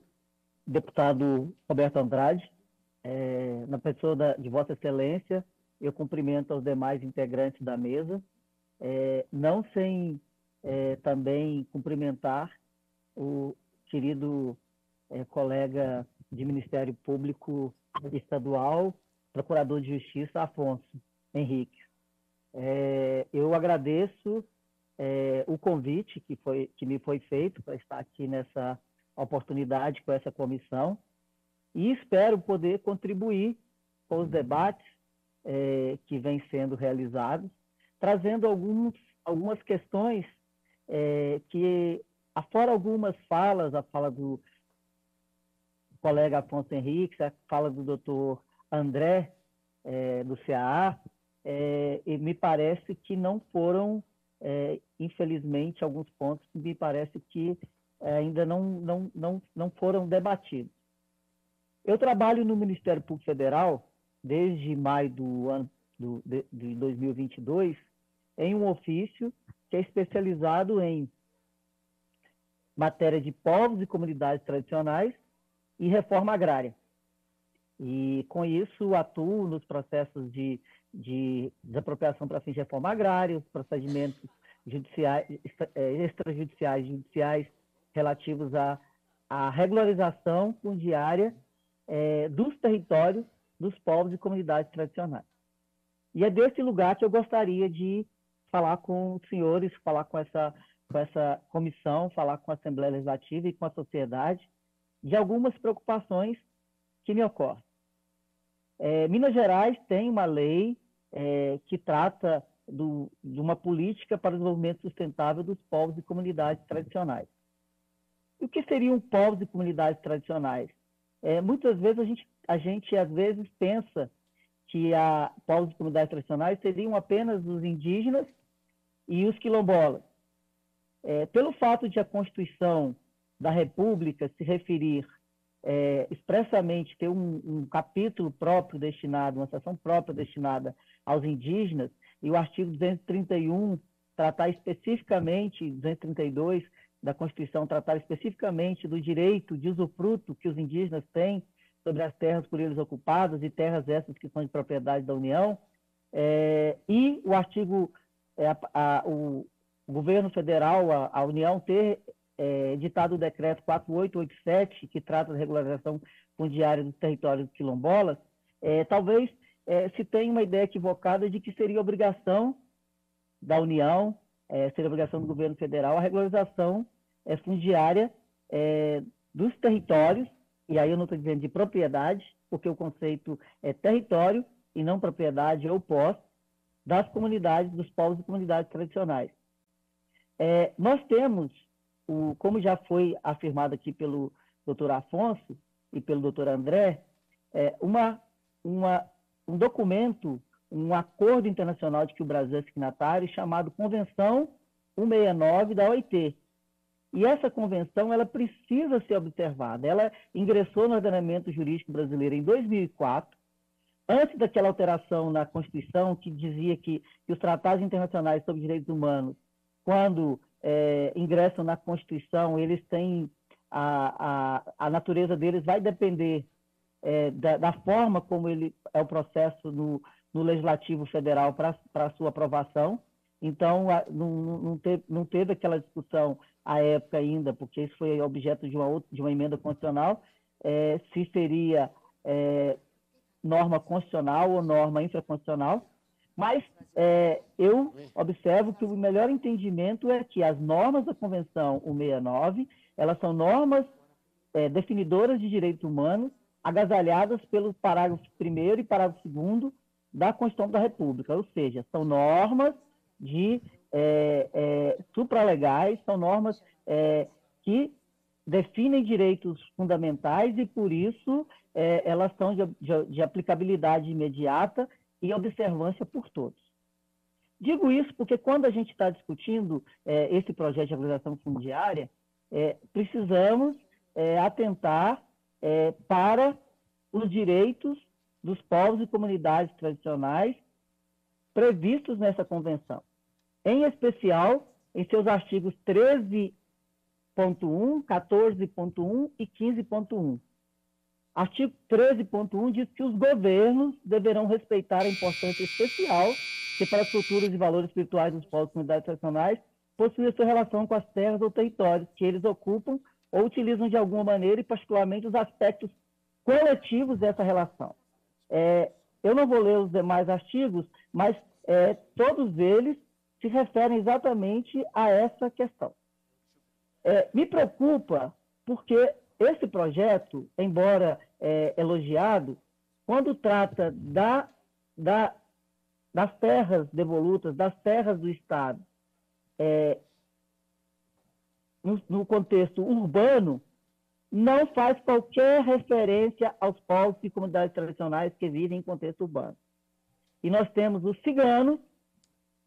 [SPEAKER 17] deputado Roberto Andrade. É, na pessoa da, de Vossa Excelência, eu cumprimento os demais integrantes da mesa, é, não sem é, também cumprimentar o querido é, colega de Ministério Público Estadual, procurador de justiça Afonso Henrique. É, eu agradeço é, o convite que, foi, que me foi feito para estar aqui nessa oportunidade com essa comissão e espero poder contribuir com os debates é, que vêm sendo realizados, trazendo alguns, algumas questões é, que, afora algumas falas, a fala do colega Afonso Henrique, a fala do doutor André é, do CAA, é, e me parece que não foram, é, infelizmente, alguns pontos que me parece que é, ainda não, não, não, não foram debatidos. Eu trabalho no Ministério Público Federal desde maio do ano do, de, de 2022 em um ofício que é especializado em matéria de povos e comunidades tradicionais e reforma agrária. E com isso atuo nos processos de, de desapropriação para fins de reforma agrária, os procedimentos judiciais, eh, extrajudiciais, judiciais relativos à, à regularização fundiária é, dos territórios dos povos e comunidades tradicionais. E é desse lugar que eu gostaria de falar com os senhores, falar com essa, com essa comissão, falar com a Assembleia Legislativa e com a sociedade de algumas preocupações que me ocorrem. É, Minas Gerais tem uma lei é, que trata do, de uma política para o desenvolvimento sustentável dos povos e comunidades tradicionais. E o que seriam povos e comunidades tradicionais? É, muitas vezes a gente, a gente às vezes pensa que a povos e comunidades tradicionais seriam apenas os indígenas e os quilombolas. É, pelo fato de a Constituição da República se referir é, expressamente ter um, um, capítulo próprio destinado, uma seção própria destinada aos indígenas, e o artigo 231 tratar especificamente, 232 da Constituição tratar especificamente do direito de usufruto que os indígenas têm sobre as terras por eles ocupadas e terras essas que são de propriedade da União, é, e o artigo, é, a, a, o, o governo federal, a, a União, ter é, ditado o decreto 4887, que trata da regularização fundiária do território quilombolas, é, talvez é, se tenha uma ideia equivocada de que seria obrigação da União, é, seria obrigação do governo federal, a regularização é, fundiária é, dos territórios, e aí eu não estou dizendo de propriedade, porque o conceito é território e não propriedade ou posse, das comunidades, dos povos e comunidades tradicionais. nós temos o, como já foi afirmado aqui pelo doutor Afonso e pelo doutor André, é, uma, uma, um documento, um acordo internacional de que o Brasil é signatário, chamado Convenção 169 da OIT. E essa convenção ela precisa ser observada. Ela ingressou no ordenamento jurídico brasileiro em 2004, antes daquela alteração na Constituição que dizia que, que os tratados internacionais sobre direitos humanos, quando é, ingressam na Constituição, eles têm a, a, a natureza deles vai depender é, da, da, forma como ele é o processo no, no Legislativo Federal para a sua aprovação. Então, a, não, não, teve, não teve aquela discussão à época ainda, porque isso foi objeto de uma, outra, de uma emenda constitucional, é, se seria é, norma constitucional ou norma infraconstitucional. Mas é, eu observo que o melhor entendimento é que as normas da Convenção 169, elas são normas é, definidoras de direitos humanos, agasalhadas pelo parágrafo 1 e parágrafo 2 da Constituição da República, ou seja, são normas de é, é, supralegais, são normas é, que definem direitos fundamentais e, por isso, é, elas são de, de, de aplicabilidade imediata e observância por todos. Digo isso porque quando a gente está discutindo é, esse projeto de regularização fundiária, é, precisamos é, atentar é, para os direitos dos povos e comunidades tradicionais previstos nessa convenção, em especial em seus artigos 13.1, 14.1 e 15.1, Artigo 13.1 diz que os governos deverão respeitar a importância especial que para as culturas e valores espirituais dos povos e comunidades tradicionais possui sua relação com as terras ou territórios que eles ocupam ou utilizam de alguma maneira e particularmente os aspectos coletivos dessa relação. É, eu não vou ler os demais artigos, mas é, todos eles se referem exatamente a essa questão. É, me preocupa porque esse projeto, embora é, elogiado, quando trata da, da, das terras devolutas, das terras do Estado, é, no, no contexto urbano, não faz qualquer referência aos povos e comunidades tradicionais que vivem em contexto urbano. E nós temos os ciganos,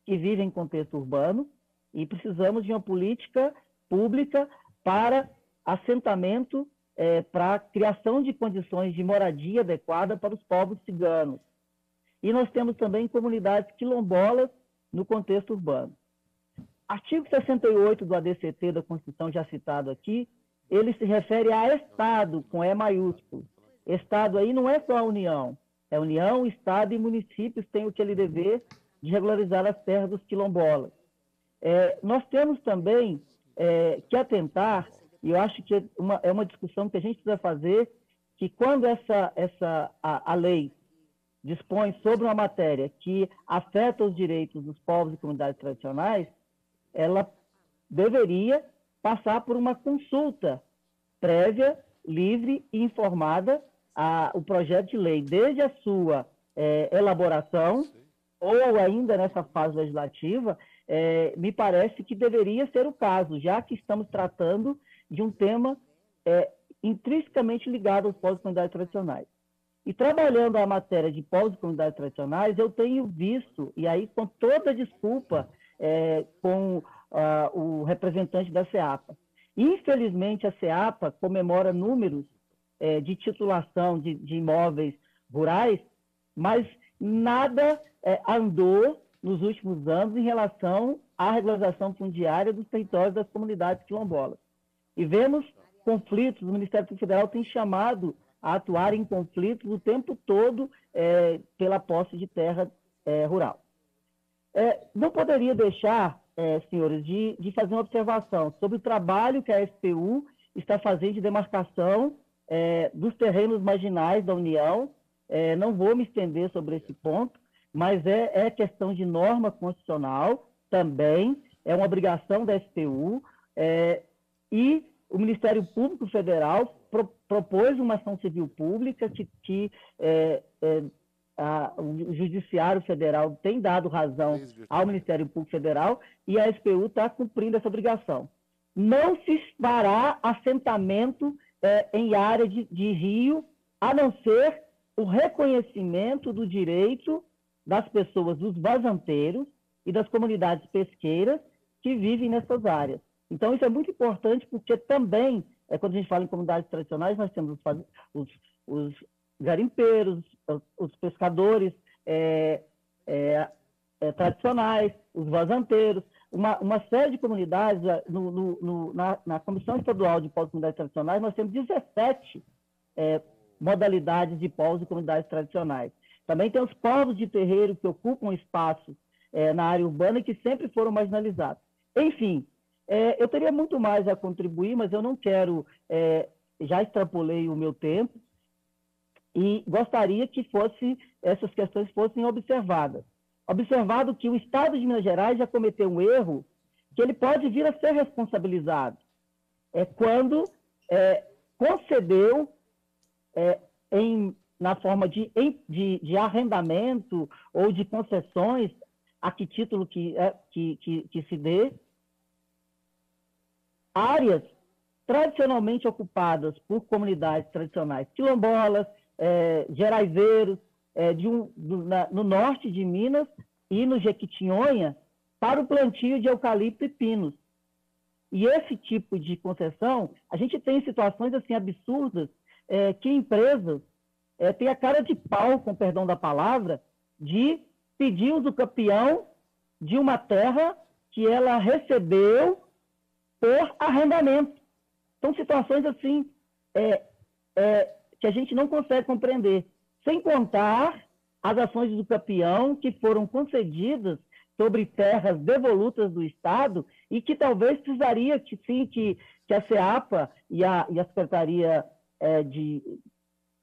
[SPEAKER 17] que vivem em contexto urbano, e precisamos de uma política pública para assentamento é, para criação de condições de moradia adequada para os povos ciganos. E nós temos também comunidades quilombolas no contexto urbano. Artigo 68 do ADCT da Constituição, já citado aqui, ele se refere a Estado, com E maiúsculo. Estado aí não é só a União, é União, Estado e municípios têm o que ele dever de regularizar as terras dos quilombolas. É, nós temos também é, que atentar e eu acho que é uma, é uma discussão que a gente precisa fazer, que quando essa, essa, a, a lei dispõe sobre uma matéria que afeta os direitos dos povos e comunidades tradicionais, ela deveria passar por uma consulta prévia, livre e informada a, o projeto de lei, desde a sua é, elaboração ou ainda nessa fase legislativa, é, me parece que deveria ser o caso, já que estamos tratando de um tema é, intrinsecamente ligado aos povos e comunidades tradicionais. E trabalhando a matéria de povos e comunidades tradicionais, eu tenho visto, e aí com toda desculpa é, com o representante da SEAPA, infelizmente a SEAPA comemora números é, de titulação de, de, imóveis rurais, mas nada é, andou nos últimos anos em relação à regularização fundiária dos territórios das comunidades quilombolas. E vemos conflitos, o Ministério Público Federal tem chamado a atuar em conflitos o tempo todo é, pela posse de terra é, rural. É, não poderia deixar, é, senhores, de, de, fazer uma observação sobre o trabalho que a SPU está fazendo de demarcação é, dos terrenos marginais da União. É, não vou me estender sobre esse ponto, mas é questão de norma constitucional também, é uma obrigação da SPU. É, e o Ministério Público Federal pro, propôs uma ação civil pública que, que é, é, a, o Judiciário Federal tem dado razão ao Ministério Público Federal e a SPU está cumprindo essa obrigação. Não se fará assentamento é, em área de, de rio, a não ser o reconhecimento do direito das pessoas, dos vazanteiros e das comunidades pesqueiras que vivem nessas áreas. Então, isso é muito importante, porque também, é, quando a gente fala em comunidades tradicionais, nós temos os, os, os garimpeiros, os pescadores é, é, é, tradicionais, os vazanteiros, uma, uma série de comunidades. É, no, no, no, na, na, Comissão Estadual de Povos e Comunidades Tradicionais, nós temos 17 é, modalidades de povos e comunidades tradicionais. Também tem os povos de terreiro que ocupam espaço é, na área urbana e que sempre foram marginalizados. Enfim, é, eu teria muito mais a contribuir, mas eu não quero, é, já extrapolei o meu tempo e gostaria que fosse essas questões fossem observadas. Observado que o Estado de Minas Gerais já cometeu um erro que ele pode vir a ser responsabilizado. É quando é, concedeu é, em, na forma de, de, de, arrendamento ou de concessões, a que título que, é, que, que, que se dê, áreas tradicionalmente ocupadas por comunidades tradicionais quilombolas, é, é, de um, do, na, no norte de Minas e no Jequitinhonha, para o plantio de eucalipto e pinos. E esse tipo de concessão, a gente tem situações assim absurdas é, que empresas é, têm a cara de pau, com perdão da palavra, de pedir o campeão de uma terra que ela recebeu por arrendamento. São situações assim é, é, que a gente não consegue compreender. Sem contar as ações do campeão que foram concedidas sobre terras devolutas do Estado e que talvez precisaria que sim que, que a CEAPA e a, e a Secretaria é, de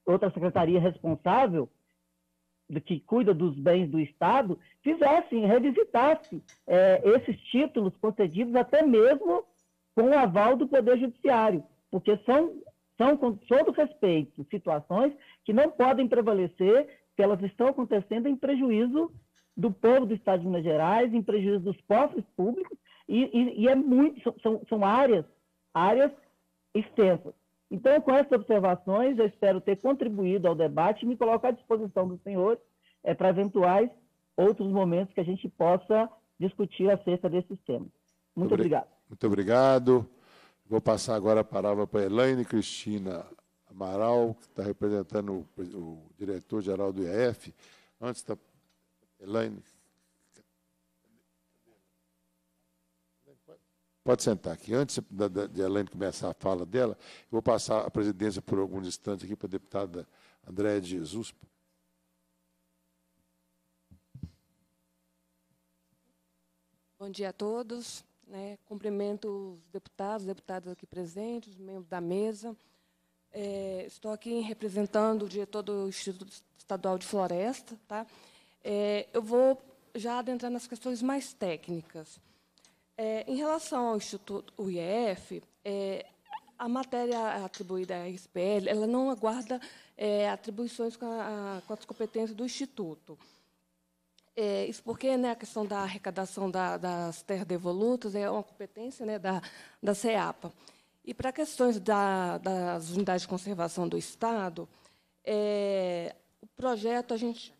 [SPEAKER 17] outra secretaria responsável que cuida dos bens do Estado fizessem, revisitasse é, esses títulos concedidos até mesmo com o aval do Poder Judiciário, porque são, são com todo respeito, situações que não podem prevalecer, que elas estão acontecendo em prejuízo do povo do Estado de Minas Gerais, em prejuízo dos cofres públicos, e, e, e, é muito, são, são áreas, áreas extensas. Então, com essas observações, eu espero ter contribuído ao debate e me coloco à disposição dos senhores é, para eventuais outros momentos que a gente possa discutir acerca desses temas. Muito, muito obrigado.
[SPEAKER 1] Muito obrigado. Vou passar agora a palavra para a Elaine Cristina Amaral, que está representando o, o diretor-geral do IEF. Antes da tá, Elaine. Pode sentar aqui. Antes da, da, de Elaine começar a fala dela, eu vou passar a presidência por alguns instantes aqui para a deputada Andréa de Jesus.
[SPEAKER 18] Bom dia a todos. Né? Cumprimento os deputados, deputadas aqui presentes, os membros da mesa. É, estou aqui representando o diretor do Instituto Estadual de Floresta. Tá? É, eu vou já adentrar nas questões mais técnicas. É, em relação ao Instituto IEF, é, a matéria atribuída à RSPL ela não aguarda é, atribuições com, a, com as competências do Instituto. É, isso porque né, a questão da arrecadação da, das terras devolutas é uma competência né, da, da CEAPA. E para questões da, das unidades de conservação do Estado, é, o projeto a gente.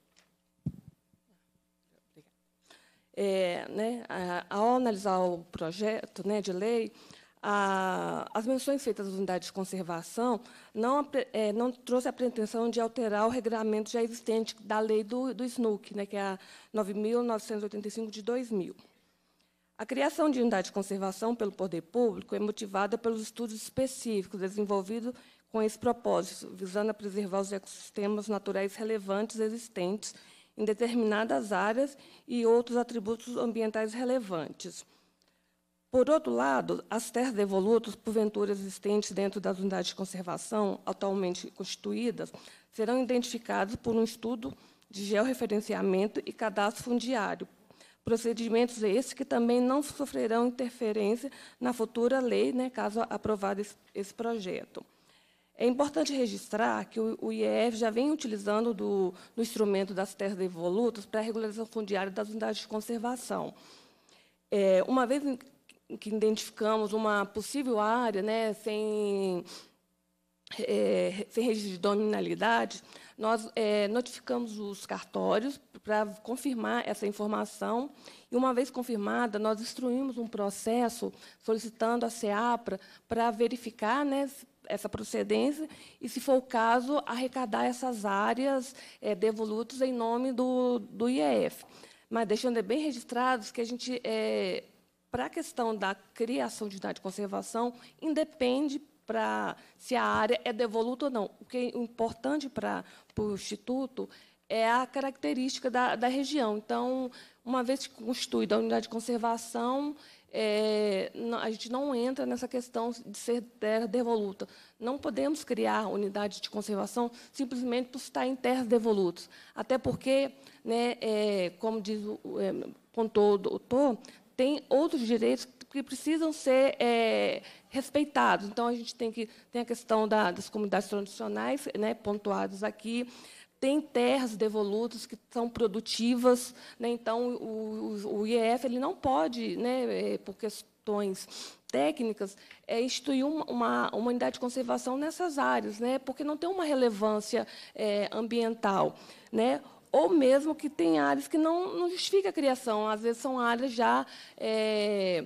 [SPEAKER 18] É, né, a, ao analisar o projeto né, de lei, a, as menções feitas às unidades de conservação não, é, não trouxe a pretensão de alterar o regulamento já existente da lei do, do SNUC, né, que é a 9.985 de 2000. A criação de unidade de conservação pelo poder público é motivada pelos estudos específicos desenvolvidos com esse propósito, visando a preservar os ecossistemas naturais relevantes existentes em determinadas áreas e outros atributos ambientais relevantes. Por outro lado, as terras devolutas, porventura existentes dentro das unidades de conservação atualmente constituídas, serão identificadas por um estudo de georreferenciamento e cadastro fundiário. Procedimentos esses que também não sofrerão interferência na futura lei, né, caso aprovado esse, esse projeto. É importante registrar que o IEF já vem utilizando do, do instrumento das terras devolutas para a regularização fundiária das unidades de conservação. É, uma vez que identificamos uma possível área né, sem, é, sem dominalidade, nós é, notificamos os cartórios para confirmar essa informação e, uma vez confirmada, nós instruímos um processo solicitando a SEAPRA para verificar né, essa procedência e, se for o caso, arrecadar essas áreas é, devolutas em nome do, do IEF. Mas deixando bem registrados que a gente é, para a questão da criação de unidade de conservação, independe para se a área é devoluta ou não. O que é importante para o Instituto é a característica da, da região. Então, uma vez constituída a unidade de conservação, é, a gente não entra nessa questão de ser terra devoluta. Não podemos criar unidade de conservação simplesmente por estar em terras devolutas. Até porque, né, é, como diz o, é, contou o doutor, tem outros direitos que precisam ser é, respeitados. Então, a gente tem que tem a questão da, das comunidades tradicionais, né, pontuados aqui, tem terras devolutas que são produtivas, né, então o, o, IEF ele não pode, né, é, por questões técnicas, é, instituir uma, uma, uma, unidade de conservação nessas áreas, né, porque não tem uma relevância é, ambiental, né ou mesmo que tem áreas que não, não justifica a criação. Às vezes são áreas já é,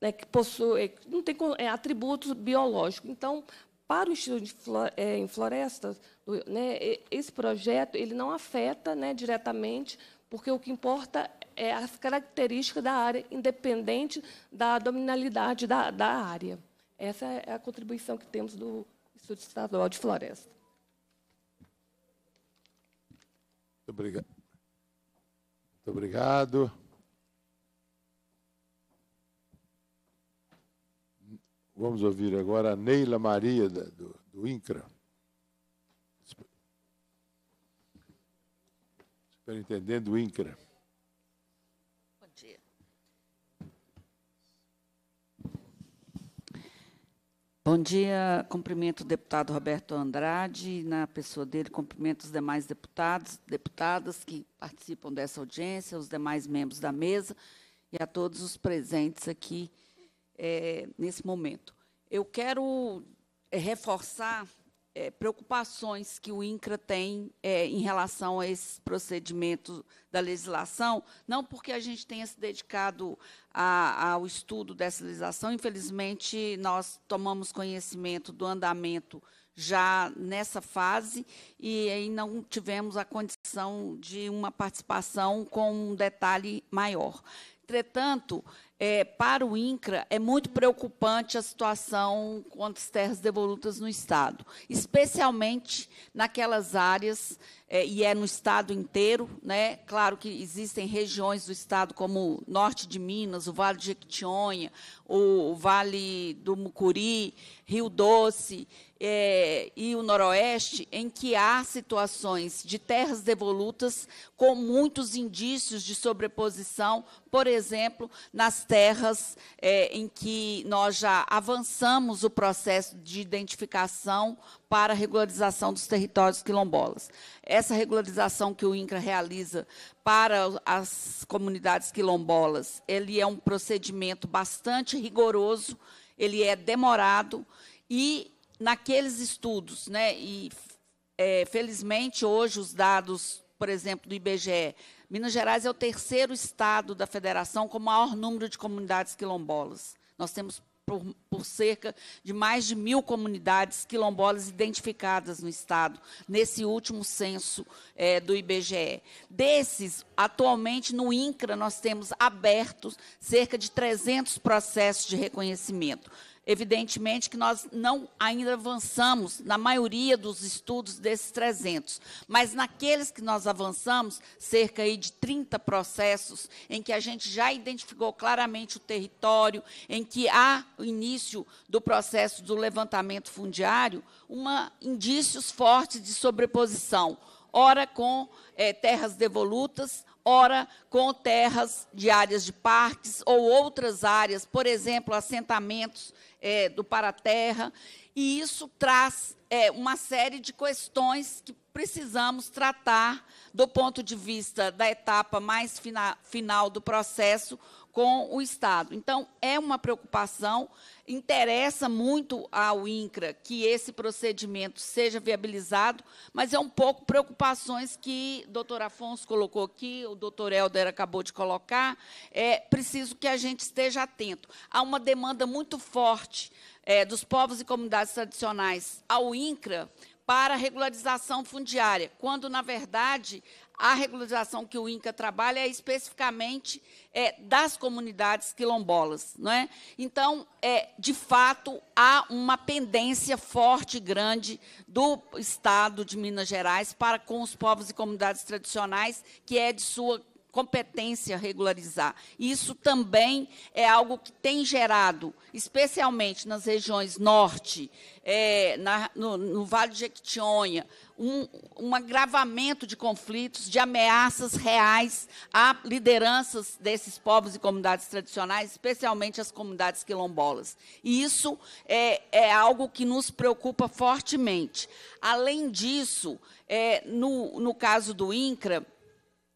[SPEAKER 18] né, que possuem, é, não tem é, atributos biológicos. Então, para o Instituto flore, é, em florestas, né, esse projeto ele não afeta né, diretamente, porque o que importa é as características da área, independente da dominalidade da, da área. Essa é a contribuição que temos do Instituto Estadual de Floresta.
[SPEAKER 1] obrigado. Muito obrigado. Vamos ouvir agora a Neila Maria, do, do INCRA. Superintendente
[SPEAKER 4] do INCRA. Bom dia, cumprimento o deputado Roberto Andrade, na pessoa dele, cumprimento os demais deputados, deputadas que participam dessa audiência, os demais membros da mesa e a todos os presentes aqui é, nesse momento. Eu quero eh, reforçar é, preocupações que o INCRA tem é, em relação a esses procedimentos da legislação, não porque a gente tenha se dedicado a, ao estudo dessa legislação, infelizmente, nós tomamos conhecimento do andamento já nessa fase e aí não tivemos a condição de uma participação com um detalhe maior. Entretanto, é, para o INCRA, é muito preocupante a situação com as terras devolutas no Estado, especialmente naquelas áreas, é, e é no Estado inteiro, né? claro que existem regiões do Estado, como o norte de Minas, o Vale de Jequitinhonha, o Vale do Mucuri, Rio Doce, é, e o Noroeste, em que há situações de terras devolutas com muitos indícios de sobreposição, por exemplo, nas terras é, em que nós já avançamos o processo de identificação para regularização dos territórios quilombolas. Essa regularização que o INCRA realiza para as comunidades quilombolas, ele é um procedimento bastante rigoroso, ele é demorado e naqueles estudos, né, e é, felizmente hoje os dados, por exemplo, do IBGE, Minas Gerais é o terceiro estado da federação com o maior número de comunidades quilombolas. Nós temos por, por, cerca de mais de mil comunidades quilombolas identificadas no Estado, nesse último censo é, do IBGE. Desses, atualmente no INCRA, nós temos abertos cerca de 300 processos de reconhecimento. Evidentemente que nós não ainda avançamos na maioria dos estudos desses 300, mas naqueles que nós avançamos, cerca aí de 30 processos em que a gente já identificou claramente o território, em que há o início do processo do levantamento fundiário, uma, indícios fortes de sobreposição, ora com é, terras devolutas, ora com terras de áreas de parques ou outras áreas, por exemplo, assentamentos é, do para-terra. E isso traz é, uma série de questões que precisamos tratar do ponto de vista da etapa mais fina, final do processo com o Estado. Então, é uma preocupação, interessa muito ao INCRA que esse procedimento seja viabilizado, mas é um pouco preocupações que o doutor Afonso colocou aqui, o doutor Helder acabou de colocar, é preciso que a gente esteja atento. Há uma demanda muito forte é, dos povos e comunidades tradicionais ao INCRA para regularização fundiária, quando, na verdade, a regularização que o INCA trabalha é especificamente é, das comunidades quilombolas. Não é? Então, é, de fato, há uma pendência forte e grande do Estado de Minas Gerais para com os povos e comunidades tradicionais, que é de sua competência regularizar. Isso também é algo que tem gerado, especialmente nas regiões norte, é, na, no, no, Vale de Jequitinhonha, um, um agravamento de conflitos, de ameaças reais a lideranças desses povos e comunidades tradicionais, especialmente as comunidades quilombolas. E isso é, é algo que nos preocupa fortemente. Além disso, é, no, no caso do INCRA,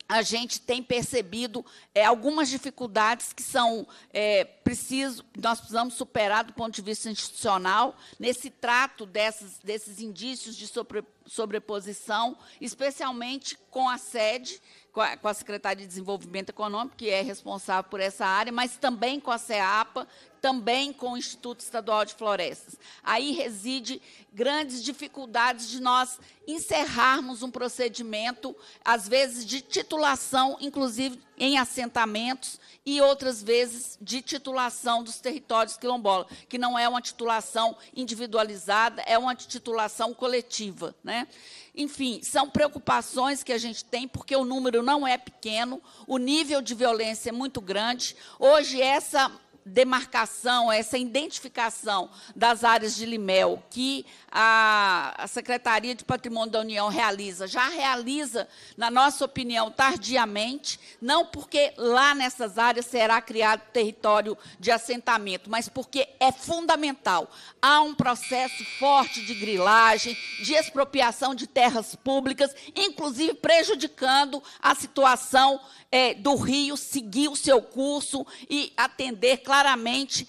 [SPEAKER 4] a gente tem percebido é, algumas dificuldades que são é, preciso, nós precisamos superar do ponto de vista institucional nesse trato dessas, desses indícios de sobre, sobreposição, especialmente com a sede, com a, com a Secretaria de Desenvolvimento Econômico, que é responsável por essa área, mas também com a CEAPA, também com o Instituto Estadual de Florestas. Aí reside grandes dificuldades de nós encerrarmos um procedimento, às vezes de titulação, inclusive em assentamentos, e outras vezes de titulação dos territórios quilombola, que não é uma titulação individualizada, é uma titulação coletiva. Né? Enfim, são preocupações que a gente tem, porque o número não é pequeno, o nível de violência é muito grande. Hoje, essa demarcação, essa identificação das áreas de Limel que a, Secretaria de Patrimônio da União realiza, já realiza, na nossa opinião, tardiamente, não porque lá nessas áreas será criado território de assentamento, mas porque é fundamental. Há um processo forte de grilagem, de expropriação de terras públicas, inclusive prejudicando a situação é, do rio seguir o seu curso e atender claramente claramente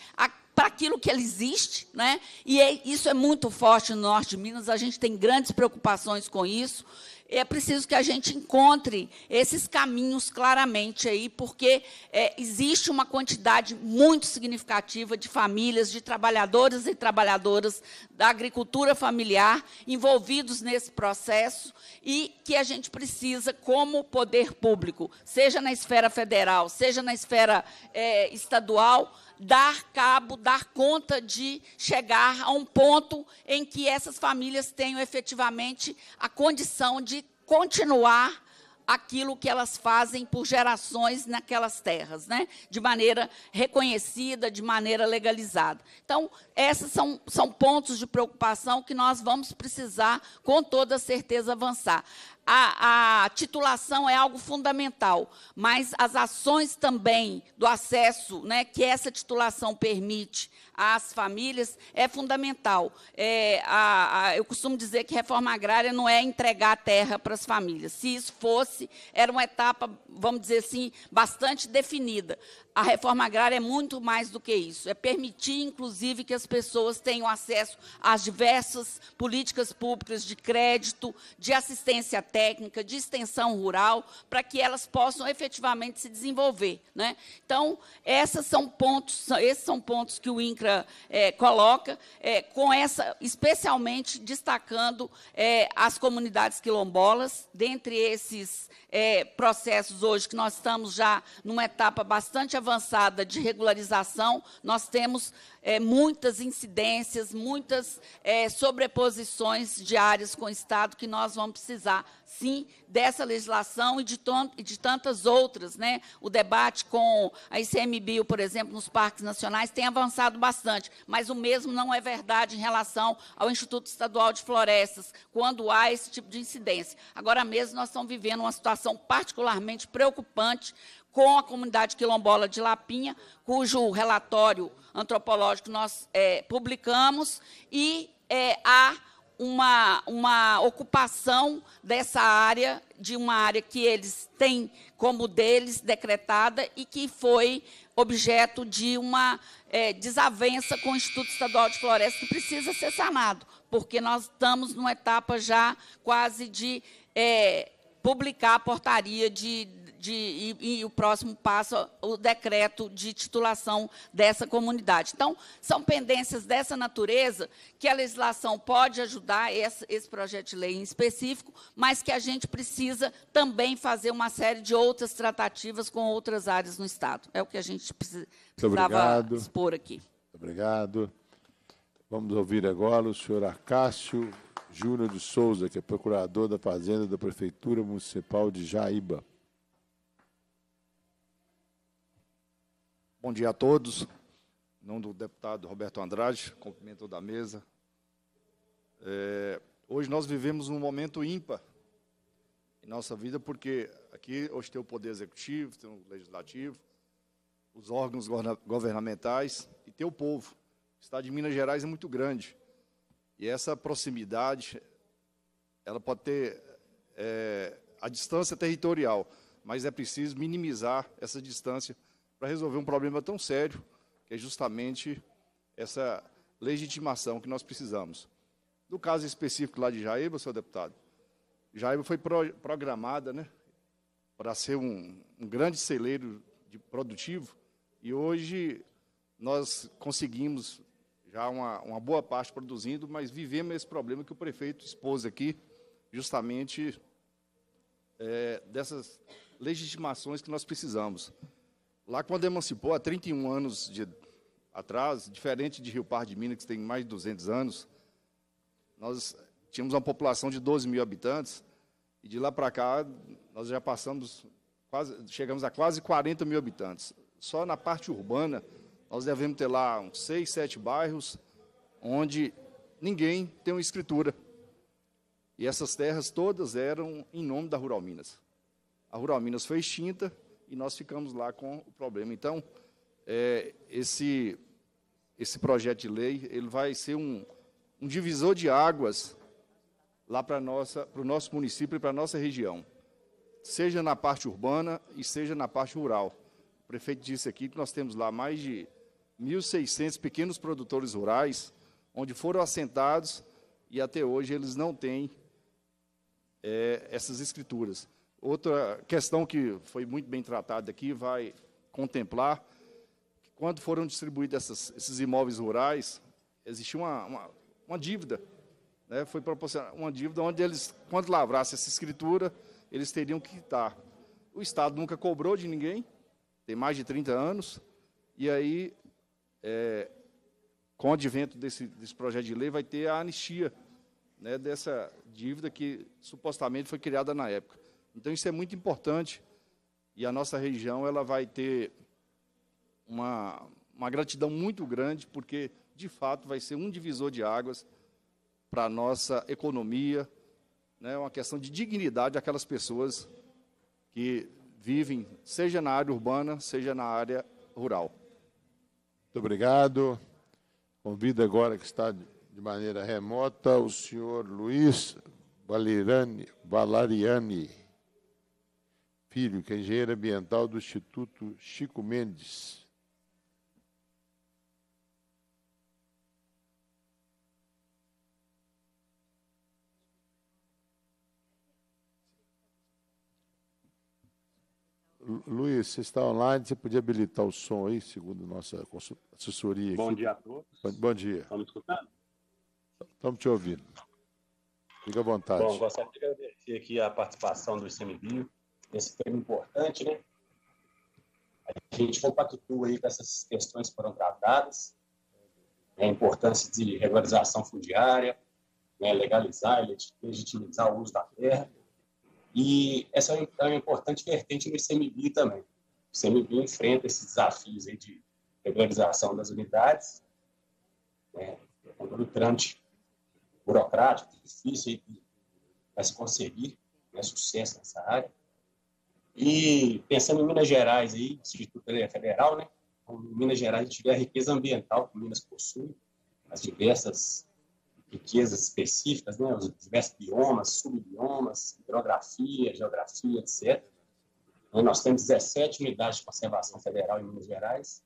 [SPEAKER 4] para aquilo que ele existe, né? E é, isso é muito forte no norte de Minas, a gente tem grandes preocupações com isso é preciso que a gente encontre esses caminhos claramente aí, porque é, existe uma quantidade muito significativa de famílias, de trabalhadores e trabalhadoras da agricultura familiar envolvidos nesse processo e que a gente precisa, como poder público, seja na esfera federal, seja na esfera é, estadual, dar cabo, dar conta de chegar a um ponto em que essas famílias tenham efetivamente a condição de continuar aquilo que elas fazem por gerações naquelas terras, né? de maneira reconhecida, de maneira legalizada. Então, esses são, são pontos de preocupação que nós vamos precisar, com toda certeza, avançar a, a titulação é algo fundamental, mas as ações também do acesso né, que essa titulação permite às famílias é fundamental. É, a, a, eu costumo dizer que reforma agrária não é entregar a terra para as famílias. Se isso fosse, era uma etapa, vamos dizer assim, bastante definida a reforma agrária é muito mais do que isso. É permitir, inclusive, que as pessoas tenham acesso às diversas políticas públicas de crédito, de assistência técnica, de extensão rural, para que elas possam efetivamente se desenvolver. Né? Então, essas são pontos, esses são pontos que o INCRA é, coloca, é, com essa, especialmente destacando é, as comunidades quilombolas, dentre esses é, processos hoje que nós estamos já numa etapa bastante avançada avançada de regularização, nós temos é, muitas incidências, muitas é, sobreposições de áreas com o Estado que nós vamos precisar, sim, dessa legislação e de, e de tantas outras. Né? O debate com a ICMBio, por exemplo, nos parques nacionais tem avançado bastante, mas o mesmo não é verdade em relação ao Instituto Estadual de Florestas, quando há esse tipo de incidência. Agora mesmo nós estamos vivendo uma situação particularmente preocupante com a comunidade quilombola de Lapinha, cujo relatório antropológico nós é, publicamos, e é, há uma, uma ocupação dessa área, de uma área que eles têm como deles decretada e que foi objeto de uma é, desavença com o Instituto Estadual de Floresta, que precisa ser sanado, porque nós estamos numa etapa já quase de é, publicar a portaria de de, e, e o próximo passo, o decreto de titulação dessa comunidade. Então, são pendências dessa natureza que a legislação pode ajudar, esse, esse projeto de lei em específico, mas que a gente precisa também fazer uma série de outras tratativas com outras áreas no Estado. É o que a gente precisa, precisava expor aqui.
[SPEAKER 1] Obrigado. Vamos ouvir agora o senhor Acácio Júnior de Souza, que é procurador da Fazenda da Prefeitura Municipal de Jaíba.
[SPEAKER 19] Bom dia a todos. Em nome do deputado Roberto Andrade, cumprimento da mesa. É, hoje nós vivemos um momento ímpar em nossa vida, porque aqui hoje tem o Poder Executivo, tem o Legislativo, os órgãos governamentais e tem o povo. O Estado de Minas Gerais é muito grande. E essa proximidade, ela pode ter é, a distância territorial, mas é preciso minimizar essa distância para resolver um problema tão sério, que é justamente essa legitimação que nós precisamos. No caso específico lá de Jaíba, senhor deputado, Jaíba foi pro, programada né, para ser um, um grande celeiro de, produtivo e hoje nós conseguimos já uma, uma boa parte produzindo, mas vivemos esse problema que o prefeito expôs aqui, justamente é, dessas legitimações que nós precisamos. Lá quando emancipou, há 31 anos de, atrás, diferente de Rio Par de Minas, que tem mais de 200 anos, nós tínhamos uma população de 12 mil habitantes, e de lá para cá, nós já passamos, quase, chegamos a quase 40 mil habitantes. Só na parte urbana, nós devemos ter lá uns 6, 7 bairros, onde ninguém tem uma escritura. E essas terras todas eram em nome da Rural Minas. A Rural Minas foi extinta, e nós ficamos lá com o problema. Então, é, esse, esse projeto de lei ele vai ser um, um divisor de águas lá para o nosso município e para a nossa região, seja na parte urbana e seja na parte rural. O prefeito disse aqui que nós temos lá mais de 1.600 pequenos produtores rurais, onde foram assentados e até hoje eles não têm é, essas escrituras. Outra questão que foi muito bem tratada aqui vai contemplar que quando foram distribuídos essas, esses imóveis rurais, existia uma, uma, uma dívida. Né? Foi proporcionada uma dívida onde eles, quando lavrasse essa escritura, eles teriam que quitar. O Estado nunca cobrou de ninguém, tem mais de 30 anos, e aí, é, com o advento desse, desse projeto de lei, vai ter a anistia né, dessa dívida que supostamente foi criada na época. Então isso é muito importante e a nossa região ela vai ter uma, uma gratidão muito grande porque de fato vai ser um divisor de águas para a nossa economia, né? É uma questão de dignidade aquelas pessoas que vivem, seja na área urbana, seja na área rural. Muito obrigado.
[SPEAKER 1] Convido agora que está de maneira remota o senhor Luiz Valeriani. Valariani. Filho, que é engenheiro ambiental do Instituto Chico Mendes. Luiz, você está online, você podia habilitar o som aí, segundo nossa assessoria. Bom dia a todos. Bom, bom dia. Estão me escutando? Estamos te ouvindo. Fique à vontade. Bom, gostaria
[SPEAKER 20] de agradecer aqui a participação do ICMBio esse tema importante, né? A gente compactua aí com essas questões que foram tratadas, né? a importância de regularização fundiária, né, legalizar, legitimizar o uso da terra, e essa é, é uma importante vertente no ICMBio também. O ICMBio enfrenta esses desafios aí de regularização das unidades, né, é um trâmite burocrático, difícil aí, se conseguir né, sucesso nessa área. E pensando em Minas Gerais, aí, Instituto Federal, né? Então, em Minas Gerais, a gente vê a riqueza ambiental que Minas possui, as diversas riquezas específicas, né? os diversos biomas, subbiomas, hidrografia, geografia, etc. E então, nós temos 17 unidades de conservação federal em Minas Gerais.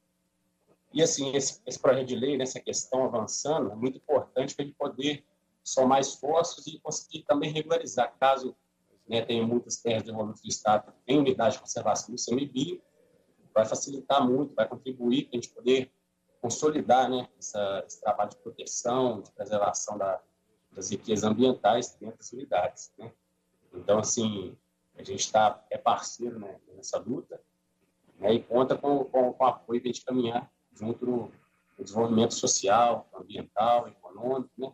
[SPEAKER 20] E, assim, esse, esse projeto de lei, nessa né, questão avançando, é muito importante para ele poder somar esforços e conseguir também regularizar, caso né, tenho muitas terras devolutas do Estado em unidade de conservação do semibioma, vai facilitar muito, vai contribuir para a gente poder consolidar né, essa, esse trabalho de proteção, de preservação da, das riquezas ambientais dentro das unidades. Né? Então, assim, a gente está é parceiro né, nessa luta né, e conta com, com, com o apoio gente caminhar junto no, desenvolvimento social, ambiental, econômico, né?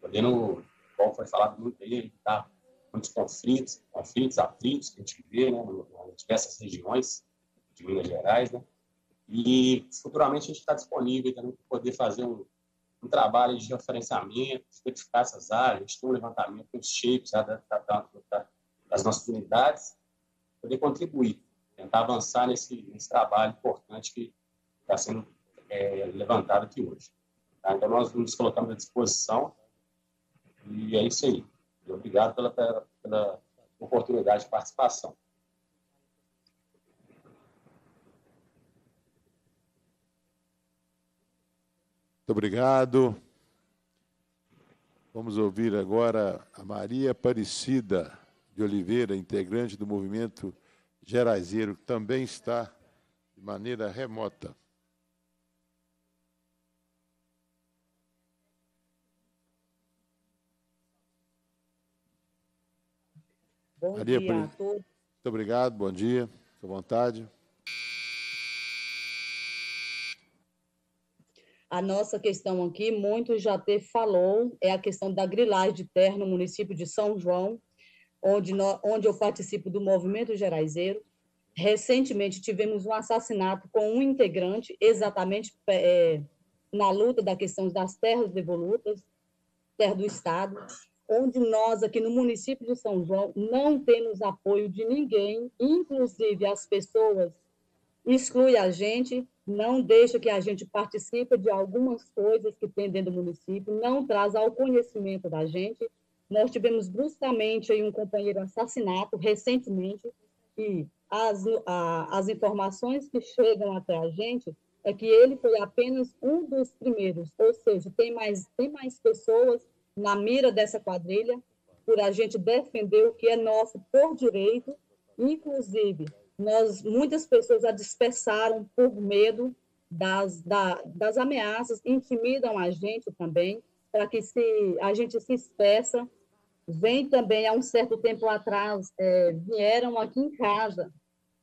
[SPEAKER 20] podendo, como foi falado muito aí, evitar tá muitos conflitos, conflitos, atritos que a gente vê né, em diversas regiões de Minas Gerais. Né? E futuramente a gente está disponível para poder fazer um, um trabalho de referenciamento, identificar essas áreas, a gente tem um levantamento dos shapes da, da, da, das nossas unidades, poder contribuir, tentar avançar nesse, nesse trabalho importante que está sendo é, levantado aqui hoje. Tá? Então, nós nos colocamos à disposição e é isso aí. Obrigado pela, pela oportunidade de participação.
[SPEAKER 1] Muito obrigado. Vamos ouvir agora a Maria Aparecida de Oliveira, integrante do movimento Geraizeiro, que também está de maneira remota. Bom Maria, dia a todos. Muito obrigado, bom dia. Fique à vontade.
[SPEAKER 21] A nossa questão aqui, muito já te falou, é a questão da grilagem de terra no município de São João, onde, onde eu participo do movimento geraizeiro. Recentemente tivemos um assassinato com um integrante, exatamente é, na luta da questão das terras devolutas, terra do Estado onde nós, aqui no município de São João, não temos apoio de ninguém, inclusive as pessoas exclui a gente, não deixa que a gente participe de algumas coisas que tem dentro do município, não traz ao conhecimento da gente. Nós tivemos bruscamente um companheiro assassinato recentemente e as, a, as informações que chegam até a gente é que ele foi apenas um dos primeiros, ou seja, tem mais, tem mais pessoas na mira dessa quadrilha, por a gente defender o que é nosso por direito, inclusive nós muitas pessoas a dispersaram por medo das, da, das ameaças, intimidam a gente também, para que se a gente se dispersa. Vem também, há um certo tempo atrás, é, vieram aqui em casa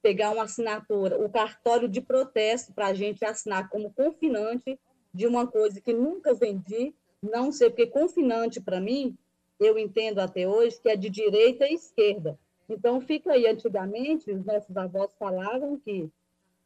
[SPEAKER 21] pegar uma assinatura, o cartório de protesto para a gente assinar como confinante de uma coisa que nunca vendi não sei, porque confinante para mim, eu entendo até hoje que é de direita e esquerda. Então fica aí, antigamente, os nossos avós falavam que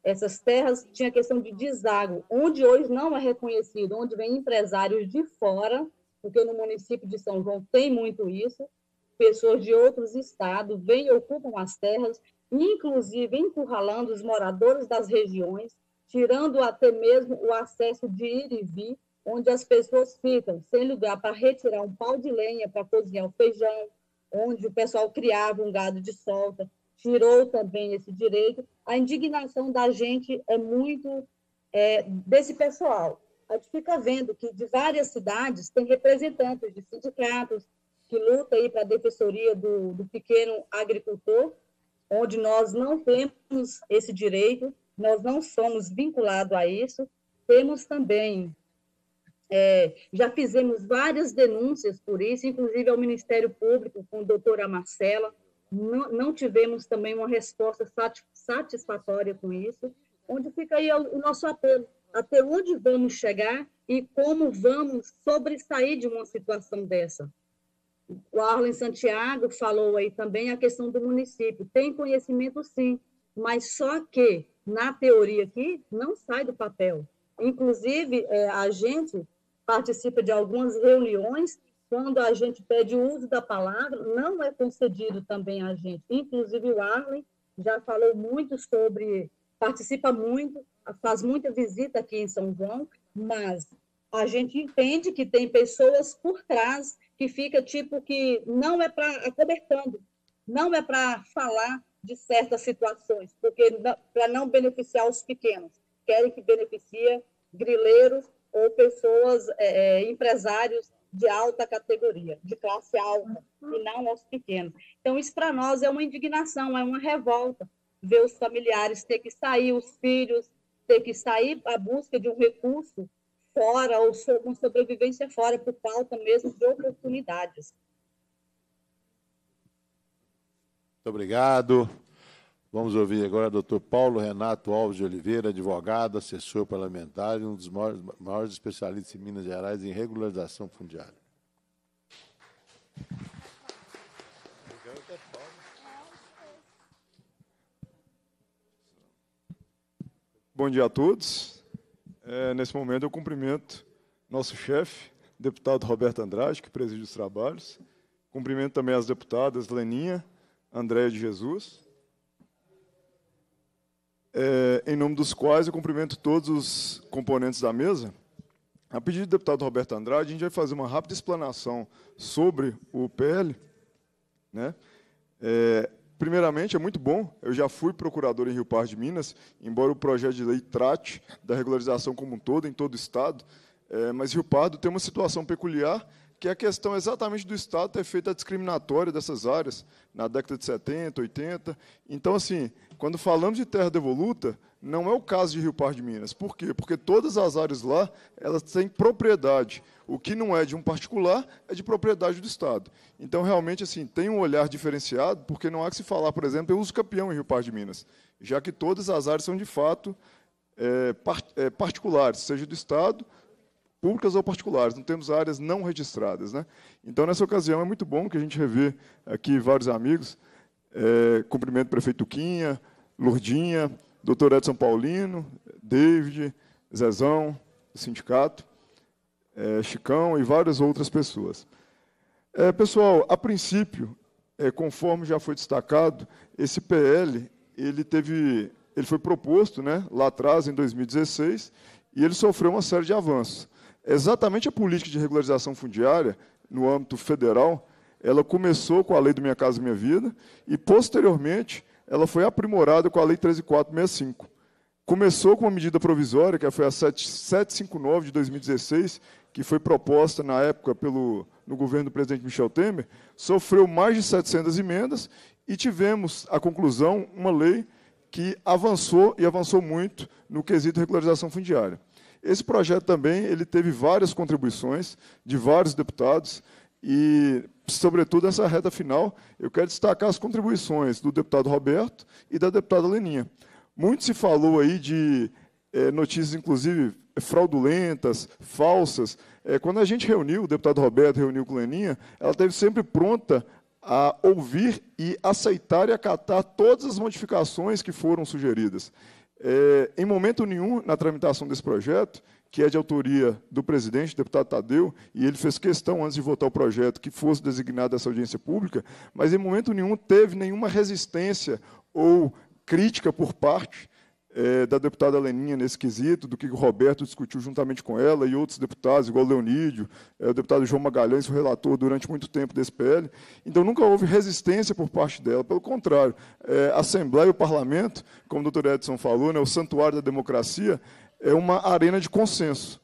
[SPEAKER 21] essas terras tinha questão de deságua, onde hoje não é reconhecido, onde vem empresários de fora, porque no município de São João tem muito isso, pessoas de outros estados vêm e ocupam as terras, inclusive encurralando os moradores das regiões, tirando até mesmo o acesso de ir e vir, onde as pessoas ficam sem lugar para retirar um pau de lenha para cozinhar o feijão, onde o pessoal criava um gado de solta, tirou também esse direito. A indignação da gente é muito é, desse pessoal. A gente fica vendo que de várias cidades tem representantes de sindicatos que lutam aí para a defensoria do, do pequeno agricultor, onde nós não temos esse direito, nós não somos vinculados a isso. Temos também é, já fizemos várias denúncias por isso, inclusive ao Ministério Público, com a doutora Marcela. Não, não tivemos também uma resposta satisfatória com isso, onde fica aí o nosso apelo. Até onde vamos chegar e como vamos sobressair de uma situação dessa? O Arlen Santiago falou aí também a questão do município. Tem conhecimento, sim, mas só que, na teoria aqui, não sai do papel. Inclusive, é, a gente participa de algumas reuniões, quando a gente pede o uso da palavra, não é concedido também a gente. Inclusive, o Arlen já falou muito sobre, participa muito, faz muita visita aqui em São João, mas a gente entende que tem pessoas por trás que fica tipo que não é para acobertando, não é para falar de certas situações, porque para não beneficiar os pequenos, querem que beneficie grileiros ou pessoas, é, é, empresários de alta categoria, de classe alta, e não aos pequenos. Então, isso para nós é uma indignação, é uma revolta, ver os familiares ter que sair, os filhos ter que sair à busca de um recurso fora, ou uma sobrevivência fora, por falta mesmo de oportunidades.
[SPEAKER 1] Muito obrigado. Vamos ouvir agora o Dr. Paulo Renato Alves de Oliveira, advogado, assessor parlamentar e um dos maiores, maiores especialistas em Minas Gerais em regularização fundiária.
[SPEAKER 22] Bom dia a todos. É, nesse momento eu cumprimento nosso chefe, deputado Roberto Andrade, que preside os trabalhos. Cumprimento também as deputadas Leninha, Andréia de Jesus, é, em nome dos quais eu cumprimento todos os componentes da mesa. A pedido do deputado Roberto Andrade, a gente vai fazer uma rápida explanação sobre o PL. Né? É, primeiramente, é muito bom, eu já fui procurador em Rio Pardo de Minas, embora o projeto de lei trate da regularização como um todo, em todo o Estado, é, mas Rio Pardo tem uma situação peculiar que é a questão exatamente do Estado ter feito a discriminatória dessas áreas na década de 70, 80. Então, assim, quando falamos de terra devoluta, não é o caso de Rio Par de Minas. Por quê? Porque todas as áreas lá, elas têm propriedade. O que não é de um particular, é de propriedade do Estado. Então, realmente, assim, tem um olhar diferenciado, porque não há que se falar, por exemplo, eu uso campeão em Rio Par de Minas, já que todas as áreas são, de fato, é, é particulares, seja do Estado, públicas ou particulares, não temos áreas não registradas. Né? Então, nessa ocasião, é muito bom que a gente revê aqui vários amigos. É, cumprimento o prefeito Quinha, Lourdinha, doutor Edson Paulino, David, Zezão, do sindicato, é, Chicão e várias outras pessoas. É, pessoal, a princípio, é, conforme já foi destacado, esse PL ele teve, ele foi proposto né, lá atrás, em 2016, e ele sofreu uma série de avanços. Exatamente a política de regularização fundiária, no âmbito federal, ela começou com a Lei do Minha Casa Minha Vida e, posteriormente, ela foi aprimorada com a Lei 13465. Começou com uma medida provisória, que foi a 759 de 2016, que foi proposta na época pelo, no governo do presidente Michel Temer, sofreu mais de 700 emendas e tivemos a conclusão, uma lei que avançou e avançou muito no quesito regularização fundiária. Esse projeto também ele teve várias contribuições de vários deputados e, sobretudo, nessa reta final, eu quero destacar as contribuições do deputado Roberto e da deputada Leninha. Muito se falou aí de é, notícias, inclusive, fraudulentas, falsas. É, quando a gente reuniu, o deputado Roberto reuniu com Leninha, ela esteve sempre pronta a ouvir e aceitar e acatar todas as modificações que foram sugeridas é, em momento nenhum, na tramitação desse projeto, que é de autoria do presidente, deputado Tadeu, e ele fez questão, antes de votar o projeto, que fosse designada essa audiência pública, mas em momento nenhum teve nenhuma resistência ou crítica por parte é, da deputada Leninha nesse quesito, do que o Roberto discutiu juntamente com ela e outros deputados, igual o Leonídio, é, o deputado João Magalhães, o relator durante muito tempo desse PL. Então, nunca houve resistência por parte dela. Pelo contrário, é, a Assembleia e o Parlamento, como o doutor Edson falou, né, o santuário da democracia, é uma arena de consenso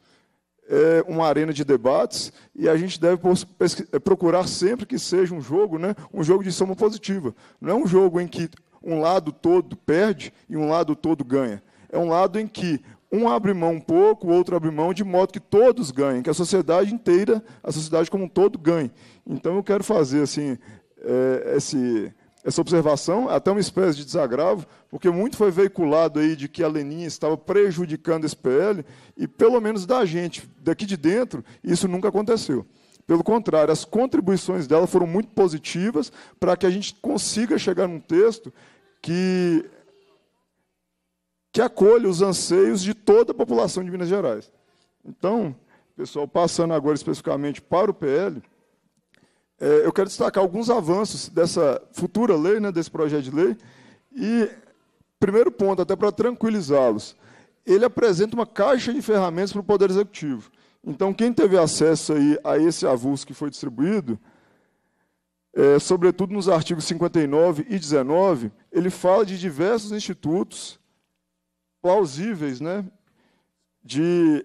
[SPEAKER 22] é uma arena de debates e a gente deve é, procurar sempre que seja um jogo, né, um jogo de soma positiva. Não é um jogo em que um lado todo perde e um lado todo ganha. É um lado em que um abre mão um pouco, o outro abre mão, de modo que todos ganhem, que a sociedade inteira, a sociedade como um todo ganhe. Então eu quero fazer assim é, esse, essa observação, até uma espécie de desagravo, porque muito foi veiculado aí de que a Leninha estava prejudicando esse PL, e pelo menos da gente, daqui de dentro, isso nunca aconteceu. Pelo contrário, as contribuições dela foram muito positivas para que a gente consiga chegar num texto que, que acolha os anseios de toda a população de Minas Gerais. Então, pessoal, passando agora especificamente para o PL, é, eu quero destacar alguns avanços dessa futura lei, né, desse projeto de lei, e primeiro ponto, até para tranquilizá-los, ele apresenta uma caixa de ferramentas para o Poder Executivo. Então, quem teve acesso aí a esse avulso que foi distribuído, é, sobretudo nos artigos 59 e 19, ele fala de diversos institutos plausíveis, né? De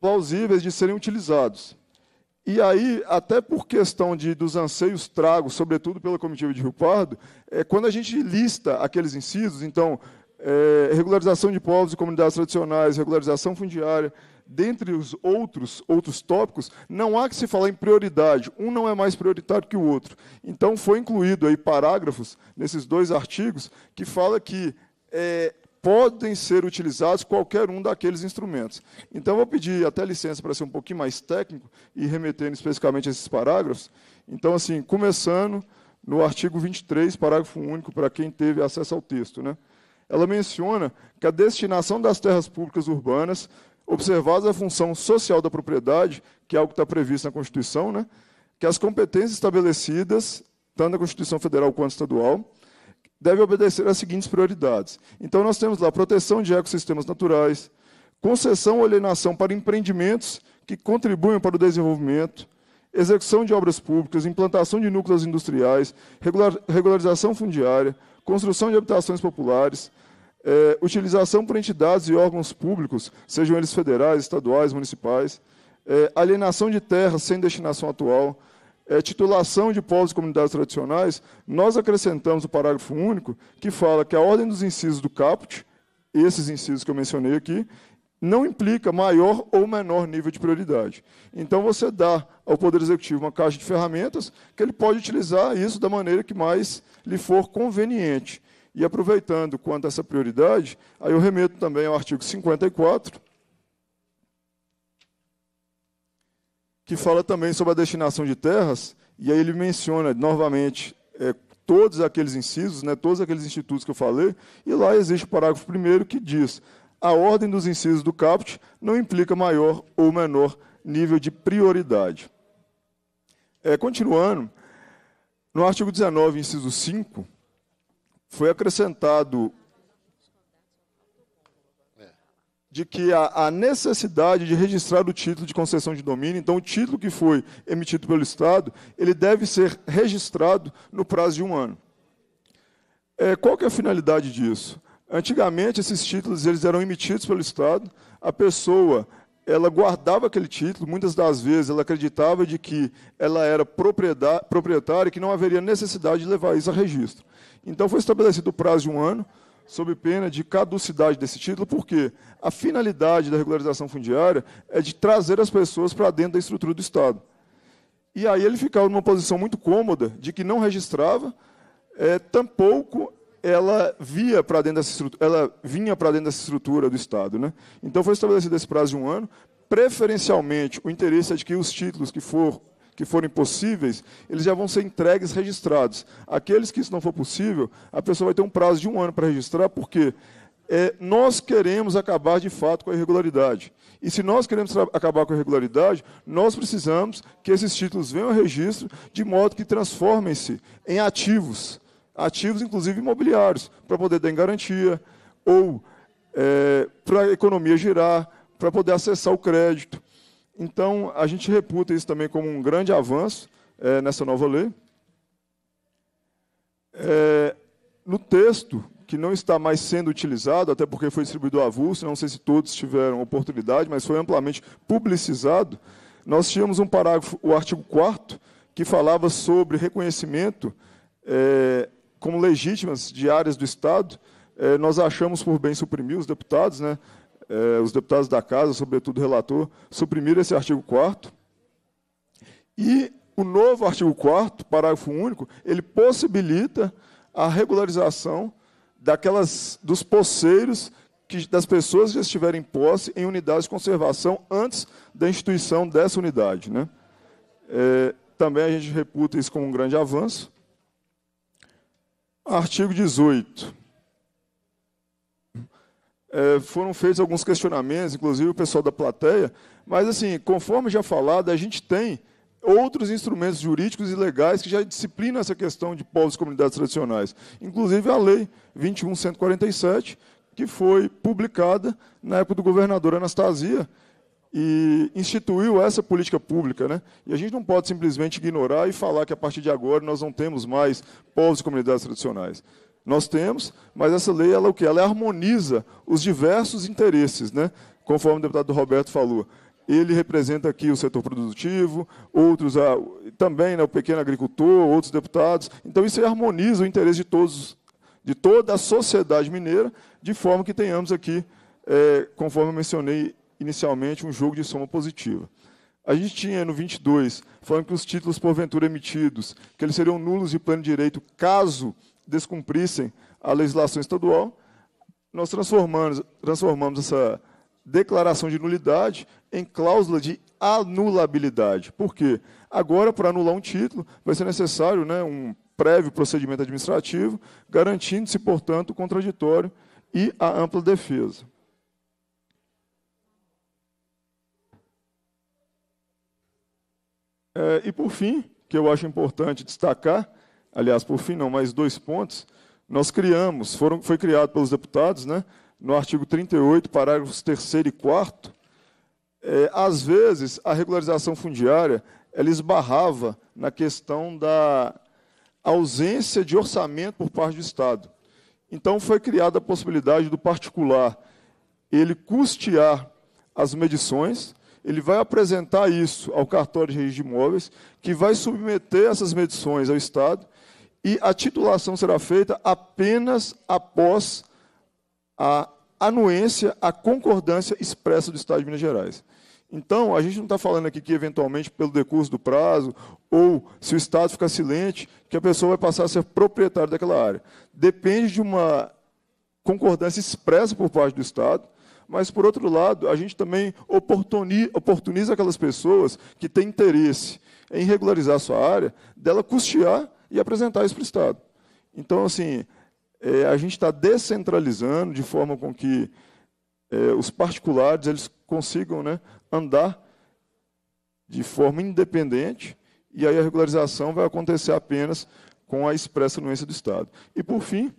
[SPEAKER 22] plausíveis de serem utilizados. E aí, até por questão de, dos anseios tragos, sobretudo pela comitiva de Rio Pardo, é, quando a gente lista aqueles incisos, então, é, regularização de povos e comunidades tradicionais, regularização fundiária, dentre os outros, outros tópicos, não há que se falar em prioridade. Um não é mais prioritário que o outro. Então, foi incluído aí parágrafos nesses dois artigos que fala que é, podem ser utilizados qualquer um daqueles instrumentos. Então, vou pedir até licença para ser um pouquinho mais técnico e remetendo especificamente a esses parágrafos. Então, assim, começando no artigo 23, parágrafo único, para quem teve acesso ao texto, né? ela menciona que a destinação das terras públicas urbanas observadas a função social da propriedade, que é algo que está previsto na Constituição, né? que as competências estabelecidas, tanto na Constituição Federal quanto estadual, devem obedecer às seguintes prioridades. Então, nós temos lá proteção de ecossistemas naturais, concessão ou alienação para empreendimentos que contribuem para o desenvolvimento, execução de obras públicas, implantação de núcleos industriais, regularização fundiária, construção de habitações populares, é, utilização por entidades e órgãos públicos, sejam eles federais, estaduais, municipais, é, alienação de terras sem destinação atual, é, titulação de povos e comunidades tradicionais, nós acrescentamos o parágrafo único que fala que a ordem dos incisos do caput, esses incisos que eu mencionei aqui, não implica maior ou menor nível de prioridade. Então, você dá ao Poder Executivo uma caixa de ferramentas que ele pode utilizar isso da maneira que mais lhe for conveniente. E aproveitando quanto a essa prioridade, aí eu remeto também ao artigo 54, que fala também sobre a destinação de terras, e aí ele menciona novamente é, todos aqueles incisos, né, todos aqueles institutos que eu falei, e lá existe o parágrafo primeiro que diz: a ordem dos incisos do caput não implica maior ou menor nível de prioridade. É, continuando, no artigo 19, inciso 5, foi acrescentado de que a, a, necessidade de registrar o título de concessão de domínio, então o título que foi emitido pelo Estado, ele deve ser registrado no prazo de um ano. É, qual que é a finalidade disso? Antigamente, esses títulos eles eram emitidos pelo Estado, a pessoa ela guardava aquele título, muitas das vezes ela acreditava de que ela era proprietária, e que não haveria necessidade de levar isso a registro. Então foi estabelecido o prazo de um ano, sob pena de caducidade desse título, porque a finalidade da regularização fundiária é de trazer as pessoas para dentro da estrutura do Estado. E aí ele ficava numa posição muito cômoda de que não registrava, é, tampouco ela via para dentro dessa estrutura, ela vinha para dentro dessa estrutura do Estado, né? Então foi estabelecido esse prazo de um ano. Preferencialmente, o interesse é de que os títulos que for que forem possíveis, eles já vão ser entregues, registrados. Aqueles que isso não for possível, a pessoa vai ter um prazo de um ano para registrar, porque é, nós queremos acabar de fato com a irregularidade. E se nós queremos acabar com a irregularidade, nós precisamos que esses títulos venham ao registro de modo que transformem-se em ativos, ativos inclusive imobiliários, para poder dar em garantia ou é, para a economia girar, para poder acessar o crédito. Então, a gente reputa isso também como um grande avanço é, nessa nova lei. É, no texto, que não está mais sendo utilizado, até porque foi distribuído avulso, não sei se todos tiveram oportunidade, mas foi amplamente publicizado, nós tínhamos um parágrafo, o artigo 4 que falava sobre reconhecimento é, como legítimas de áreas do Estado, é, nós achamos por bem suprimir os deputados, né? eh, os deputados da Casa, sobretudo o relator, suprimiram esse artigo 4 e o novo artigo 4 parágrafo único, ele possibilita a regularização daquelas dos poceiros que, das pessoas que estiverem em posse em unidades de conservação antes da instituição dessa unidade. Né? É, também a gente reputa isso como um grande avanço. Artigo 18 é, foram feitos alguns questionamentos, inclusive o pessoal da plateia, mas, assim, conforme já falado, a gente tem outros instrumentos jurídicos e legais que já disciplinam essa questão de povos e comunidades tradicionais, inclusive a Lei 21147, que foi publicada na época do governador Anastasia e instituiu essa política pública. Né? E a gente não pode simplesmente ignorar e falar que, a partir de agora, nós não temos mais povos e comunidades tradicionais nós temos, mas essa lei ela é o que? Ela harmoniza os diversos interesses, né? Conforme o deputado Roberto falou, ele representa aqui o setor produtivo, outros ah, também né, o pequeno agricultor, outros deputados. Então isso harmoniza o interesse de todos, de toda a sociedade mineira, de forma que tenhamos aqui, é, conforme eu mencionei inicialmente, um jogo de soma positiva. A gente tinha no 22 falando que os títulos porventura emitidos, que eles seriam nulos de pleno direito caso descumprissem a legislação estadual, nós transformamos, transformamos essa declaração de nulidade em cláusula de anulabilidade. Por quê? Agora, para anular um título, vai ser necessário né, um prévio procedimento administrativo, garantindo-se, portanto, o contraditório e a ampla defesa. É, e, por fim, que eu acho importante destacar, aliás, por fim não, mais dois pontos, nós criamos, foram, foi criado pelos deputados, né, no artigo 38, parágrafos 3 e 4 é, às vezes, a regularização fundiária, ela esbarrava na questão da ausência de orçamento por parte do Estado. Então, foi criada a possibilidade do particular ele custear as medições, ele vai apresentar isso ao cartório de registro de imóveis, que vai submeter essas medições ao Estado, e a titulação será feita apenas após a anuência, a concordância expressa do Estado de Minas Gerais. Então, a gente não está falando aqui que, eventualmente, pelo decurso do prazo, ou se o Estado ficar silente, que a pessoa vai passar a ser proprietária daquela área. Depende de uma concordância expressa por parte do Estado, mas, por outro lado, a gente também oportuniza, oportuniza aquelas pessoas que têm interesse em regularizar a sua área, dela custear e apresentar isso para o Estado. Então, assim, é, a gente está descentralizando de forma com que é, os particulares eles consigam né, andar de forma independente e aí a regularização vai acontecer apenas com a expressa anuência do Estado. E, por fim,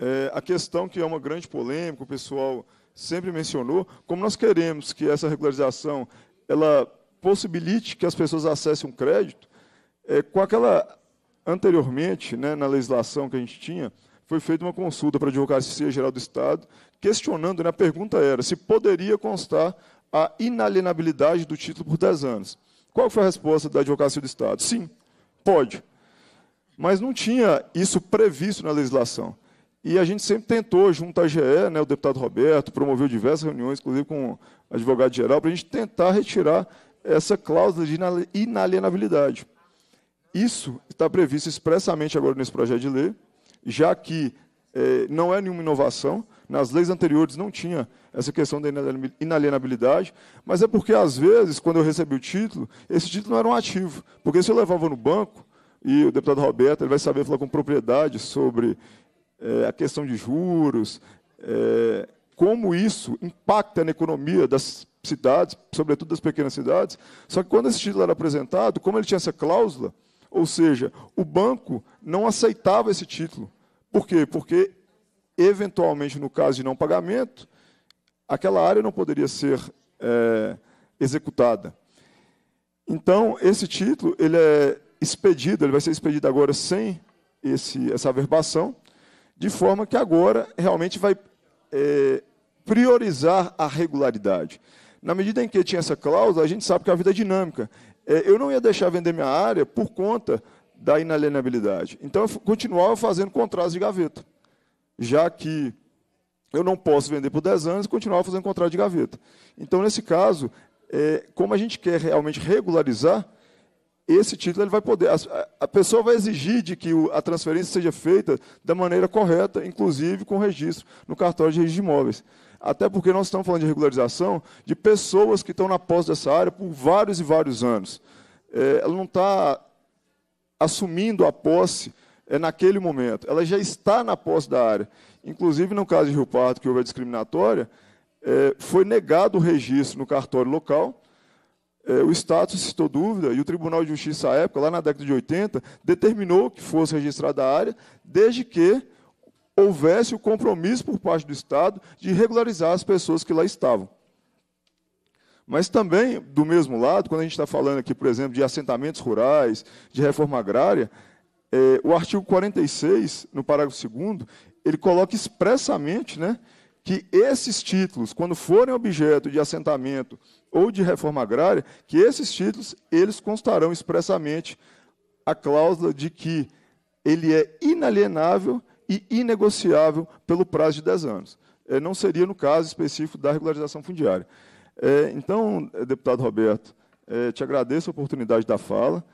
[SPEAKER 22] é, a questão que é uma grande polêmica, o pessoal sempre mencionou, como nós queremos que essa regularização ela possibilite que as pessoas acessem um crédito, é, com aquela. Anteriormente, né, na legislação que a gente tinha, foi feita uma consulta para a Advocacia Geral do Estado, questionando, né, a pergunta era se poderia constar a inalienabilidade do título por 10 anos. Qual foi a resposta da Advocacia do Estado? Sim, pode. Mas não tinha isso previsto na legislação. E a gente sempre tentou, junto à GE, né, o deputado Roberto promoveu diversas reuniões, inclusive com advogado geral, para a gente tentar retirar essa cláusula de inalienabilidade. Isso está previsto expressamente agora nesse projeto de lei, já que eh, não é nenhuma inovação. Nas leis anteriores não tinha essa questão da inalienabilidade, mas é porque, às vezes, quando eu recebi o título, esse título não era um ativo. Porque se eu levava no banco, e o deputado Roberto ele vai saber falar com propriedade sobre eh, a questão de juros, eh, como isso impacta na economia das cidades, sobretudo das pequenas cidades. Só que quando esse título era apresentado, como ele tinha essa cláusula, ou seja, o banco não aceitava esse título. Por quê? Porque, eventualmente, no caso de não pagamento, aquela área não poderia ser é, executada. Então, esse título ele é expedido, ele vai ser expedido agora sem esse, essa averbação, de forma que agora realmente vai é, priorizar a regularidade. Na medida em que tinha essa cláusula, a gente sabe que a vida é dinâmica. É, eu não ia deixar vender minha área por conta da inalienabilidade. Então, eu continuava fazendo contratos de gaveta, já que eu não posso vender por 10 anos e continuava fazendo contrato de gaveta. Então, nesse caso, é, como a gente quer realmente regularizar, esse título ele vai poder. A, a pessoa vai exigir de que o, a transferência seja feita da maneira correta, inclusive com registro no cartório de registro de imóveis até porque nós estamos falando de regularização de pessoas que estão na posse dessa área por vários e vários anos. É, ela não está assumindo a posse é, naquele momento, ela já está na posse da área. Inclusive, no caso de Rio Pardo, que houve a discriminatória, é, foi negado o registro no cartório local, é, o status citou dúvida e o Tribunal de Justiça, à época, lá na década de 80, determinou que fosse registrada a área, desde que houvesse o compromisso por parte do Estado de regularizar as pessoas que lá estavam. Mas também, do mesmo lado, quando a gente está falando aqui, por exemplo, de assentamentos rurais, de reforma agrária, é, o artigo 46, no parágrafo 2, ele coloca expressamente né, que esses títulos, quando forem objeto de assentamento ou de reforma agrária, que esses títulos, eles constarão expressamente a cláusula de que ele é inalienável e inegociável pelo prazo de 10 anos. É, não seria no caso específico da regularização fundiária. É, então, eh, deputado Roberto, é, te agradeço a oportunidade da fala.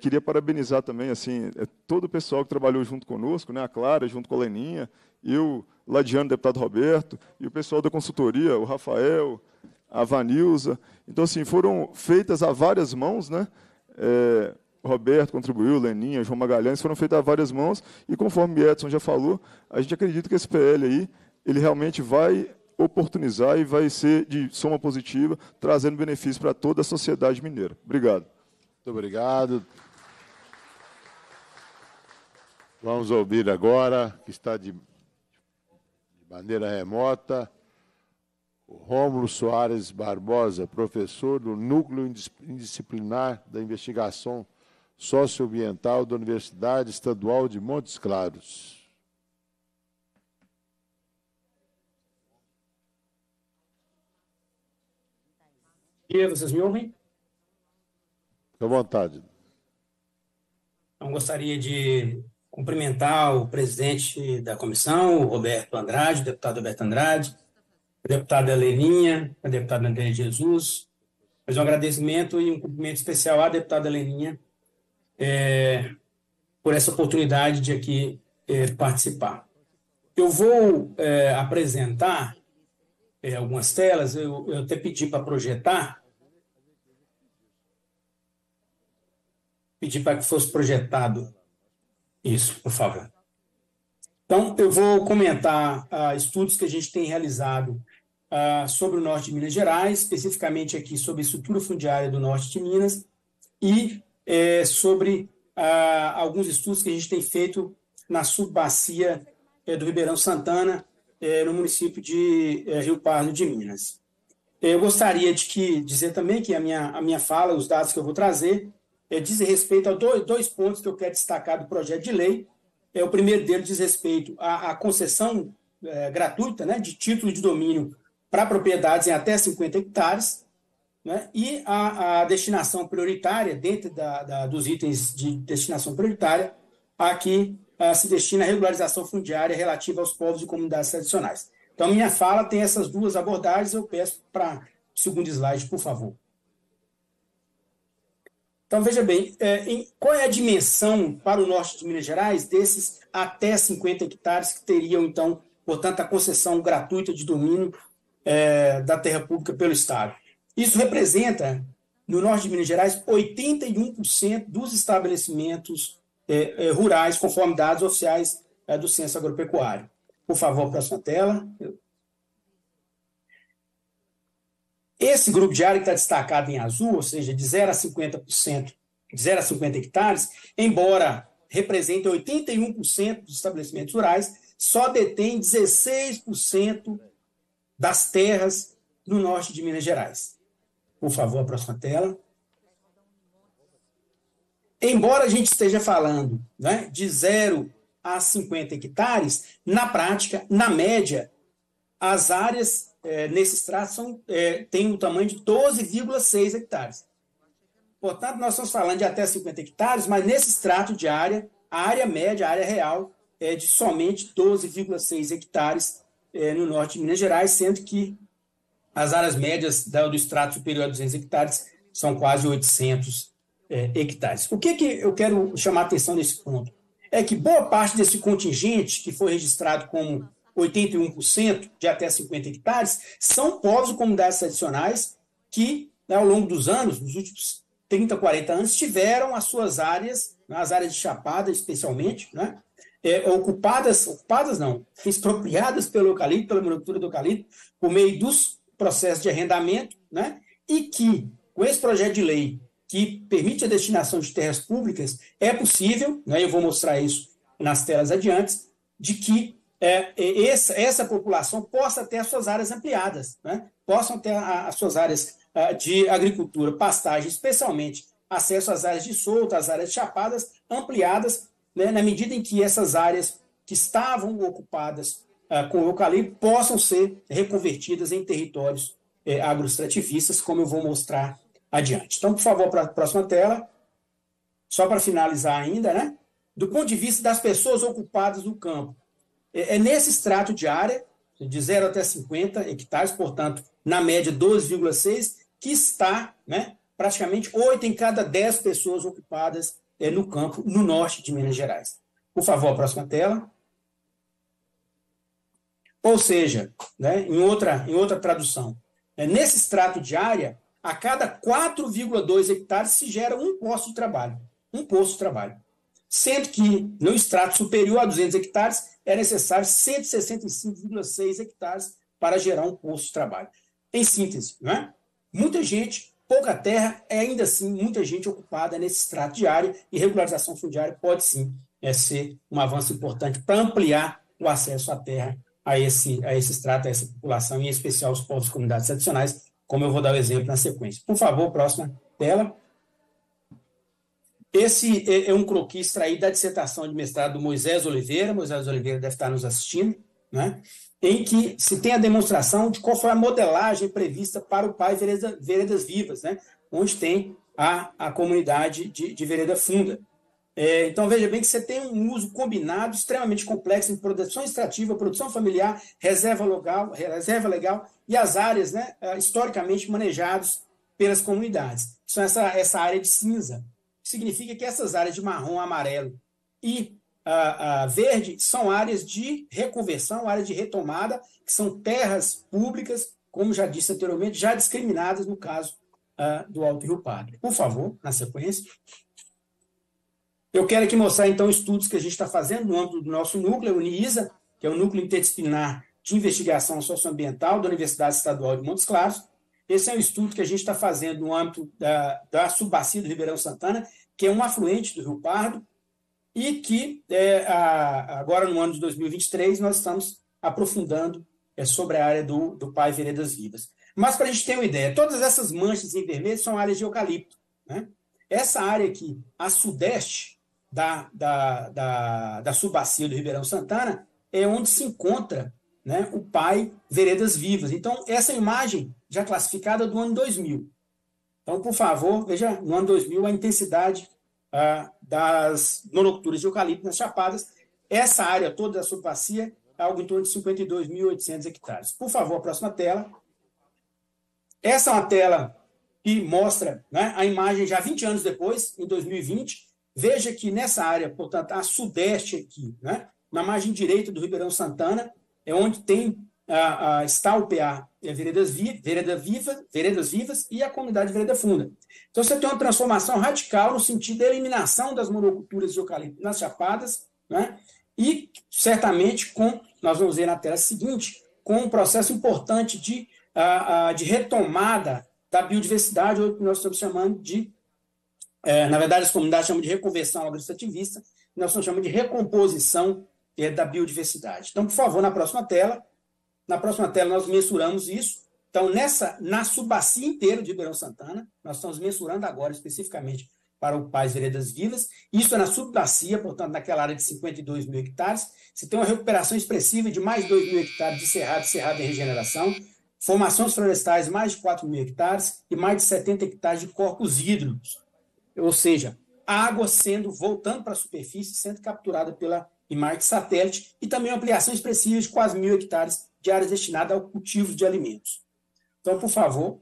[SPEAKER 22] queria parabenizar também assim todo o pessoal que trabalhou junto conosco, né, a Clara, junto com a Leninha, eu, Ladiano, deputado Roberto, e o pessoal da consultoria, o Rafael, a Vanilza. Então, assim, foram feitas a várias mãos, né? Roberto contribuiu, Leninha, João Magalhães, foram feitas a várias mãos, e conforme Edson já falou, a gente acredita que esse PL aí, ele realmente vai oportunizar e vai ser de soma positiva, trazendo benefício para toda a sociedade mineira. Obrigado. Muito obrigado.
[SPEAKER 1] Vamos ouvir agora, que está de, maneira remota, o Rômulo Soares Barbosa, professor do Núcleo Indisciplinar da Investigação socioambiental da Universidade Estadual de Montes Claros.
[SPEAKER 23] dia, vocês me ouvem?
[SPEAKER 1] Fique à vontade.
[SPEAKER 23] Então, gostaria de cumprimentar o presidente da comissão, o Roberto Andrade, o deputado Roberto Andrade, a deputada Heleninha, a deputada André Jesus. Mas um agradecimento e um cumprimento especial à deputada Heleninha, é, por essa oportunidade de aqui é, participar. Eu vou é, apresentar é, algumas telas, eu, eu até pedi para projetar, pedi para que fosse projetado isso, por favor. Então, eu vou comentar ah, estudos que a gente tem realizado ah, sobre o norte de Minas Gerais, especificamente aqui sobre a estrutura fundiária do norte de Minas, e é, sobre ah, alguns estudos que a gente tem feito na subbacia é, do Ribeirão Santana, é, no município de é, Rio Pardo de Minas. É, eu gostaria de que, dizer também que a minha, a minha fala, os dados que eu vou trazer, é, dizem respeito a dois, dois pontos que eu quero destacar do projeto de lei. É, o primeiro deles diz respeito à, à concessão é, gratuita né, de título de domínio para propriedades em até 50 hectares, né? E a, a, destinação prioritária, dentro da, da, dos itens de destinação prioritária, aqui se destina a regularização fundiária relativa aos povos e comunidades tradicionais. Então, minha fala tem essas duas abordagens, eu peço para segundo slide, por favor. Então, veja bem, é, em, qual é a dimensão para o norte de Minas Gerais desses até 50 hectares que teriam, então, portanto, a concessão gratuita de domínio é, da terra pública pelo Estado? Isso representa, no norte de Minas Gerais, 81% dos estabelecimentos é, é, rurais, conforme dados oficiais é, do Censo Agropecuário. Por favor, próxima tela. Esse grupo de área que está destacado em azul, ou seja, de 0 a 50%, de 0 a 50 hectares, embora represente 81% dos estabelecimentos rurais, só detém 16% das terras no norte de Minas Gerais. Por favor, a próxima tela. Embora a gente esteja falando né, de 0 a 50 hectares, na prática, na média, as áreas é, nesses traços são, é, têm um tamanho de 12,6 hectares. Portanto, nós estamos falando de até 50 hectares, mas nesse extrato de área, a área média, a área real, é de somente 12,6 hectares é, no norte de Minas Gerais, sendo que as áreas médias do extrato superior a 200 hectares são quase 800 é, hectares. O que, que eu quero chamar a atenção nesse ponto? É que boa parte desse contingente, que foi registrado como 81% de até 50 hectares, são povos e comunidades tradicionais que, né, ao longo dos anos, nos últimos 30, 40 anos, tiveram as suas áreas, né, as áreas de Chapada especialmente, né, é, ocupadas, ocupadas não, expropriadas pelo eucalipto, pela monocultura do eucalipto, por meio dos processo de arrendamento, né? e que, com esse projeto de lei que permite a destinação de terras públicas, é possível, né, eu vou mostrar isso nas telas adiante, de que é, essa, essa, população possa ter as suas áreas ampliadas, né? possam ter a, as suas áreas a, ah, de agricultura, pastagem, especialmente acesso às áreas de solta, às áreas chapadas, ampliadas, né? na medida em que essas áreas que estavam ocupadas ah, com eucalipto possam ser reconvertidas em territórios é, eh, agroextrativistas, como eu vou mostrar adiante. Então, por favor, para a próxima tela, só para finalizar ainda, né? Do ponto de vista das pessoas ocupadas no campo, é, é nesse extrato de área, de 0 até 50 hectares, portanto, na média 12,6, que está né, praticamente 8 em cada 10 pessoas ocupadas é, no campo, no norte de Minas Gerais. Por favor, a próxima tela. Ou seja, né, em, outra, em outra tradução, né, nesse extrato de área, a cada 4,2 hectares se gera um posto de trabalho. Um posto de trabalho. Sendo que no extrato superior a 200 hectares é necessário 165,6 hectares para gerar um posto de trabalho. Em síntese, né? muita gente, pouca terra, é ainda assim muita gente ocupada nesse extrato de área e regularização fundiária pode sim é, ser um avanço importante para ampliar o acesso à terra a, esse, a esse extrato, a essa população, em especial os povos e comunidades tradicionais, como eu vou dar o exemplo na sequência. Por favor, próxima tela. Esse é, é um croquis extraído da dissertação de mestrado do Moisés Oliveira, Moisés Oliveira deve estar nos assistindo, né? em que se tem a demonstração de qual foi a modelagem prevista para o PAI Veredas, Veredas Vivas, né? onde tem a, a comunidade de, de Vereda Funda. É, então, veja bem que você tem um uso combinado extremamente complexo em produção extrativa, produção familiar, reserva legal, reserva legal e as áreas né, ah, historicamente manejadas pelas comunidades. São essa, essa área de cinza. Significa que essas áreas de marrom, amarelo e a, ah, ah, verde são áreas de reconversão, áreas de retomada, que são terras públicas, como já disse anteriormente, já discriminadas no caso uh, do Alto Rio Padre. Por favor, na sequência. Eu quero aqui mostrar, então, estudos que a gente está fazendo no âmbito do nosso núcleo, o NISA, que é o Núcleo Interdisciplinar de Investigação Socioambiental da Universidade Estadual de Montes Claros. Esse é um estudo que a gente está fazendo no âmbito da, da subbacia do Ribeirão Santana, que é um afluente do Rio Pardo, e que é, a, agora, no ano de 2023, nós estamos aprofundando é, sobre a área do, do Pai Veredas Vivas. Mas, para a gente ter uma ideia, todas essas manchas em vermelho são áreas de eucalipto. Né? Essa área aqui, a sudeste, da, da, da, da subbacia do Ribeirão Santana é onde se encontra né, o pai Veredas Vivas. Então, essa imagem já classificada do ano 2000. Então, por favor, veja no ano 2000 a intensidade ah, das monoculturas de eucalipto nas chapadas. Essa área toda da subbacia é algo em torno de 52.800 hectares. Por favor, a próxima tela. Essa é uma tela que mostra né, a imagem já 20 anos depois, em 2020, Veja que nessa área, portanto, a sudeste aqui, né, na margem direita do Ribeirão Santana, é onde tem a, a, está o PA é Veredas, Vi, Vereda Viva, Veredas Vivas e a comunidade Vereda Funda. Então, você tem uma transformação radical no sentido da eliminação das monoculturas de eucalipto nas chapadas, né? e certamente com, nós vamos ver na tela seguinte, com um processo importante de, a, de retomada da biodiversidade, ou que nós estamos chamando de é, na verdade, as comunidades chamam de reconversão agroestativista, nós chamamos de recomposição é, da biodiversidade. Então, por favor, na próxima tela. Na próxima tela, nós mensuramos isso. Então, nessa, na subbacia inteira de Ribeirão Santana, nós estamos mensurando agora especificamente para o Pais Veredas Vivas. Isso é na subbacia, portanto, naquela área de 52 mil hectares. se tem uma recuperação expressiva de mais 2 mil hectares de cerrado, cerrado em regeneração, formações florestais mais de 4 mil hectares e mais de 70 hectares de corpos hídricos ou seja, água sendo voltando para a superfície, sendo capturada pela IMARC satélite e também ampliação expressiva de quase mil hectares de áreas destinadas ao cultivo de alimentos. Então, por favor,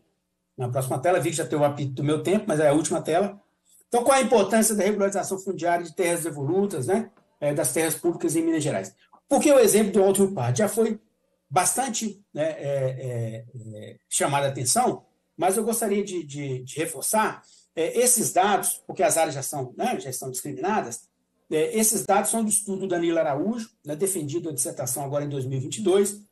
[SPEAKER 23] na próxima tela, vi que já tem o apito do meu tempo, mas é a última tela. Então, qual a importância da regularização fundiária de terras devolutas, né, é, das terras públicas em Minas Gerais? Porque o é exemplo do Alto Rio já foi bastante né, é, é, é, chamado a atenção, mas eu gostaria de, de, de reforçar é, esses dados, porque as áreas já são, né, já estão discriminadas, é, esses dados são do estudo Danilo Araújo, né, defendido a dissertação agora em 2022.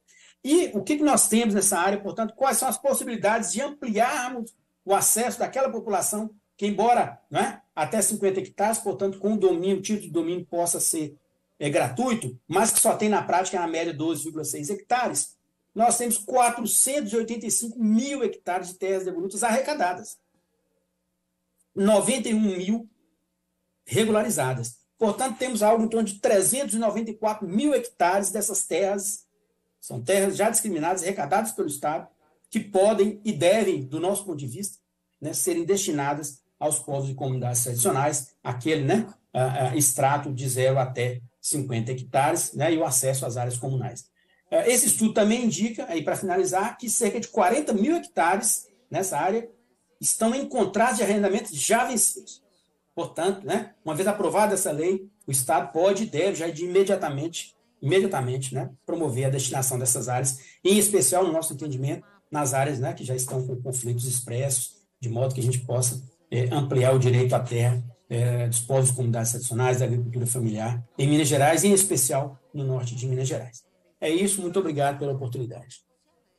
[SPEAKER 23] E o que, que nós temos nessa área, portanto, quais são as possibilidades de ampliarmos o acesso daquela população que, embora né, até 50 hectares, portanto, com o domínio, título de domínio possa ser é, gratuito, mas que só tem na prática, na média, 12,6 hectares, nós temos 485 mil hectares de terras devolutas arrecadadas. 91 mil regularizadas. Portanto, temos algo em torno de 394 mil hectares dessas terras, são terras já discriminadas, arrecadadas pelo Estado, que podem e devem, do nosso ponto de vista, né, serem destinadas aos povos e comunidades tradicionais, aquele né, extrato de zero até 50 hectares né, e o acesso às áreas comunais. É, esse estudo também indica, para finalizar, que cerca de 40 mil hectares nessa área estão em contratos de arrendamento já vencidos. Portanto, né, uma vez aprovada essa lei, o Estado pode e deve já de imediatamente, imediatamente né, promover a destinação dessas áreas, em especial, no nosso entendimento, nas áreas né, que já estão com conflitos expressos, de modo que a gente possa é, ampliar o direito à terra é, dos povos e comunidades tradicionais, da agricultura familiar, em Minas Gerais, em especial no norte de Minas Gerais. É isso, muito obrigado pela oportunidade.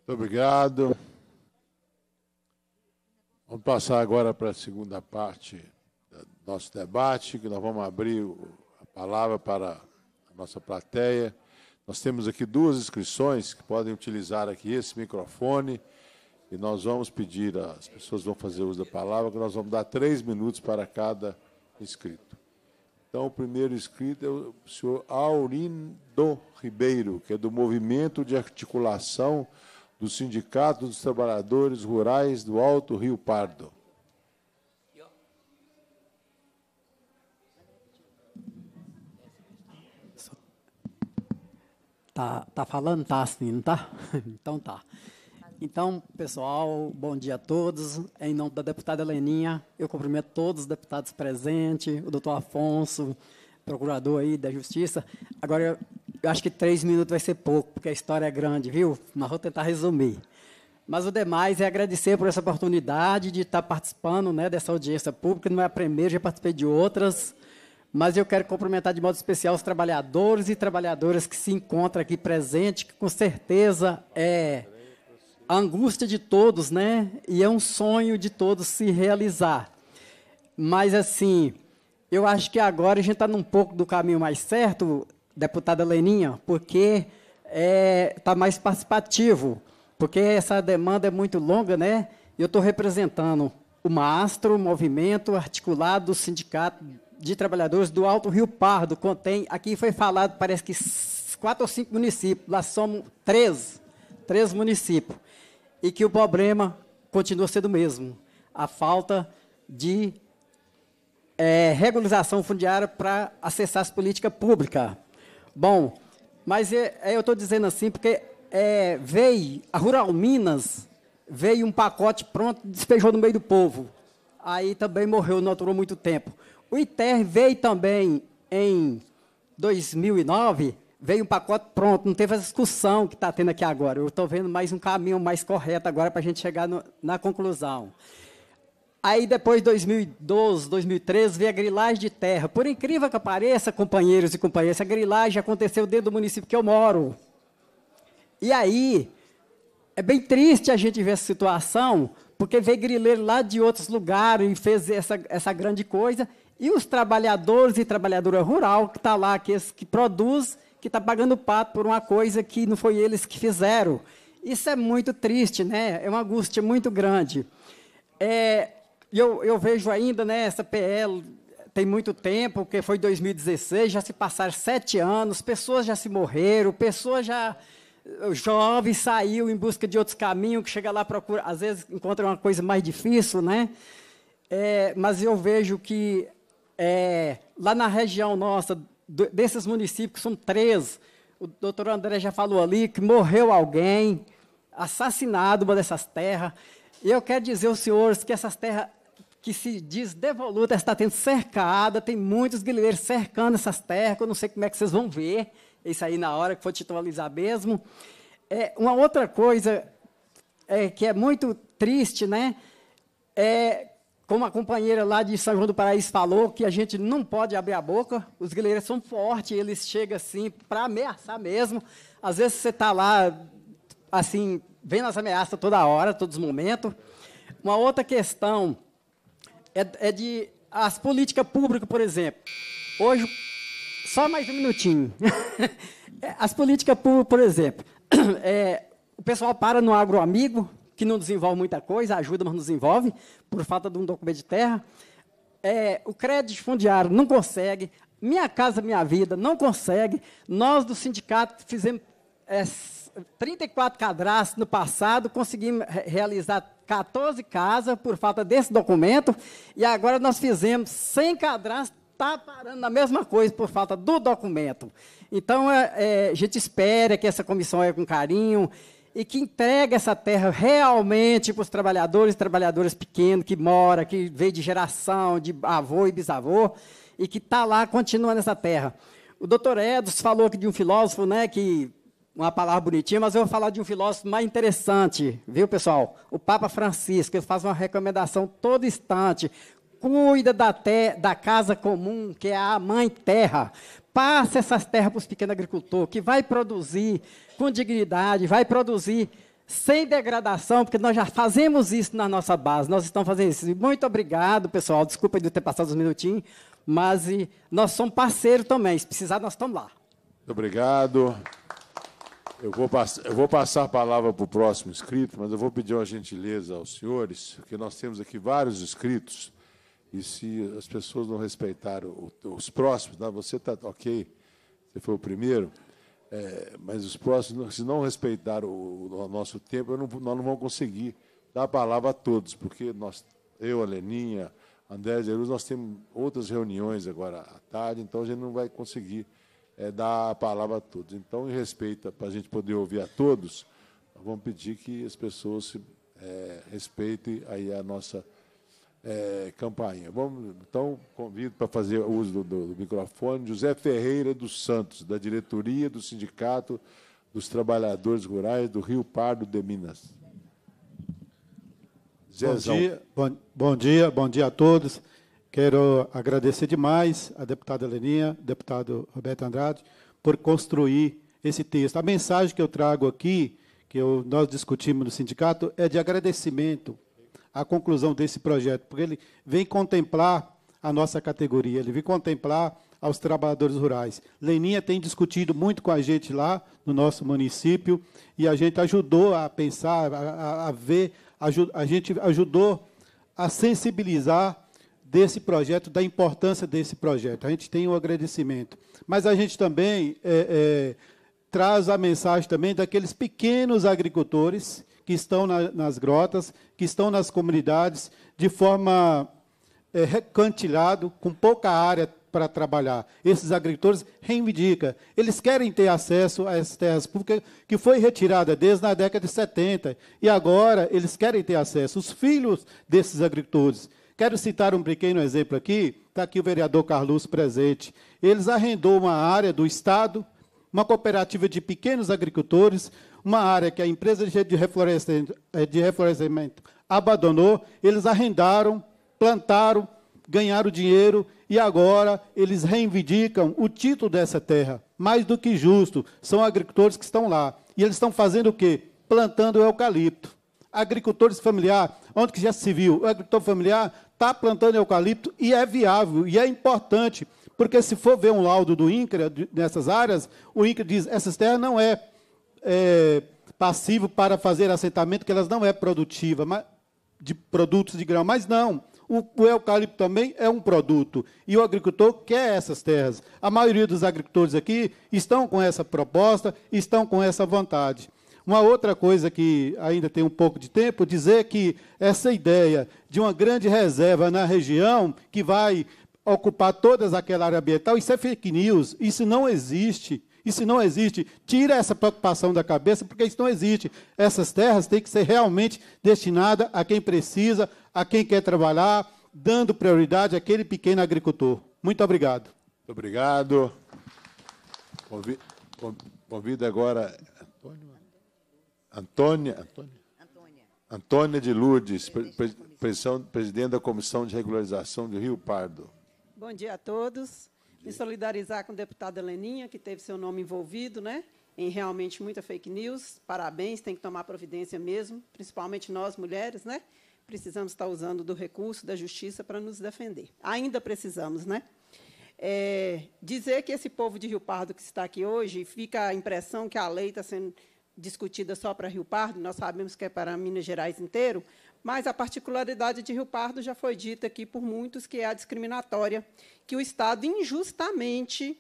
[SPEAKER 1] Muito obrigado. Vamos passar agora para a segunda parte do nosso debate, que nós vamos abrir a palavra para a nossa plateia. Nós temos aqui duas inscrições que podem utilizar aqui esse microfone e nós vamos pedir, as pessoas vão fazer uso da palavra, que nós vamos dar três minutos para cada inscrito. Então, o primeiro inscrito é o senhor Aurindo Ribeiro, que é do Movimento de Articulação do Sindicato dos Trabalhadores Rurais do Alto Rio Pardo.
[SPEAKER 24] Tá, tá falando? Tá assim, não tá? Então tá. Então, pessoal, bom dia a todos. Em nome da deputada Heleninha, eu cumprimento todos os deputados presentes, o doutor Afonso, procurador aí da Justiça. Agora, eu acho que três minutos vai ser pouco, porque a história é grande, viu? Mas vou tentar resumir. Mas o demais é agradecer por essa oportunidade de estar participando né, dessa audiência pública. Não é a primeira, já participei de outras. Mas eu quero cumprimentar de modo especial os trabalhadores e trabalhadoras que se encontram aqui presente, que com certeza é a angústia de todos, né? E é um sonho de todos se realizar. Mas, assim, eu acho que agora a gente está num pouco do caminho mais certo deputada Leninha, porque está é, tá mais participativo, porque essa demanda é muito longa, né? Eu estou representando o Maastro, o movimento articulado do Sindicato de Trabalhadores do Alto Rio Pardo, contém, aqui foi falado, parece que quatro ou cinco municípios, lá somos três, três municípios, e que o problema continua sendo o mesmo, a falta de é, regularização fundiária para acessar as políticas públicas. Bom, mas é, é, eu estou dizendo assim porque é, veio, a Rural Minas veio um pacote pronto, despejou no meio do povo. Aí também morreu, não durou muito tempo. O ITER veio também em 2009, veio um pacote pronto, não teve essa discussão que está tendo aqui agora. Eu estou vendo mais um caminho mais correto agora para a gente chegar no, na conclusão. Aí depois, 2012, 2013, veio a grilagem de terra. Por incrível que pareça, companheiros e companheiras, a grilagem aconteceu dentro do município que eu moro. E aí, é bem triste a gente ver essa situação, porque veio grileiro lá de outros lugares e fez essa, essa grande coisa. E os trabalhadores e trabalhadora rural que está lá, que, que produz, que está pagando pato por uma coisa que não foi eles que fizeram. Isso é muito triste, né? É uma angústia muito grande. É, e eu, eu vejo ainda, né, essa PL tem muito tempo, porque foi 2016, já se passaram sete anos, pessoas já se morreram, pessoas já. Jovem saiu em busca de outros caminhos, que chega lá, procura, às vezes encontra uma coisa mais difícil, né? É, mas eu vejo que é, lá na região nossa, desses municípios, que são três, o doutor André já falou ali que morreu alguém, assassinado uma dessas terras. E eu quero dizer aos senhores que essas terras que se diz devoluta, está tendo cercada, tem muitos guerreiros cercando essas terras, eu não sei como é que vocês vão ver, isso aí na hora que for titularizar mesmo. É, uma outra coisa é, que é muito triste, né? É, como a companheira lá de São João do Paraíso falou, que a gente não pode abrir a boca, os guerreiros são fortes, eles chegam assim para ameaçar mesmo. Às vezes você está lá, assim, vendo as ameaças toda hora, todos os momentos. Uma outra questão é, é de as políticas públicas, por exemplo. Hoje, só mais um minutinho. É, as políticas públicas, por exemplo, é, o pessoal para no agroamigo, que não desenvolve muita coisa, ajuda, mas não desenvolve, por falta de um documento de terra. É, o crédito fundiário não consegue, Minha Casa Minha Vida não consegue. Nós, do sindicato, fizemos é, 34 cadastros no passado, conseguimos realizar 14 casas por falta desse documento, e agora nós fizemos 100 cadastros, está parando na mesma coisa por falta do documento. Então, é, é, a gente espera que essa comissão é com carinho e que entregue essa terra realmente para os trabalhadores e trabalhadoras pequenos que mora, que veio de geração, de avô e bisavô, e que está lá continuando essa terra. O doutor Edos falou aqui de um filósofo né, que uma palavra bonitinha, mas eu vou falar de um filósofo mais interessante, viu, pessoal? O Papa Francisco, ele faz uma recomendação todo instante. Cuida da, da casa comum, que é a mãe terra. Passa essas terras para os pequenos agricultores, que vai produzir com dignidade, vai produzir sem degradação, porque nós já fazemos isso na nossa base, nós estamos fazendo isso. Muito obrigado, pessoal. Desculpa de ter passado uns minutinhos, mas e, nós somos parceiros também. Se precisar, nós estamos lá.
[SPEAKER 1] Muito obrigado. Eu vou, passar, eu vou passar a palavra para o próximo inscrito, mas eu vou pedir uma gentileza aos senhores, porque nós temos aqui vários inscritos, e se as pessoas não respeitarem os próximos, né, tá? você está ok, você foi o primeiro, é, mas os próximos, se não respeitaram o, o nosso tempo, não, nós não vamos conseguir dar a palavra a todos, porque nós, eu, a Leninha, André de Luz, nós temos outras reuniões agora à tarde, então a gente não vai conseguir é, dar a palavra a todos. Então, em respeito, para a gente poder ouvir a todos, vamos pedir que as pessoas se, é, respeitem aí a nossa é, campainha. Vamos, então, convido para fazer uso do, do, do microfone José Ferreira dos Santos, da diretoria do Sindicato dos Trabalhadores Rurais do Rio Pardo de Minas.
[SPEAKER 25] Bom dia, bom, bom, dia, bom dia a todos. Quero agradecer demais a deputada Leninha, deputado Roberto Andrade, por construir esse texto. A mensagem que eu trago aqui, que eu, nós discutimos no sindicato, é de agradecimento à conclusão desse projeto, porque ele vem contemplar a nossa categoria, ele vem contemplar aos trabalhadores rurais. Leninha tem discutido muito com a gente lá no nosso município e a gente ajudou a pensar, a, a, a ver, a, a gente ajudou a sensibilizar desse projeto, da importância desse projeto. A gente tem o um agradecimento. Mas a gente também é, é, traz a mensagem também daqueles pequenos agricultores que estão na, nas grotas, que estão nas comunidades, de forma é, com pouca área para trabalhar. Esses agricultores reivindicam. Eles querem ter acesso a essas terras públicas que foi retirada desde a década de 70. E agora eles querem ter acesso. Os filhos desses agricultores Quero citar um pequeno exemplo aqui, está aqui o vereador Carlos presente. Eles arrendou uma área do Estado, uma cooperativa de pequenos agricultores, uma área que a empresa de reflorestamento, eh, de reflorestamento abandonou, eles arrendaram, plantaram, ganharam dinheiro e agora eles reivindicam o título dessa terra. Mais do que justo, são agricultores que estão lá. E eles estão fazendo o quê? Plantando eucalipto agricultores familiar, onde que já se viu, o agricultor familiar está plantando eucalipto e é viável, e é importante, porque se for ver um laudo do INCRA nessas áreas, o INCRA diz, essas terras não é, é passivo para fazer assentamento, que elas não é produtiva, mas, de produtos de grão, mas não, o, o, eucalipto também é um produto e o agricultor quer essas terras. A maioria dos agricultores aqui estão com essa proposta, estão com essa vontade. Uma outra coisa que ainda tem um pouco de tempo, dizer que essa ideia de uma grande reserva na região que vai ocupar todas aquela área ambiental, isso é fake news, isso não existe. Isso não existe. Tira essa preocupação da cabeça, porque isso não existe. Essas terras têm que ser realmente destinadas a quem precisa, a quem quer trabalhar, dando prioridade àquele pequeno agricultor. Muito obrigado. Muito obrigado.
[SPEAKER 1] Convido agora Antônia, Antônia, Antônia. de Lourdes, presidente, presidente da Comissão de Regularização de Rio Pardo.
[SPEAKER 26] Bom dia a todos. Dia. Me solidarizar com a deputada Leninha, que teve seu nome envolvido, né? Em realmente muita fake news. Parabéns, tem que tomar providência mesmo, principalmente nós mulheres, né? Precisamos estar usando do recurso da justiça para nos defender. Ainda precisamos, né? É, dizer que esse povo de Rio Pardo que está aqui hoje fica a impressão que a lei está sendo discutida só para Rio Pardo, nós sabemos que é para Minas Gerais inteiro, mas a particularidade de Rio Pardo já foi dita aqui por muitos, que é a discriminatória, que o Estado injustamente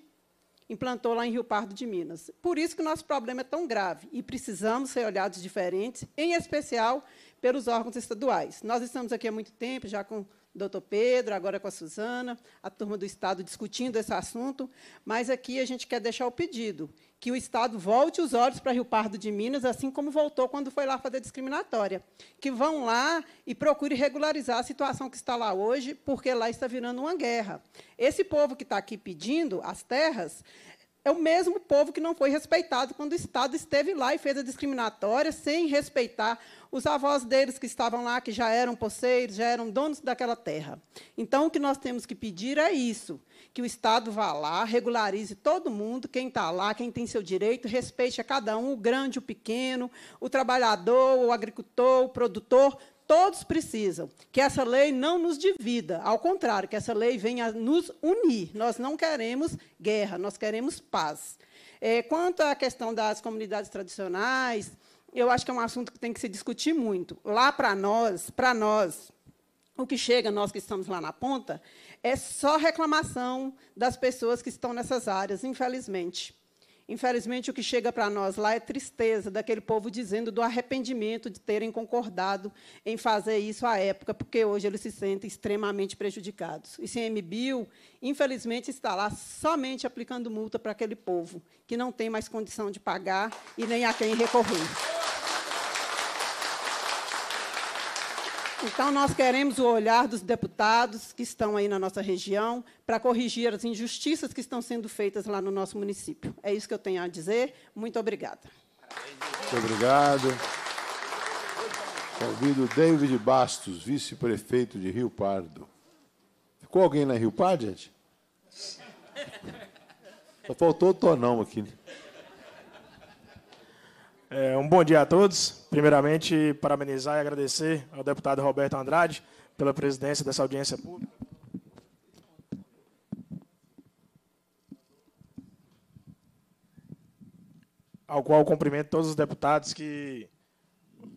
[SPEAKER 26] implantou lá em Rio Pardo de Minas. Por isso que o nosso problema é tão grave e precisamos ser olhados diferentes, em especial pelos órgãos estaduais. Nós estamos aqui há muito tempo, já com o doutor Pedro, agora com a Suzana, a turma do Estado discutindo esse assunto, mas aqui a gente quer deixar o pedido que o Estado volte os olhos para Rio Pardo de Minas, assim como voltou quando foi lá fazer discriminatória. Que vão lá e procure regularizar a situação que está lá hoje, porque lá está virando uma guerra. Esse povo que está aqui pedindo as terras é o mesmo povo que não foi respeitado quando o Estado esteve lá e fez a discriminatória sem respeitar os avós deles que estavam lá, que já eram poceiros, já eram donos daquela terra. Então, o que nós temos que pedir é isso: que o Estado vá lá, regularize todo mundo, quem está lá, quem tem seu direito, respeite a cada um, o grande, o pequeno, o trabalhador, o agricultor, o produtor, todos precisam. Que essa lei não nos divida, ao contrário, que essa lei venha nos unir. Nós não queremos guerra, nós queremos paz. É, quanto à questão das comunidades tradicionais, eu acho que é um assunto que tem que se discutir muito. Lá para nós, para nós, o que chega, nós que estamos lá na ponta, é só reclamação das pessoas que estão nessas áreas, infelizmente. Infelizmente, o que chega para nós lá é tristeza daquele povo dizendo do arrependimento de terem concordado em fazer isso à época, porque hoje eles se sentem extremamente prejudicados. E CMBio, infelizmente, está lá somente aplicando multa para aquele povo que não tem mais condição de pagar e nem a quem recorrer. Então, nós queremos o olhar dos deputados que estão aí na nossa região para corrigir as injustiças que estão sendo feitas lá no nosso município. É isso que eu tenho a dizer. Muito obrigada.
[SPEAKER 1] Muito obrigado. Convido David Bastos, vice-prefeito de Rio Pardo. Ficou alguém na Rio Pardo, gente? Só faltou o Tonão aqui.
[SPEAKER 27] É, um bom dia a todos. Primeiramente, parabenizar e agradecer ao deputado Roberto Andrade pela presidência dessa audiência pública. Ao qual cumprimento todos os deputados que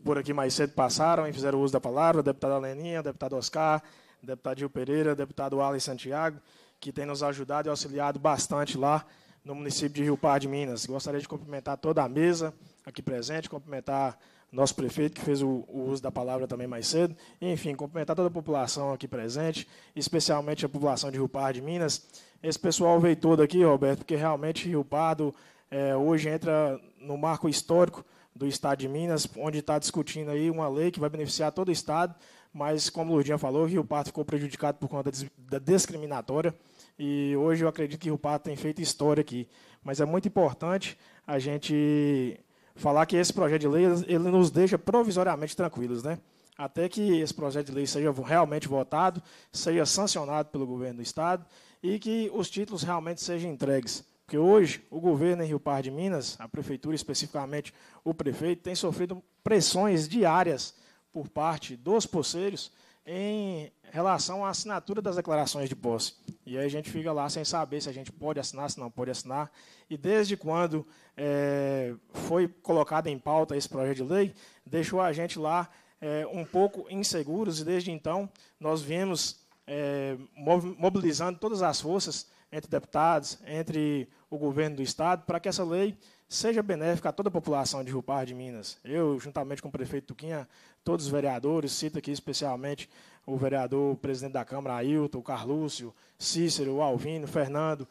[SPEAKER 27] por aqui mais cedo passaram e fizeram uso da palavra, deputada Leninha, deputado Oscar, deputado Gil Pereira, deputado Alan Santiago, que tem nos ajudado e auxiliado bastante lá no município de Rio Par de Minas. Gostaria de cumprimentar toda a mesa, aqui presente, cumprimentar nosso prefeito, que fez o, o, uso da palavra também mais cedo. Enfim, cumprimentar toda a população aqui presente, especialmente a população de Rio Pardo de Minas. Esse pessoal veio todo aqui, Roberto, porque realmente Rio Pardo é, hoje entra no marco histórico do Estado de Minas, onde está discutindo aí uma lei que vai beneficiar todo o Estado, mas, como o Lurdinha falou, Rio Pardo ficou prejudicado por conta da discriminatória, e hoje eu acredito que Rio Pardo tem feito história aqui. Mas é muito importante a gente falar que esse projeto de lei ele nos deixa provisoriamente tranquilos, né? Até que esse projeto de lei seja realmente votado, seja sancionado pelo governo do estado e que os títulos realmente sejam entregues. Porque hoje o governo em Rio Par de Minas, a prefeitura especificamente, o prefeito tem sofrido pressões diárias por parte dos posseiros em relação à assinatura das declarações de posse. E aí a gente fica lá sem saber se a gente pode assinar, se não pode assinar, e desde quando é, foi colocado em pauta esse projeto de lei, deixou a gente lá é, um pouco inseguros, e desde então nós viemos é, mobilizando todas as forças entre deputados, entre o governo do Estado, para que essa lei seja benéfica a toda a população de Rupar de Minas. Eu, juntamente com o prefeito Tuquinha, todos os vereadores, cito aqui especialmente o vereador, o presidente da Câmara, Ailton, o Carlúcio, Cícero, o Alvino, o Fernando,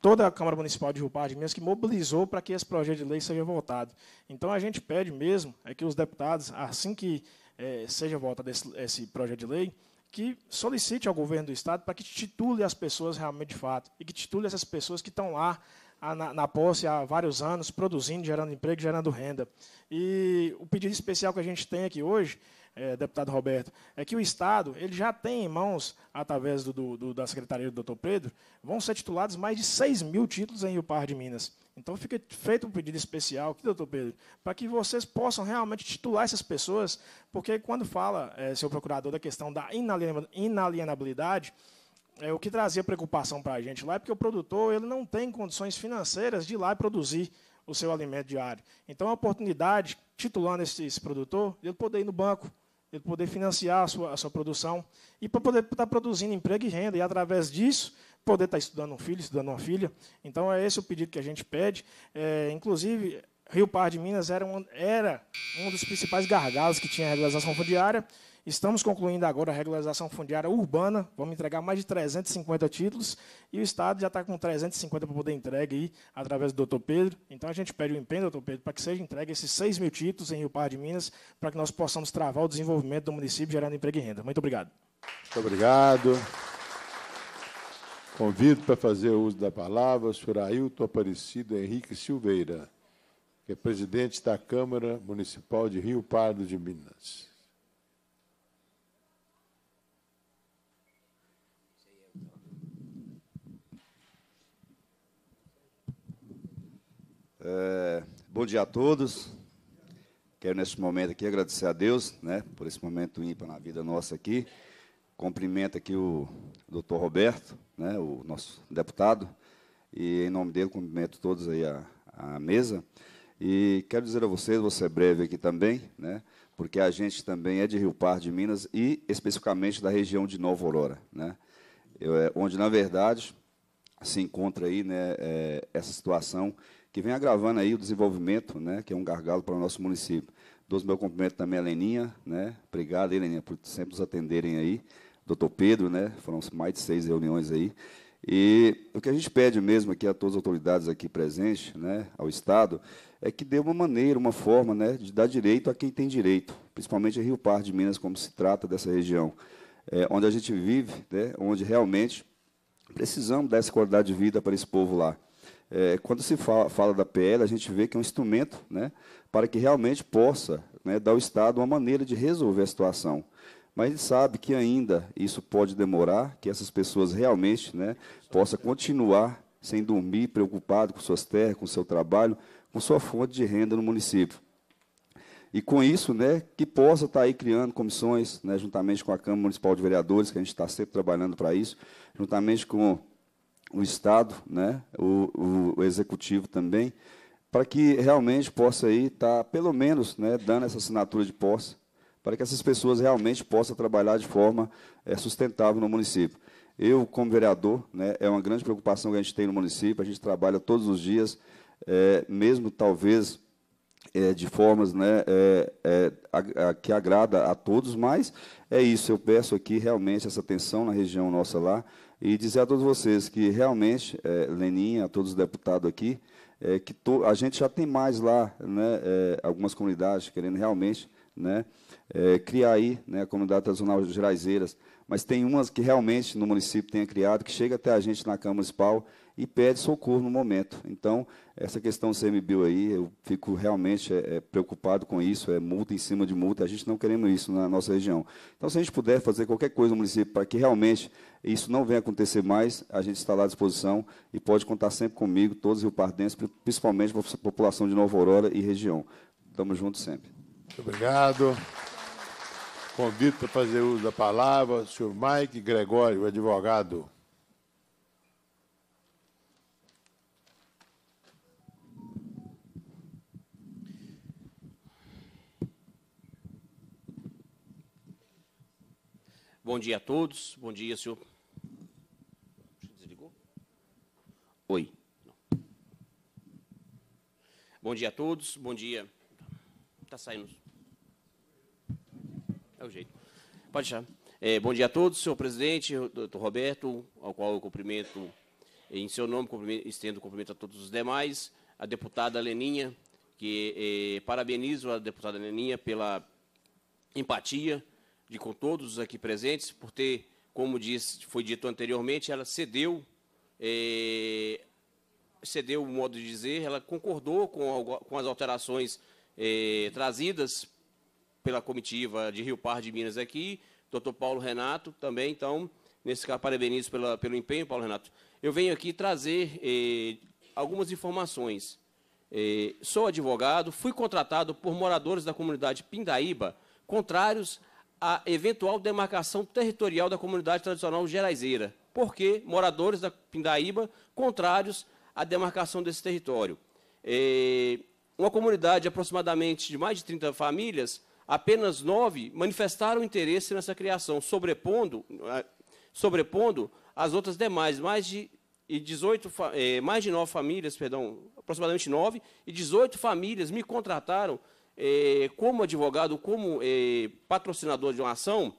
[SPEAKER 27] toda a Câmara Municipal de Rio Pardo de Minas que mobilizou para que esse projeto de lei seja votado. Então, a gente pede mesmo é que os deputados, assim que é, seja votado esse, esse projeto de lei, que solicite ao governo do Estado para que titule as pessoas realmente de fato e que titule essas pessoas que estão lá na, na posse há vários anos, produzindo, gerando emprego, gerando renda. E o pedido especial que a gente tem aqui hoje é, deputado Roberto, é que o Estado ele já tem em mãos, através do, do, da Secretaria do Dr. Pedro, vão ser titulados mais de 6 mil títulos em Rio Par de Minas. Então fica feito um pedido especial aqui, doutor Pedro, para que vocês possam realmente titular essas pessoas, porque quando fala, é, seu procurador, da questão da inalienabilidade, é, o que trazia preocupação para a gente lá é porque o produtor ele não tem condições financeiras de ir lá e produzir o seu alimento diário. Então, é a oportunidade, titulando esse, esse produtor, ele poder ir no banco, ele poder financiar a sua, a sua produção e para poder estar tá produzindo emprego e renda, e através disso poder estar tá estudando um filho, estudando uma filha. Então é esse o pedido que a gente pede. É, inclusive, Rio Par de Minas era um, era um dos principais gargalos que tinha a regularização fundiária, Estamos concluindo agora a regularização fundiária urbana, vamos entregar mais de 350 títulos, e o Estado já está com 350 para poder entregue aí, através do doutor Pedro. Então a gente pede o empenho, doutor Pedro, para que seja entregue esses 6 mil títulos em Rio Par de Minas, para que nós possamos travar o desenvolvimento do município, gerando emprego e renda. Muito obrigado.
[SPEAKER 1] Muito obrigado. Convido para fazer uso da palavra o senhor Ailton Aparecido Henrique Silveira, que é presidente da Câmara Municipal de Rio Pardo de Minas.
[SPEAKER 28] É, bom dia a todos. Quero, neste momento aqui, agradecer a Deus né, por esse momento ímpar na vida nossa aqui. Cumprimento aqui o doutor Roberto, né, o nosso deputado, e em nome dele cumprimento todos aí a, a mesa. E quero dizer a vocês, vou ser breve aqui também, né, porque a gente também é de Rio Par de Minas e especificamente da região de Nova Aurora, né, é, onde, na verdade, se encontra aí né, é, essa situação que vem agravando aí o desenvolvimento, né, que é um gargalo para o nosso município. Dou meu cumprimento também a Leninha, né? Obrigado, Leninha, por sempre nos atenderem aí. Doutor Pedro, né? Foram mais de seis reuniões aí. E o que a gente pede mesmo aqui a todas as autoridades aqui presentes, né, ao Estado, é que dê uma maneira, uma forma, né, de dar direito a quem tem direito, principalmente a Rio Par de Minas, como se trata dessa região, é, onde a gente vive, né, onde realmente precisamos dessa qualidade de vida para esse povo lá é, quando se fala, fala, da PL, a gente vê que é um instrumento né, para que realmente possa né, dar ao Estado uma maneira de resolver a situação. Mas ele sabe que ainda isso pode demorar, que essas pessoas realmente né, possam continuar sem dormir, preocupado com suas terras, com seu trabalho, com sua fonte de renda no município. E com isso, né, que possa estar tá aí criando comissões, né, juntamente com a Câmara Municipal de Vereadores, que a gente está sempre trabalhando para isso, juntamente com o Estado, né, o, o Executivo também, para que realmente possa aí estar, tá, pelo menos, né, dando essa assinatura de posse, para que essas pessoas realmente possam trabalhar de forma é, sustentável no município. Eu, como vereador, né, é uma grande preocupação que a gente tem no município, a gente trabalha todos os dias, é, mesmo talvez é, de formas né, é, a, a, que agrada a todos, mas é isso, eu peço aqui realmente essa atenção na região nossa lá, e dizer a todos vocês que realmente, é, Leninha, a todos os deputados aqui, é, que to, a gente já tem mais lá, né, é, algumas comunidades querendo realmente né, é, criar aí né, a comunidade tradicional geraiseiras, mas tem umas que realmente no município tenha criado, que chega até a gente na Câmara Municipal e pede socorro no momento. Então, essa questão do CMBio aí, eu fico realmente é, é, preocupado com isso, é multa em cima de multa, a gente não queremos isso na nossa região. Então, se a gente puder fazer qualquer coisa no município para que realmente isso não venha acontecer mais, a gente está lá à disposição e pode contar sempre comigo, todos os pardenses, principalmente a população de Nova Aurora e região. Estamos juntos sempre.
[SPEAKER 1] Muito obrigado. Convido para fazer uso da palavra o senhor Mike Gregório, advogado.
[SPEAKER 29] Bom dia a todos. Bom dia, senhor. Desligou? Oi. Bom dia a todos. Bom dia. Está saindo. É o jeito. Pode deixar. É, bom dia a todos, senhor presidente, doutor Roberto, ao qual eu cumprimento em seu nome, estendo o cumprimento a todos os demais, a deputada Leninha, que é, parabenizo a deputada Leninha pela empatia, de com todos os aqui presentes, por ter, como disse, foi dito anteriormente, ela cedeu, é, cedeu o modo de dizer, ela concordou com, com as alterações é, trazidas pela comitiva de Rio Par de Minas aqui, doutor Paulo Renato também, então, nesse caso, parabenizo pela, pelo empenho, Paulo Renato. Eu venho aqui trazer é, algumas informações. É, sou advogado, fui contratado por moradores da comunidade Pindaíba, contrários a eventual demarcação territorial da comunidade tradicional geraizeira, porque moradores da Pindaíba contrários à demarcação desse território. É, uma comunidade de aproximadamente de mais de 30 famílias, apenas nove manifestaram interesse nessa criação, sobrepondo, sobrepondo as outras demais, mais de e 18, é, mais de nove famílias, perdão, aproximadamente nove, e 18 famílias me contrataram eh, como advogado, como eh, patrocinador de uma ação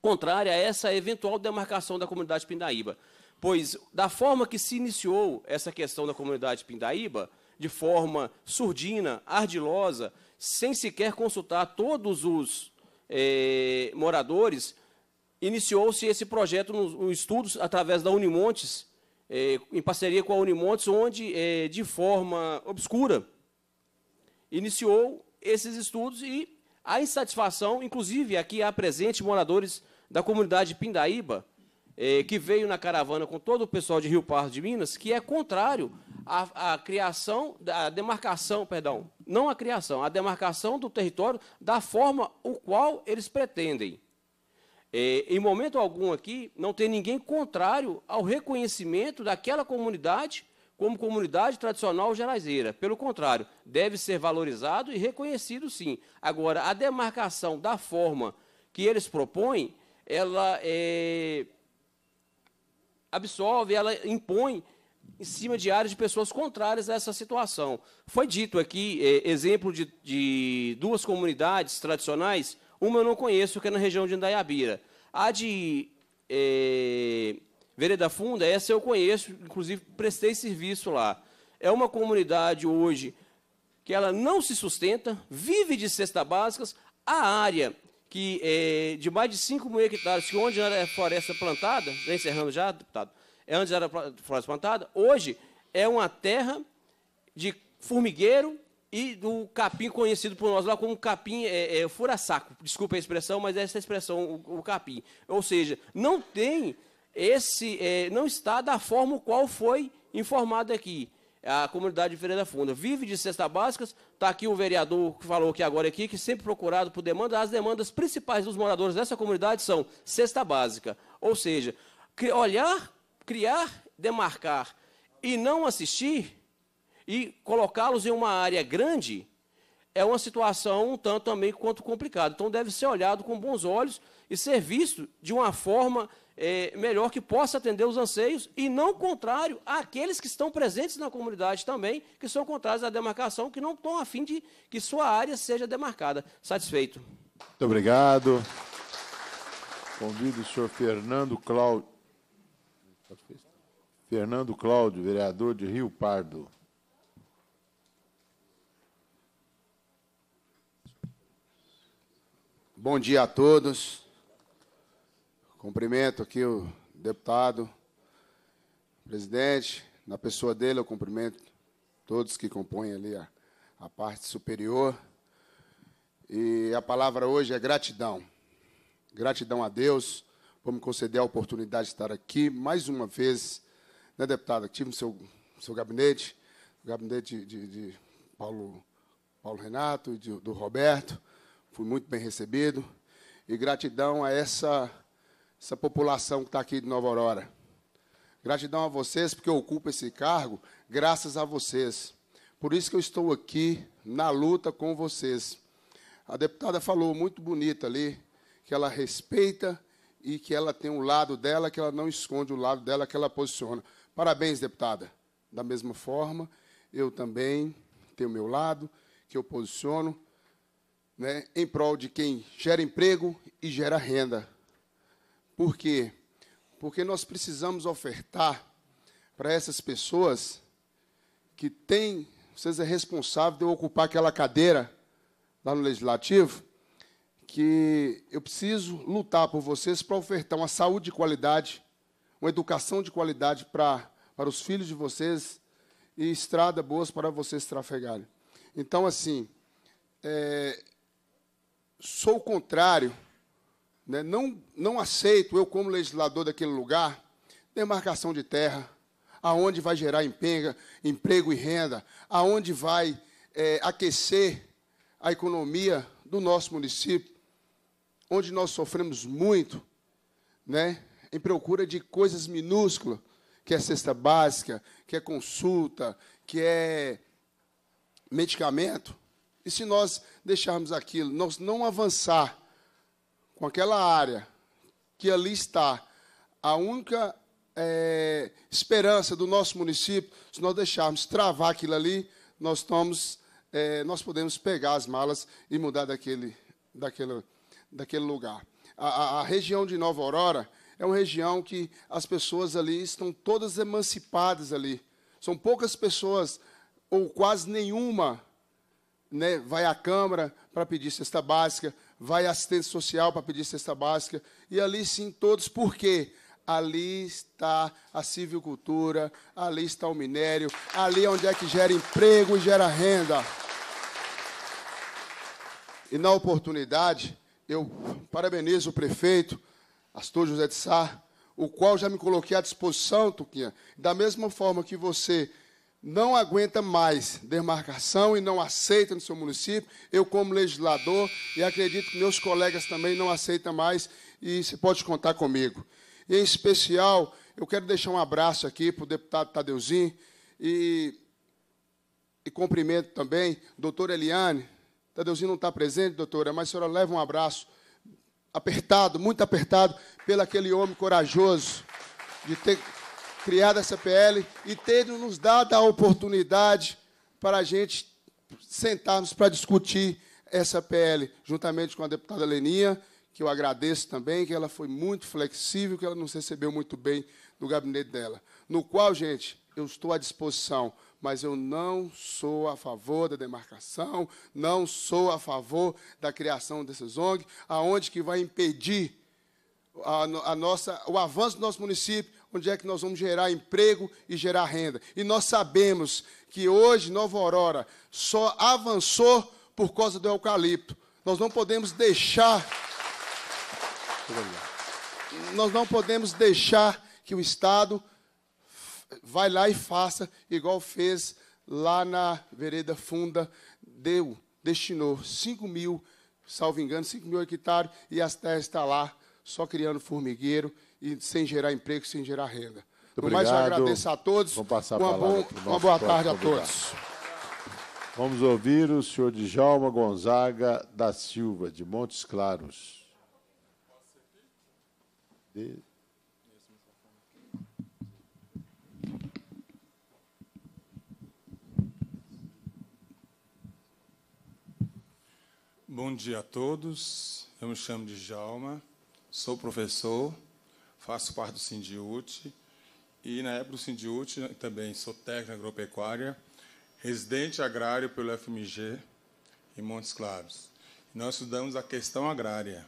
[SPEAKER 29] contrária a essa eventual demarcação da comunidade Pindaíba. Pois, da forma que se iniciou essa questão da comunidade Pindaíba, de forma surdina, ardilosa, sem sequer consultar todos os eh, moradores, iniciou-se esse projeto, nos estudos através da Unimontes, eh, em parceria com a Unimontes, onde, eh, de forma obscura, iniciou esses estudos e a insatisfação, inclusive aqui há presentes moradores da comunidade Pindaíba, eh, que veio na caravana com todo o pessoal de Rio Pardo de Minas, que é contrário à, à criação, à demarcação, perdão, não à criação, à demarcação do território da forma o qual eles pretendem. Eh, em momento algum aqui, não tem ninguém contrário ao reconhecimento daquela comunidade como comunidade tradicional geraizeira. Pelo contrário, deve ser valorizado e reconhecido sim. Agora, a demarcação da forma que eles propõem, ela é, absolve, ela impõe em cima de áreas de pessoas contrárias a essa situação. Foi dito aqui é, exemplo de, de, duas comunidades tradicionais, uma eu não conheço, que é na região de Indaiabira. A de é, Vereda Funda, essa eu conheço, inclusive prestei serviço lá. É uma comunidade hoje que ela não se sustenta, vive de cesta básicas. A área que é de mais de 5 mil hectares, que onde era floresta plantada, já encerrando já, deputado, é onde era floresta plantada, hoje é uma terra de formigueiro e do capim conhecido por nós lá como capim é, é, fura-saco. Desculpa a expressão, mas essa é a expressão, o, o capim. Ou seja, não tem esse eh, não está da forma qual foi informado aqui. A comunidade de Feira da Funda vive de cesta básicas. Está aqui o vereador que falou que agora aqui, que sempre procurado por demanda. As demandas principais dos moradores dessa comunidade são cesta básica. Ou seja, olhar, criar, demarcar e não assistir e colocá-los em uma área grande é uma situação um tanto também quanto complicada. Então deve ser olhado com bons olhos e ser visto de uma forma é, melhor que possa atender os anseios e não contrário àqueles que estão presentes na comunidade também, que são contrários à demarcação, que não estão afim de que sua área seja demarcada. Satisfeito.
[SPEAKER 1] Muito obrigado. Convido o senhor Fernando Cláudio. Fernando Cláudio, vereador de Rio Pardo.
[SPEAKER 30] Bom dia a todos. Cumprimento aqui o deputado, presidente, na pessoa dele eu cumprimento todos que compõem ali a, a parte superior. E a palavra hoje é gratidão. Gratidão a Deus por me conceder a oportunidade de estar aqui mais uma vez, né, deputada? Tive no seu, seu gabinete, o gabinete de, de, de Paulo, Paulo Renato e do Roberto. Fui muito bem recebido. E gratidão a essa essa população que está aqui de Nova Aurora. Gratidão a vocês, porque eu ocupo esse cargo graças a vocês. Por isso que eu estou aqui na luta com vocês. A deputada falou muito bonita ali, que ela respeita e que ela tem um lado dela, que ela não esconde o lado dela, que ela posiciona. Parabéns, deputada. Da mesma forma, eu também tenho o meu lado, que eu posiciono, né, em prol de quem gera emprego e gera renda. Por quê? Porque nós precisamos ofertar para essas pessoas que têm, vocês é responsável de eu ocupar aquela cadeira lá no legislativo, que eu preciso lutar por vocês para ofertar uma saúde de qualidade, uma educação de qualidade para para os filhos de vocês e estrada boas para vocês trafegarem. Então, assim, é, sou contrário né? Não, não aceito, eu, como legislador daquele lugar, demarcação de terra, aonde vai gerar empenga, emprego e renda, aonde vai é, aquecer a economia do nosso município, onde nós sofremos muito, né, em procura de coisas minúsculas, que é cesta básica, que é consulta, que é medicamento. E se nós deixarmos aquilo, nós não avançar com aquela área que ali está, a única é, esperança do nosso município, se nós deixarmos travar aquilo ali, nós estamos, é, nós podemos pegar as malas e mudar daquele, daquele, daquele lugar. A, a, a região de Nova Aurora é uma região que as pessoas ali estão todas emancipadas ali. São poucas pessoas, ou quase nenhuma, né, vai à Câmara para pedir cesta básica, vai assistente social para pedir cesta básica, e ali sim todos, por quê? Ali está a civicultura, ali está o minério, ali é onde é que gera emprego e gera renda. E na oportunidade, eu parabenizo o prefeito, Astor José de Sá, o qual já me coloquei à disposição, Tuquinha, da mesma forma que você não aguenta mais demarcação e não aceita no seu município. Eu, como legislador, e acredito que meus colegas também não aceitam mais, e você pode contar comigo. E, em especial, eu quero deixar um abraço aqui para o deputado Tadeuzinho e, e cumprimento também doutora Eliane. Tadeuzinho não está presente, doutora, mas a senhora leva um abraço apertado, muito apertado, pelo aquele homem corajoso de ter criada essa PL e ter nos dado a oportunidade para a gente sentarmos para discutir essa PL, juntamente com a deputada Leninha, que eu agradeço também, que ela foi muito flexível, que ela nos recebeu muito bem do gabinete dela. No qual, gente, eu estou à disposição, mas eu não sou a favor da demarcação, não sou a favor da criação desses ONG, aonde que vai impedir a, a nossa, o avanço do nosso município, onde é que nós vamos gerar emprego e gerar renda. E nós sabemos que hoje Nova Aurora só avançou por causa do eucalipto. Nós não podemos deixar. Nós não podemos deixar que o Estado vai lá e faça igual fez lá na vereda funda, deu, destinou 5 mil, salvo engano, 5 mil hectares, e as terras estão lá, só criando formigueiro e sem gerar emprego, sem gerar renda.
[SPEAKER 1] Muito mais, eu agradeço
[SPEAKER 30] a todos. Vamos passar uma, a nosso. uma boa tarde a todos.
[SPEAKER 1] Vamos ouvir o senhor Djalma Gonzaga da Silva, de Montes Claros. De...
[SPEAKER 31] Bom dia a todos. Eu me chamo Djalma, sou professor faço parte do Sindiute e na época do Sindiute também sou técnico agropecuária, residente agrário pelo FMG em Montes Claros. Nós estudamos a questão agrária.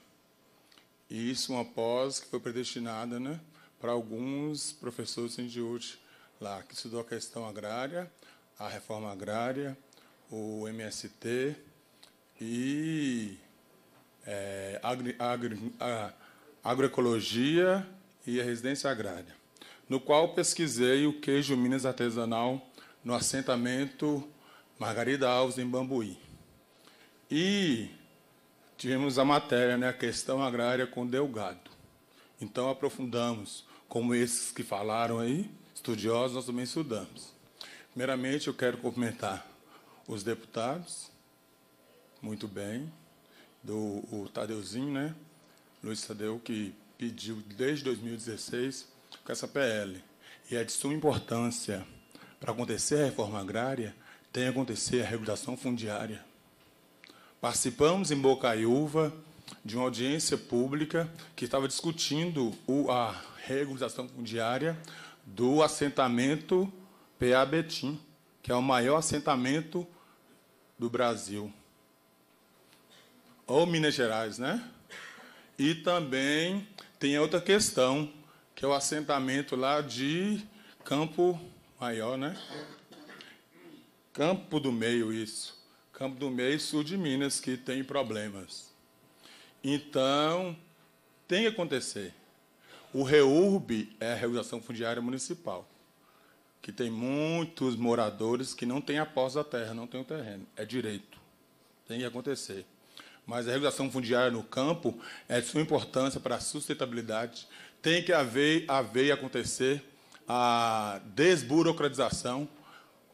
[SPEAKER 31] E isso é uma pós que foi predestinada né, para alguns professores do Sindiute lá, que estudou a questão agrária, a reforma agrária, o MST e é, agri, agri, a, agroecologia e a residência agrária, no qual pesquisei o queijo Minas artesanal no assentamento Margarida Alves, em Bambuí. E tivemos a matéria, né, a questão agrária com Delgado. Então, aprofundamos, como esses que falaram aí, estudiosos, nós também estudamos. Primeiramente, eu quero cumprimentar os deputados, muito bem, do o Tadeuzinho, né, Luiz Tadeu, que pediu desde 2016 com essa PL. E é de suma importância para acontecer a reforma agrária, tem que acontecer a regulação fundiária. Participamos em Bocaiúva de uma audiência pública que estava discutindo a regularização fundiária do assentamento PA Betim, que é o maior assentamento do Brasil. Ou Minas Gerais, né? E também tem outra questão, que é o assentamento lá de Campo Maior, né? Campo do Meio, isso. Campo do Meio, sul de Minas, que tem problemas. Então, tem que acontecer. O REURB é a regularização fundiária municipal, que tem muitos moradores que não têm a posse da terra, não têm o terreno. É direito. Tem que acontecer mas a regulação fundiária no campo é de suma importância para a sustentabilidade. Tem que haver, haver e acontecer a desburocratização.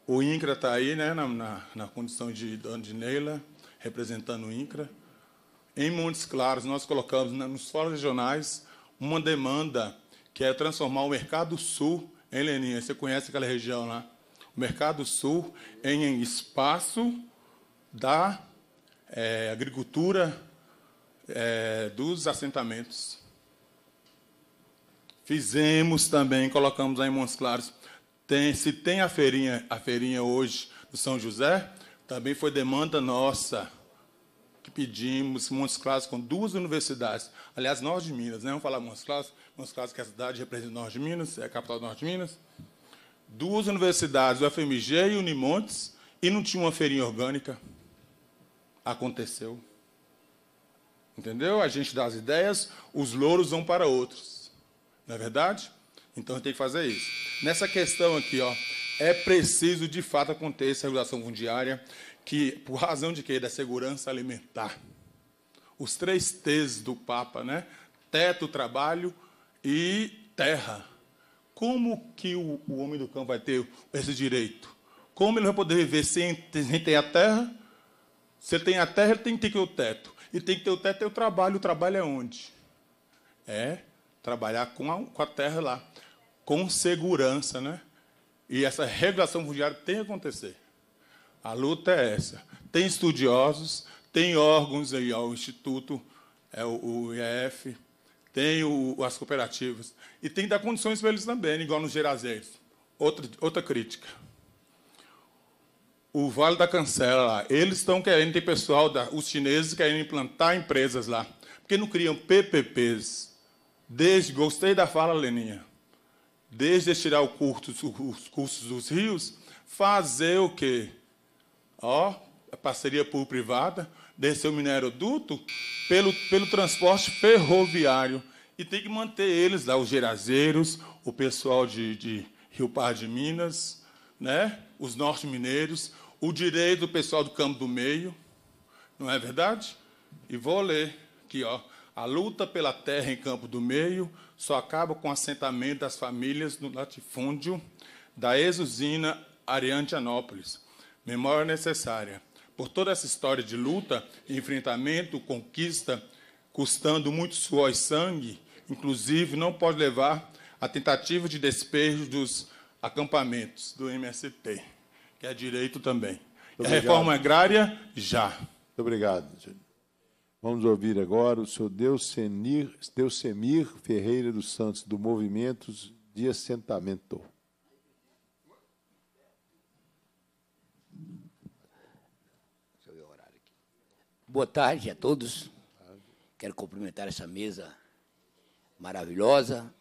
[SPEAKER 31] O INCRA está aí, né, na, na, na condição de dona de Neila, representando o INCRA. Em Montes Claros, nós colocamos nos fóruns regionais uma demanda que é transformar o Mercado Sul em Leninha. Você conhece aquela região lá? O Mercado Sul em espaço da é, agricultura é, dos assentamentos. Fizemos também, colocamos aí em Montes Claros. Tem, se tem a feirinha, a feirinha hoje do São José, também foi demanda nossa que pedimos Montes Claros com duas universidades. Aliás, Norte de Minas, né? Vamos falar Montes Claros. Montes Claros que é a cidade representa Norte de Minas, é a capital do Norte de Minas. Duas universidades, o FMG e o Unimontes, e não tinha uma feirinha orgânica aconteceu. Entendeu? A gente dá as ideias, os louros vão para outros. Não é verdade? Então a gente tem que fazer isso. Nessa questão aqui, ó, é preciso de fato acontecer a regulação fundiária, que por razão de quê? Da segurança alimentar. Os três T's do Papa, né? Teto, trabalho e terra. Como que o, o homem do campo vai ter esse direito? Como ele vai poder viver sem, sem ter a terra? Se ele tem a terra, ele tem que ter o teto. E tem que ter o teto, é o trabalho. O trabalho é onde? É trabalhar com a, com a terra lá. Com segurança, né? E essa regulação fundiária tem que acontecer. A luta é essa. Tem estudiosos, tem órgãos aí, ó, o Instituto, é, o, o IEF, tem o, as cooperativas. E tem que dar condições para eles também, igual nos Geraseiros. Outra, outra crítica o Vale da Cancela lá. Eles estão querendo, tem pessoal, da, os chineses querendo implantar empresas lá. Porque não criam PPPs. Desde, gostei da fala, Leninha. Desde tirar o curto, os cursos dos rios, fazer o quê? Ó, a parceria público-privada, descer o minério duto pelo, pelo transporte ferroviário. E tem que manter eles lá, os geraseiros, o pessoal de, de Rio Par de Minas, né? os norte-mineiros, o direito do pessoal do campo do meio, não é verdade? E vou ler aqui, ó. A luta pela terra em campo do meio só acaba com o assentamento das famílias no latifúndio da ex-usina Ariantianópolis. Memória necessária. Por toda essa história de luta, enfrentamento, conquista, custando muito suor e sangue, inclusive não pode levar à tentativa de despejo dos acampamentos do MST é direito também. a reforma agrária,
[SPEAKER 1] já. Muito obrigado. Vamos ouvir agora o senhor Deusenir, Deusemir Ferreira dos Santos, do Movimento de Assentamento.
[SPEAKER 32] Boa tarde a todos. Quero cumprimentar essa mesa maravilhosa.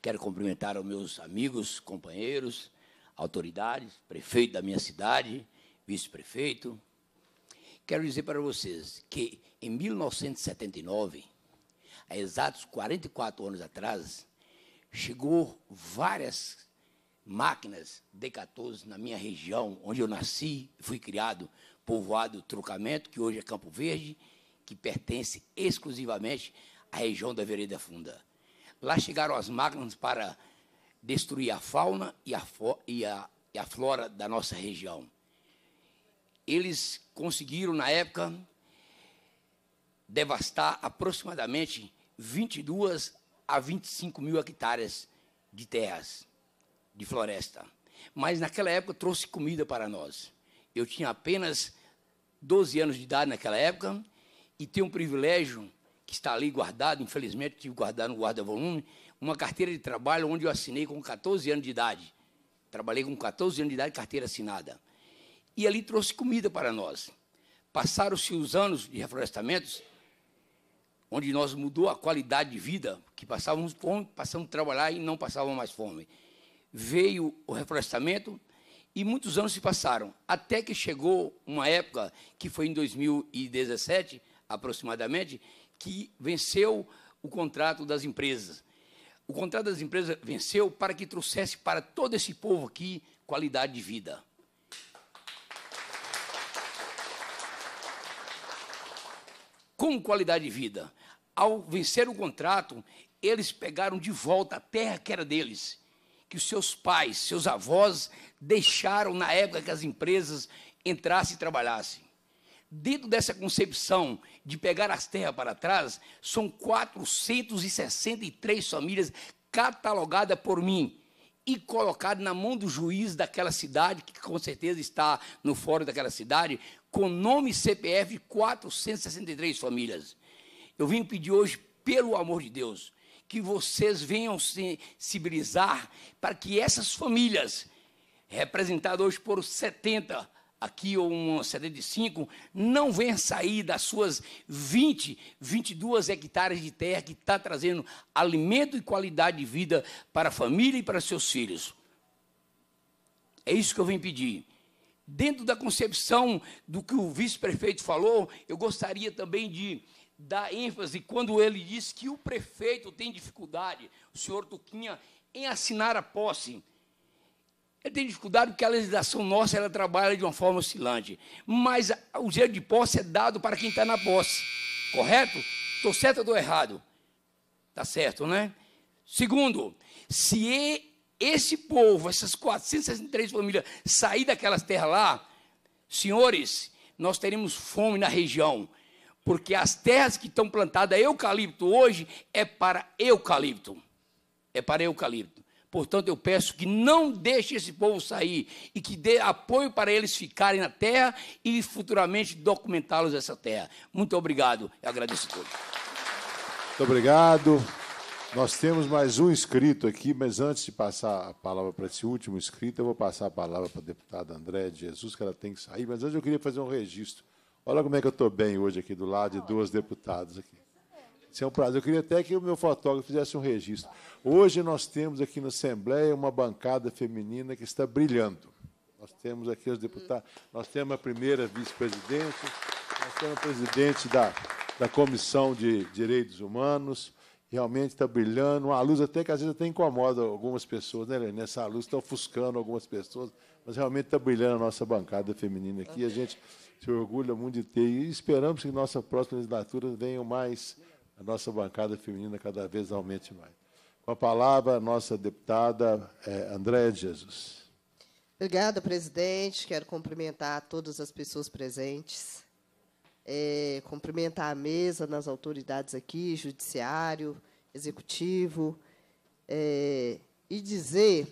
[SPEAKER 32] Quero cumprimentar os meus amigos, companheiros, autoridades, prefeito da minha cidade, vice-prefeito. Quero dizer para vocês que em 1979, há exatos 44 anos atrás, chegou várias máquinas D14 na minha região, onde eu nasci, fui criado, povoado Trocamento, que hoje é Campo Verde, que pertence exclusivamente à região da Vereda Funda. Lá chegaram as máquinas para destruir a fauna e a, e a, e a flora da nossa região. Eles conseguiram, na época, devastar aproximadamente 22 a 25 mil hectares de terras, de floresta. Mas naquela época trouxe comida para nós. Eu tinha apenas 12 anos de idade naquela época e tenho um privilégio que está ali guardado, infelizmente tive guardado no guarda-volume, uma carteira de trabalho onde eu assinei com 14 anos de idade. Trabalhei com 14 anos de idade, carteira assinada. E ali trouxe comida para nós. Passaram-se os anos de reflorestamentos, onde nós mudou a qualidade de vida, que passávamos fome, passamos a trabalhar e não passávamos mais fome. Veio o reflorestamento e muitos anos se passaram, até que chegou uma época, que foi em 2017 aproximadamente, que venceu o contrato das empresas. O contrato das empresas venceu para que trouxesse para todo esse povo aqui qualidade de vida. Como qualidade de vida? Ao vencer o contrato, eles pegaram de volta a terra que era deles, que os seus pais, seus avós deixaram na época que as empresas entrassem e trabalhassem. Dentro dessa concepção de pegar as terras para trás, são 463 famílias catalogadas por mim e colocado na mão do juiz daquela cidade, que com certeza está no fórum daquela cidade, com nome e CPF de 463 famílias. Eu vim pedir hoje, pelo amor de Deus, que vocês venham sensibilizar para que essas famílias, representadas hoje por 70 aqui ou uma CD de 5, não venha sair das suas 20, 22 hectares de terra que está trazendo alimento e qualidade de vida para a família e para seus filhos. É isso que eu venho pedir. Dentro da concepção do que o vice-prefeito falou, eu gostaria também de dar ênfase quando ele diz que o prefeito tem dificuldade, o senhor Tuquinha, em assinar a posse. Ele tem dificuldade porque a legislação nossa ela trabalha de uma forma oscilante. Mas o direito de posse é dado para quem está na posse. Correto? Estou certo ou estou errado? Está certo, né? Segundo, se esse povo, essas 463 famílias, sair daquelas terras lá, senhores, nós teremos fome na região. Porque as terras que estão plantadas eucalipto hoje é para eucalipto. É para eucalipto. Portanto, eu peço que não deixe esse povo sair e que dê apoio para eles ficarem na terra e futuramente documentá-los essa terra. Muito obrigado e agradeço a todos.
[SPEAKER 1] Muito obrigado. Nós temos mais um inscrito aqui, mas antes de passar a palavra para esse último inscrito, eu vou passar a palavra para a deputada André de Jesus, que ela tem que sair, mas antes eu queria fazer um registro. Olha como é que eu estou bem hoje aqui do lado de duas deputadas aqui. Isso é um prazer. Eu queria até que o meu fotógrafo fizesse um registro. Hoje nós temos aqui na Assembleia uma bancada feminina que está brilhando. Nós temos aqui os deputados, nós temos a primeira vice-presidente, nós temos a presidente da, da Comissão de Direitos Humanos, realmente está brilhando, uma luz até que às vezes até incomoda algumas pessoas, né, Nessa Essa luz está ofuscando algumas pessoas, mas realmente está brilhando a nossa bancada feminina aqui. A gente se orgulha muito de ter e esperamos que nossa próxima legislatura venha mais a nossa bancada feminina cada vez aumente mais. Com a palavra, a nossa deputada é, Andréa de Jesus.
[SPEAKER 33] Obrigada, presidente. Quero cumprimentar todas as pessoas presentes. É, cumprimentar a mesa, nas autoridades aqui, judiciário, executivo, é, e dizer,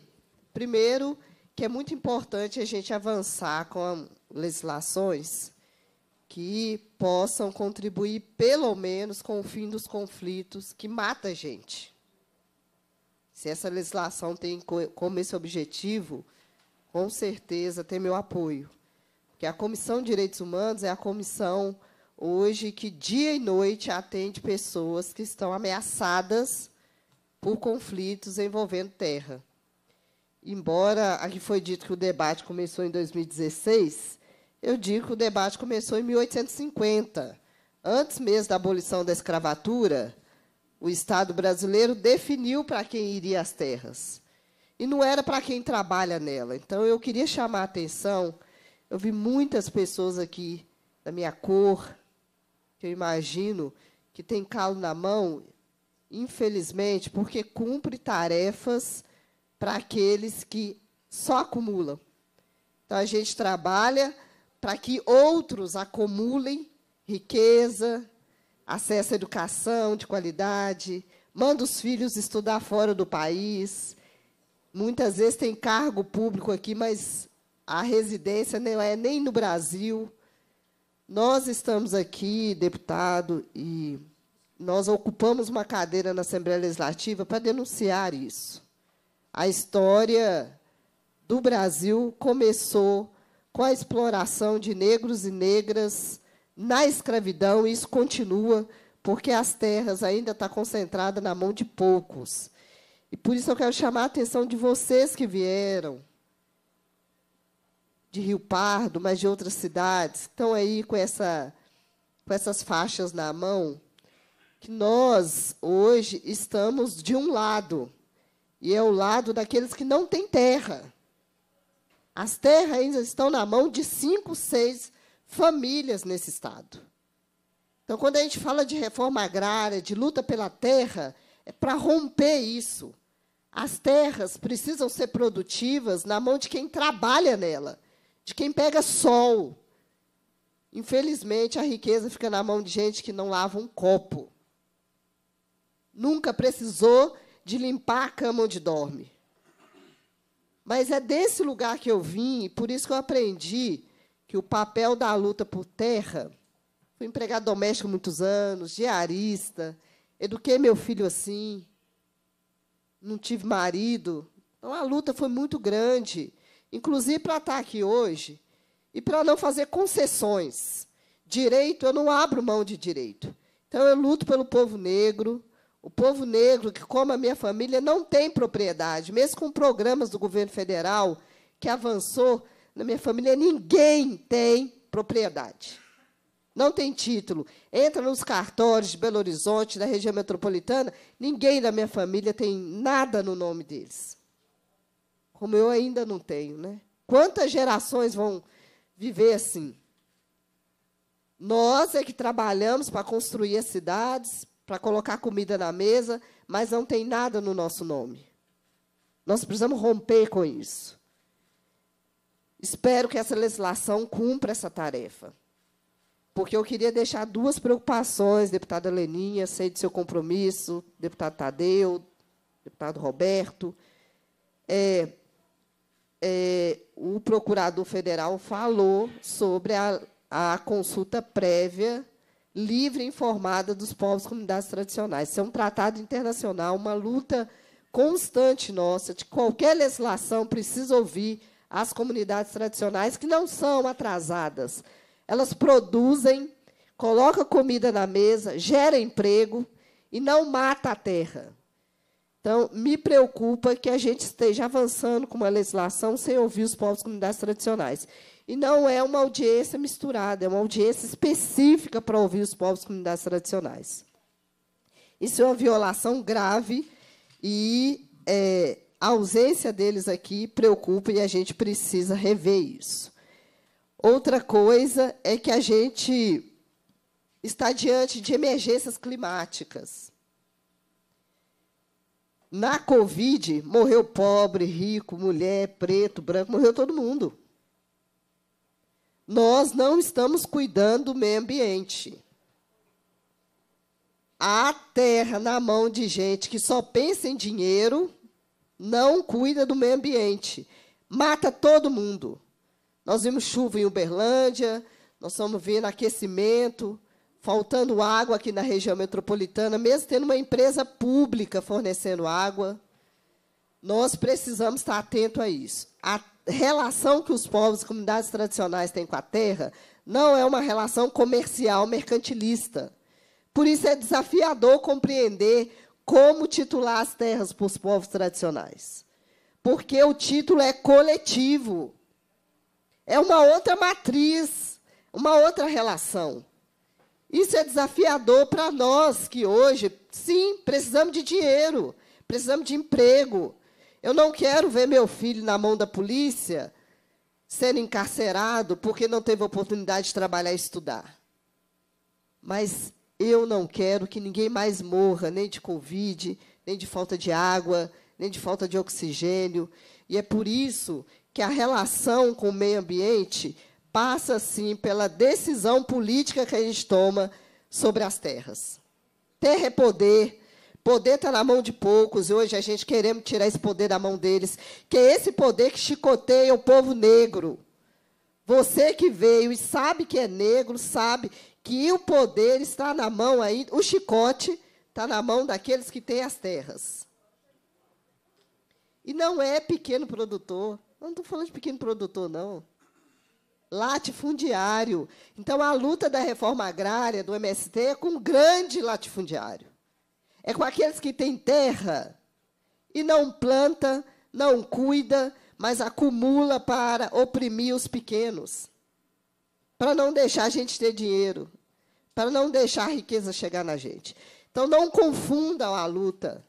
[SPEAKER 33] primeiro, que é muito importante a gente avançar com legislações que possam contribuir, pelo menos, com o fim dos conflitos que mata a gente. Se essa legislação tem como esse objetivo, com certeza tem meu apoio. Porque a Comissão de Direitos Humanos é a comissão hoje que dia e noite atende pessoas que estão ameaçadas por conflitos envolvendo terra. Embora aqui foi dito que o debate começou em 2016, eu digo que o debate começou em 1850. Antes mesmo da abolição da escravatura, o Estado brasileiro definiu para quem iria as terras. E não era para quem trabalha nela. Então, eu queria chamar a atenção. Eu vi muitas pessoas aqui da minha cor, que eu imagino que tem calo na mão, infelizmente, porque cumpre tarefas para aqueles que só acumulam. Então, a gente trabalha para que outros acumulem riqueza, acesso à educação de qualidade, manda os filhos estudar fora do país. Muitas vezes tem cargo público aqui, mas a residência não é nem no Brasil. Nós estamos aqui, deputado, e nós ocupamos uma cadeira na Assembleia Legislativa para denunciar isso. A história do Brasil começou com a exploração de negros e negras na escravidão, isso continua, porque as terras ainda estão tá concentradas na mão de poucos. E por isso eu quero chamar a atenção de vocês que vieram de Rio Pardo, mas de outras cidades, estão aí com, essa, com essas faixas na mão, que nós, hoje, estamos de um lado, e é o lado daqueles que não têm terra. As terras ainda estão na mão de cinco, seis famílias nesse estado. Então, quando a gente fala de reforma agrária, de luta pela terra, é para romper isso. As terras precisam ser produtivas na mão de quem trabalha nela, de quem pega sol. Infelizmente, a riqueza fica na mão de gente que não lava um copo. Nunca precisou de limpar a cama onde dorme. Mas é desse lugar que eu vim, e por isso que eu aprendi que o papel da luta por terra. Fui empregada doméstica muitos anos, diarista, eduquei meu filho assim, não tive marido. Então a luta foi muito grande, inclusive para estar aqui hoje e para não fazer concessões. Direito, eu não abro mão de direito. Então eu luto pelo povo negro, o povo negro que, como a minha família, não tem propriedade. Mesmo com programas do governo federal que avançou, na minha família ninguém tem propriedade. Não tem título. Entra nos cartórios de Belo Horizonte, da região metropolitana, ninguém da minha família tem nada no nome deles. Como eu ainda não tenho, né? Quantas gerações vão viver assim? Nós é que trabalhamos para construir as cidades, para colocar comida na mesa, mas não tem nada no nosso nome. Nós precisamos romper com isso. Espero que essa legislação cumpra essa tarefa. Porque eu queria deixar duas preocupações, deputada Leninha, sei do seu compromisso, deputado Tadeu, deputado Roberto. É, é, o procurador federal falou sobre a, a consulta prévia livre e informada dos povos e comunidades tradicionais. Isso é um tratado internacional, uma luta constante nossa, de qualquer legislação precisa ouvir as comunidades tradicionais que não são atrasadas. Elas produzem, colocam comida na mesa, geram emprego e não mata a terra. Então, me preocupa que a gente esteja avançando com uma legislação sem ouvir os povos e comunidades tradicionais. E não é uma audiência misturada, é uma audiência específica para ouvir os povos e comunidades tradicionais. Isso é uma violação grave e é, a ausência deles aqui preocupa e a gente precisa rever isso. Outra coisa é que a gente está diante de emergências climáticas. Na Covid, morreu pobre, rico, mulher, preto, branco, morreu todo mundo. Nós não estamos cuidando do meio ambiente. A terra na mão de gente que só pensa em dinheiro não cuida do meio ambiente. Mata todo mundo. Nós vimos chuva em Uberlândia, nós estamos vendo aquecimento, faltando água aqui na região metropolitana, mesmo tendo uma empresa pública fornecendo água. Nós precisamos estar atento a isso. A relação que os povos e comunidades tradicionais têm com a terra não é uma relação comercial mercantilista. Por isso é desafiador compreender como titular as terras para os povos tradicionais. Porque o título é coletivo. É uma outra matriz, uma outra relação. Isso é desafiador para nós que hoje, sim, precisamos de dinheiro, precisamos de emprego, eu não quero ver meu filho na mão da polícia sendo encarcerado porque não teve oportunidade de trabalhar e estudar. Mas eu não quero que ninguém mais morra, nem de Covid, nem de falta de água, nem de falta de oxigênio. E é por isso que a relação com o meio ambiente passa, sim, pela decisão política que a gente toma sobre as terras. Terra é poder, Poder está na mão de poucos e hoje a gente queremos tirar esse poder da mão deles, que é esse poder que chicoteia o povo negro. Você que veio e sabe que é negro, sabe que o poder está na mão aí, o chicote está na mão daqueles que têm as terras. E não é pequeno produtor. Eu não estou falando de pequeno produtor, não. Latifundiário. Então, a luta da reforma agrária do MST é com um grande latifundiário. É com aqueles que têm terra e não planta, não cuida, mas acumula para oprimir os pequenos. Para não deixar a gente ter dinheiro, para não deixar a riqueza chegar na gente. Então não confundam a luta.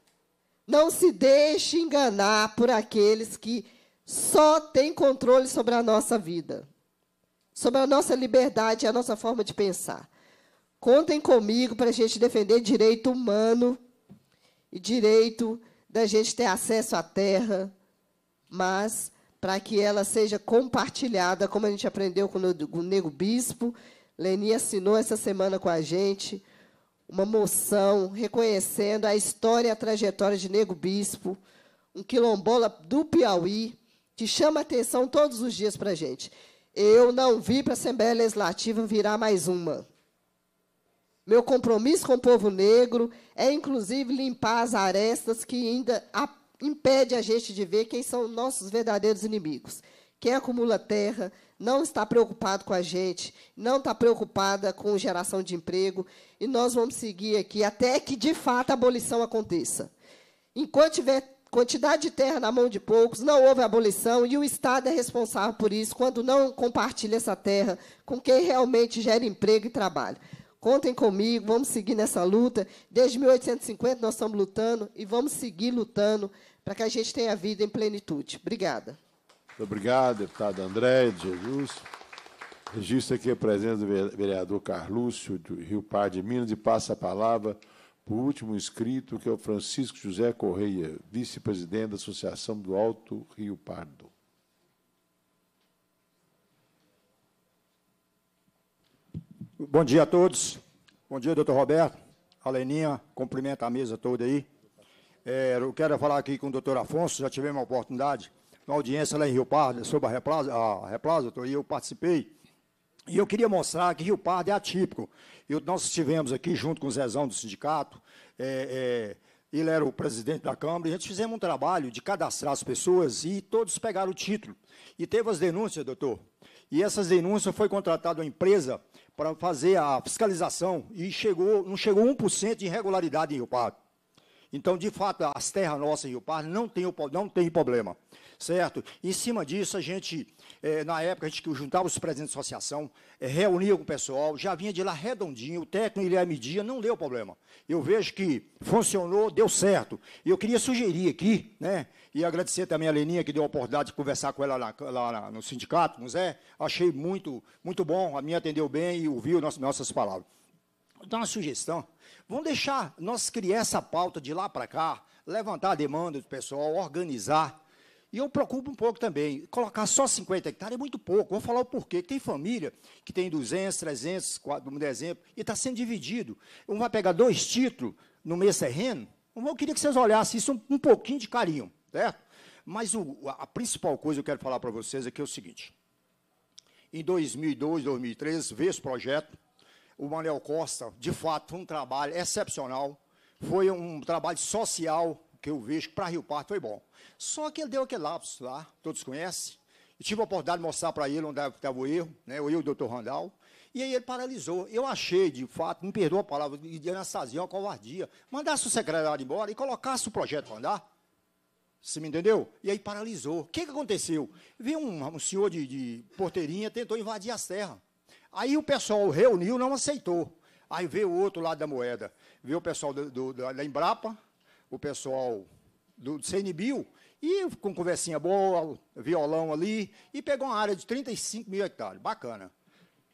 [SPEAKER 33] Não se deixe enganar por aqueles que só têm controle sobre a nossa vida, sobre a nossa liberdade e a nossa forma de pensar. Contem comigo para a gente defender direito humano e direito da gente ter acesso à terra, mas para que ela seja compartilhada, como a gente aprendeu com o Nego Bispo. Leni assinou essa semana com a gente uma moção reconhecendo a história e a trajetória de Nego Bispo, um quilombola do Piauí, que chama atenção todos os dias para a gente. Eu não vi para a Assembleia Legislativa virar mais uma. Meu compromisso com o povo negro é, inclusive, limpar as arestas que ainda impedem impede a gente de ver quem são nossos verdadeiros inimigos. Quem acumula terra não está preocupado com a gente, não está preocupada com geração de emprego, e nós vamos seguir aqui até que, de fato, a abolição aconteça. Enquanto tiver quantidade de terra na mão de poucos, não houve abolição e o Estado é responsável por isso quando não compartilha essa terra com quem realmente gera emprego e trabalho. Contem comigo, vamos seguir nessa luta. Desde 1850 nós estamos lutando e vamos seguir lutando para que a gente tenha vida em plenitude. Obrigada.
[SPEAKER 1] Muito obrigado, deputado André de Jesus. Registro aqui a presença do vereador Carlúcio, do Rio Par de Minas, e passa a palavra para o último inscrito, que é o Francisco José Correia, vice-presidente da Associação do Alto Rio Pardo.
[SPEAKER 34] Bom dia a todos. Bom dia, doutor Roberto. A Leninha, cumprimenta a mesa toda aí. É, eu quero falar aqui com o doutor Afonso, já tivemos uma oportunidade, uma audiência lá em Rio Pardo, sobre a Replaza, a Replaza doutor, e eu participei. E eu queria mostrar que Rio Pardo é atípico. nós estivemos aqui junto com o Zezão do sindicato, é, é, ele era o presidente da Câmara, e a gente fizemos um trabalho de cadastrar as pessoas e todos pegaram o título. E teve as denúncias, doutor. E essas denúncias foi contratada uma empresa para fazer a fiscalização e chegou, não chegou 1% de irregularidade em Rio Pardo. Então, de fato, as terras nossas em Rio Pardo não têm não tem problema certo? Em cima disso, a gente, é, na época, a gente juntava os presidentes da associação, é, reunia com o pessoal, já vinha de lá redondinho, o técnico ele media, não deu problema. Eu vejo que funcionou, deu certo. E eu queria sugerir aqui, né, e agradecer também a Leninha, que deu a oportunidade de conversar com ela lá, lá no sindicato, com o Zé, achei muito, muito bom, a minha atendeu bem e ouviu nossas, nossas palavras. então uma sugestão, vamos deixar nós criar essa pauta de lá para cá, levantar a demanda do pessoal, organizar, e eu preocupo um pouco também. Colocar só 50 hectares é muito pouco. Vou falar o porquê. Tem família que tem 200, 300, 4, um exemplo, e está sendo dividido. Um vai pegar dois títulos no mês terreno. Eu queria que vocês olhassem isso um, um pouquinho de carinho, certo? Mas o, a principal coisa que eu quero falar para vocês é é, é o seguinte. Em 2002, 2013, veio esse projeto. O Manuel Costa, de fato, foi um trabalho excepcional. Foi um trabalho social, que eu vejo que para Rio Parto foi bom. Só que ele deu aquele lápis lá, todos conhecem, e tive a oportunidade de mostrar para ele onde é estava o erro, né, eu e o doutor Randall, e aí ele paralisou. Eu achei, de fato, me perdoa a palavra, de anastasia, uma covardia, mandasse o secretário embora e colocasse o projeto para andar. Você me entendeu? E aí paralisou. O que, que aconteceu? Viu um, um senhor de, de porteirinha, tentou invadir as terras. Aí o pessoal reuniu, não aceitou. Aí veio o outro lado da moeda. Veio o pessoal do, do, da Embrapa, o pessoal do CNBio e com conversinha boa, violão ali, e pegou uma área de 35 mil hectares. Bacana.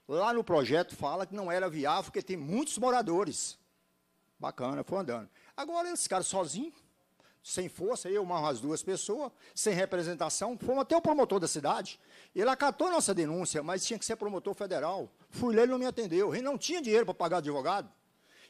[SPEAKER 34] Lá no projeto fala que não era viável, porque tem muitos moradores. Bacana, foi andando. Agora, esse cara sozinho, sem força, eu, mais as duas pessoas, sem representação, fomos até o promotor da cidade. Ele acatou nossa denúncia, mas tinha que ser promotor federal. Fui lá, ele não me atendeu. Ele não tinha dinheiro para pagar advogado.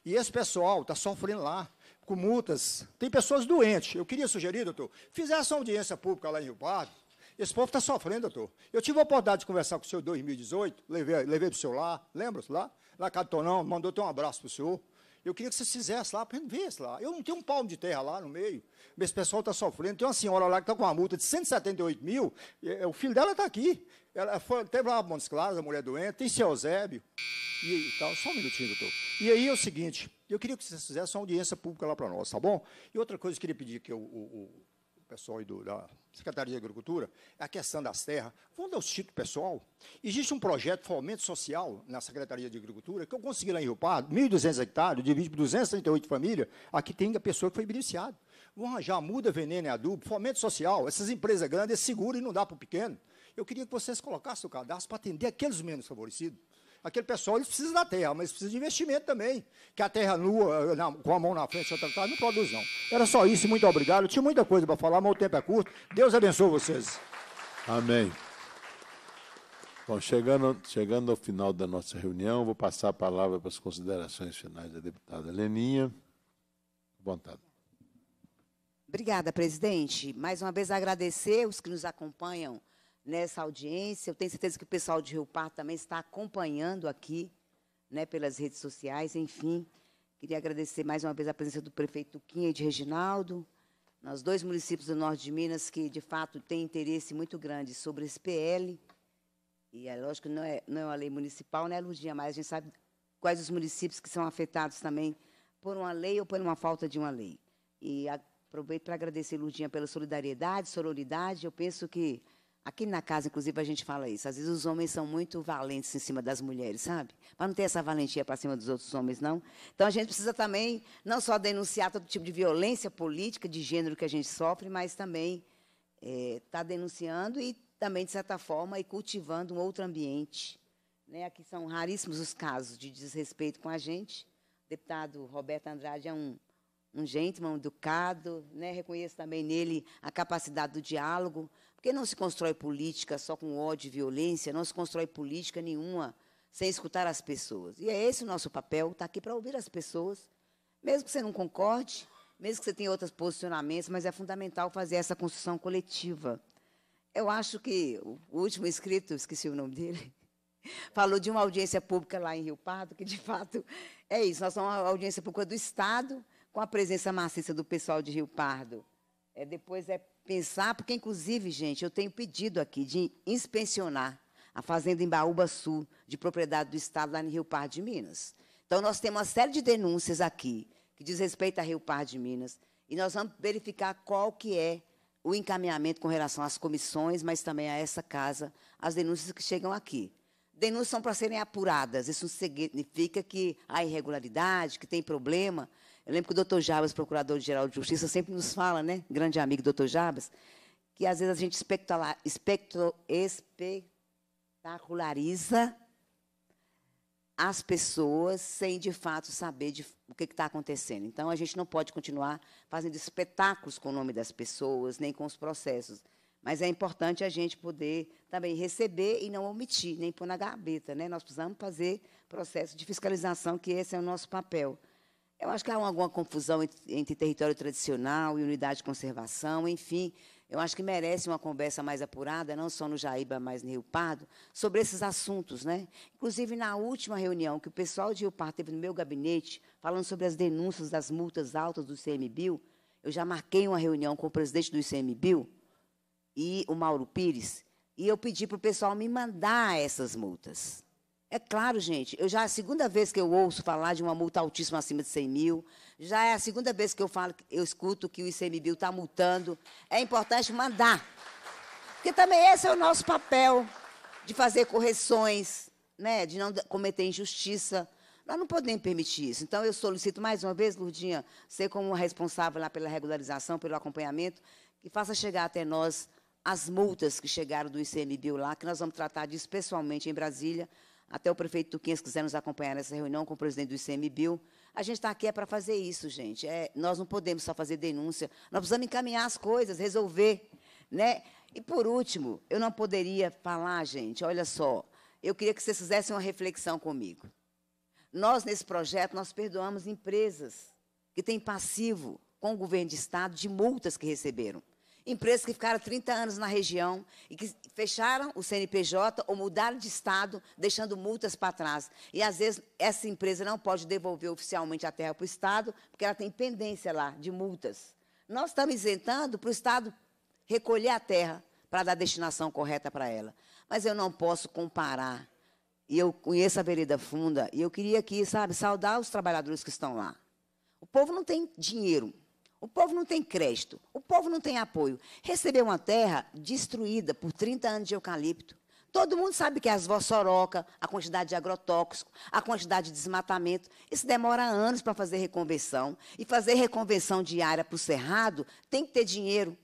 [SPEAKER 34] E esse pessoal está sofrendo lá com multas. Tem pessoas doentes. Eu queria sugerir, doutor, fizesse uma audiência pública lá em Rio Pardo. Esse povo está sofrendo, doutor. Eu tive a oportunidade de conversar com o senhor em 2018, levei, levei para o senhor lá, lembra-se lá? Lá Catonão, mandou ter um abraço para o senhor. Eu queria que vocês fizessem lá, para ver lá. Eu não tenho um palmo de terra lá no meio. Esse pessoal está sofrendo. Tem uma senhora lá que está com uma multa de 178 mil. E, é, é, o filho dela está aqui. Ela foi, teve lá a Montes Claros, a mulher doente, tem seu Eusébio. E, e tal. Só um minutinho, doutor. E aí é o seguinte, eu queria que vocês fizessem uma audiência pública lá para nós, tá bom? E outra coisa que eu queria pedir que o, o pessoal do, da Secretaria de Agricultura, é a questão das terras. Vamos dar o título pessoal. Existe um projeto de fomento social na Secretaria de Agricultura, que eu consegui lá em Rio Pardo, 1.200 hectares, divide por 238 famílias, aqui tem a pessoa que foi beneficiada. Vão arranjar muda, veneno e adubo, fomento social. Essas empresas grandes, é seguro e não dá para o pequeno. Eu queria que vocês colocassem o cadastro para atender aqueles menos favorecidos aquele pessoal eles precisam da terra, mas precisa de investimento também. Que a terra nua, na, com a mão na frente, outra não produz, não. Era só isso, muito obrigado. Eu tinha muita coisa para falar, mas o tempo é curto. Deus
[SPEAKER 1] abençoe vocês. Amém. Bom, chegando, chegando ao final da nossa reunião, vou passar a palavra para as considerações finais da deputada Leninha. Vontade.
[SPEAKER 3] Obrigada, presidente. Mais uma vez agradecer os que nos acompanham nessa audiência. Eu tenho certeza que o pessoal de Rio Par também está acompanhando aqui, né, pelas redes sociais, enfim. Queria agradecer mais uma vez a presença do prefeito Quinha e de Reginaldo, nos dois municípios do norte de Minas que, de fato, têm interesse muito grande sobre esse PL. E é lógico que não é, não é uma lei municipal, né, Ludinha? Mas a gente sabe quais os municípios que são afetados também por uma lei ou por uma falta de uma lei. E aproveito para agradecer, Ludinha, pela solidariedade, sororidade. Eu penso que Aqui na casa, inclusive, a gente fala isso. Às vezes os homens são muito valentes em cima das mulheres, sabe? Para não ter essa valentia para cima dos outros homens, não. Então a gente precisa também não só denunciar todo tipo de violência política de gênero que a gente sofre, mas também estar é, tá denunciando e também, de certa forma, e cultivando um outro ambiente. Né? Aqui são raríssimos os casos de desrespeito com a gente. O deputado Roberto Andrade é um, um gentleman educado, né? reconheço também nele a capacidade do diálogo, porque não se constrói política só com ódio e violência, não se constrói política nenhuma sem escutar as pessoas. E é esse o nosso papel, tá aqui para ouvir as pessoas, mesmo que você não concorde, mesmo que você tenha outros posicionamentos, mas é fundamental fazer essa construção coletiva. Eu acho que o último escrito, esqueci o nome dele, falou de uma audiência pública lá em Rio Pardo, que de fato é isso, nós somos uma audiência pública do Estado, com a presença maciça do pessoal de Rio Pardo. É, depois é pensar, porque, inclusive, gente, eu tenho pedido aqui de inspecionar a fazenda em Baúba Sul, de propriedade do Estado, lá em Rio Par de Minas. Então, nós temos uma série de denúncias aqui, que diz respeito a Rio Par de Minas, e nós vamos verificar qual que é o encaminhamento com relação às comissões, mas também a essa casa, as denúncias que chegam aqui. Denúncias são para serem apuradas, isso significa que há irregularidade, que tem problema, eu lembro que o doutor Jabas, procurador-geral de justiça, sempre nos fala, né? Grande amigo doutor Jabas, que às vezes a gente espectaculariza espetaculariza as pessoas sem de fato saber de, o que está acontecendo. Então a gente não pode continuar fazendo espetáculos com o nome das pessoas, nem com os processos. Mas é importante a gente poder também receber e não omitir, nem pôr na gaveta. Né? Nós precisamos fazer processo de fiscalização, que esse é o nosso papel. Eu acho que há alguma confusão entre, território tradicional e unidade de conservação, enfim. Eu acho que merece uma conversa mais apurada, não só no Jaíba, mas no Rio Pardo, sobre esses assuntos. Né? Inclusive, na última reunião que o pessoal de Rio Pardo teve no meu gabinete, falando sobre as denúncias das multas altas do ICMBio, eu já marquei uma reunião com o presidente do ICMBio e o Mauro Pires, e eu pedi para o pessoal me mandar essas multas. É claro, gente. Eu já é a segunda vez que eu ouço falar de uma multa altíssima acima de 100 mil. Já é a segunda vez que eu falo, eu escuto que o ICMBio está multando. É importante mandar, porque também esse é o nosso papel de fazer correções, né? De não cometer injustiça. Nós não podemos permitir isso. Então eu solicito mais uma vez, Lurdinha, você como responsável lá pela regularização, pelo acompanhamento, que faça chegar até nós as multas que chegaram do ICMBio lá, que nós vamos tratar disso pessoalmente em Brasília até o prefeito Tuquinhas quiser nos acompanhar nessa reunião com o presidente do ICMBio. A gente está aqui é para fazer isso, gente. É, nós não podemos só fazer denúncia. Nós precisamos encaminhar as coisas, resolver. Né? E, por último, eu não poderia falar, gente, olha só, eu queria que vocês fizessem uma reflexão comigo. Nós, nesse projeto, nós perdoamos empresas que têm passivo com o governo de Estado de multas que receberam. Empresas que ficaram 30 anos na região e que fecharam o CNPJ ou mudaram de estado, deixando multas para trás. E, às vezes, essa empresa não pode devolver oficialmente a terra para o estado, porque ela tem pendência lá de multas. Nós estamos isentando para o estado recolher a terra para dar a destinação correta para ela. Mas eu não posso comparar. E eu conheço a Vereda Funda e eu queria aqui, sabe, saudar os trabalhadores que estão lá. O povo não tem dinheiro, o povo não tem crédito, o povo não tem apoio. Recebeu uma terra destruída por 30 anos de eucalipto. Todo mundo sabe que as vossoroca, a quantidade de agrotóxico, a quantidade de desmatamento, isso demora anos para fazer reconversão. E fazer reconversão diária para o cerrado tem que ter dinheiro.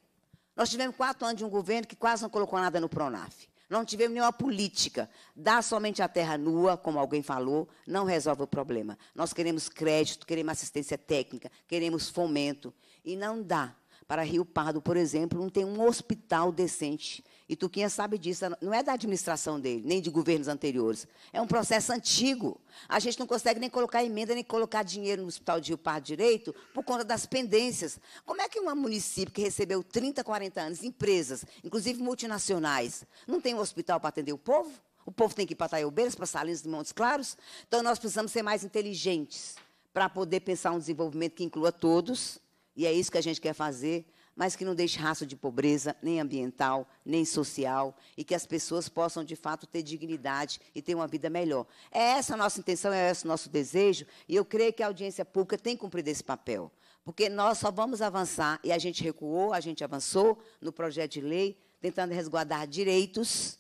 [SPEAKER 3] Nós tivemos quatro anos de um governo que quase não colocou nada no Pronaf. Não tivemos nenhuma política. Dar somente a terra nua, como alguém falou, não resolve o problema. Nós queremos crédito, queremos assistência técnica, queremos fomento. E não dá. Para Rio Pardo, por exemplo, não tem um hospital decente. E Tuquinha sabe disso, não é da administração dele, nem de governos anteriores. É um processo antigo. A gente não consegue nem colocar emenda, nem colocar dinheiro no Hospital de Rio Pardo Direito por conta das pendências. Como é que um município que recebeu 30, 40 anos, empresas, inclusive multinacionais, não tem um hospital para atender o povo? O povo tem que ir para Taiobeiras, para Salinas de Montes Claros? Então, nós precisamos ser mais inteligentes para poder pensar um desenvolvimento que inclua todos, e é isso que a gente quer fazer, mas que não deixe rastro de pobreza, nem ambiental, nem social, e que as pessoas possam, de fato, ter dignidade e ter uma vida melhor. É essa a nossa intenção, é esse o nosso desejo, e eu creio que a audiência pública tem cumprido esse papel, porque nós só vamos avançar, e a gente recuou, a gente avançou no projeto de lei, tentando resguardar direitos,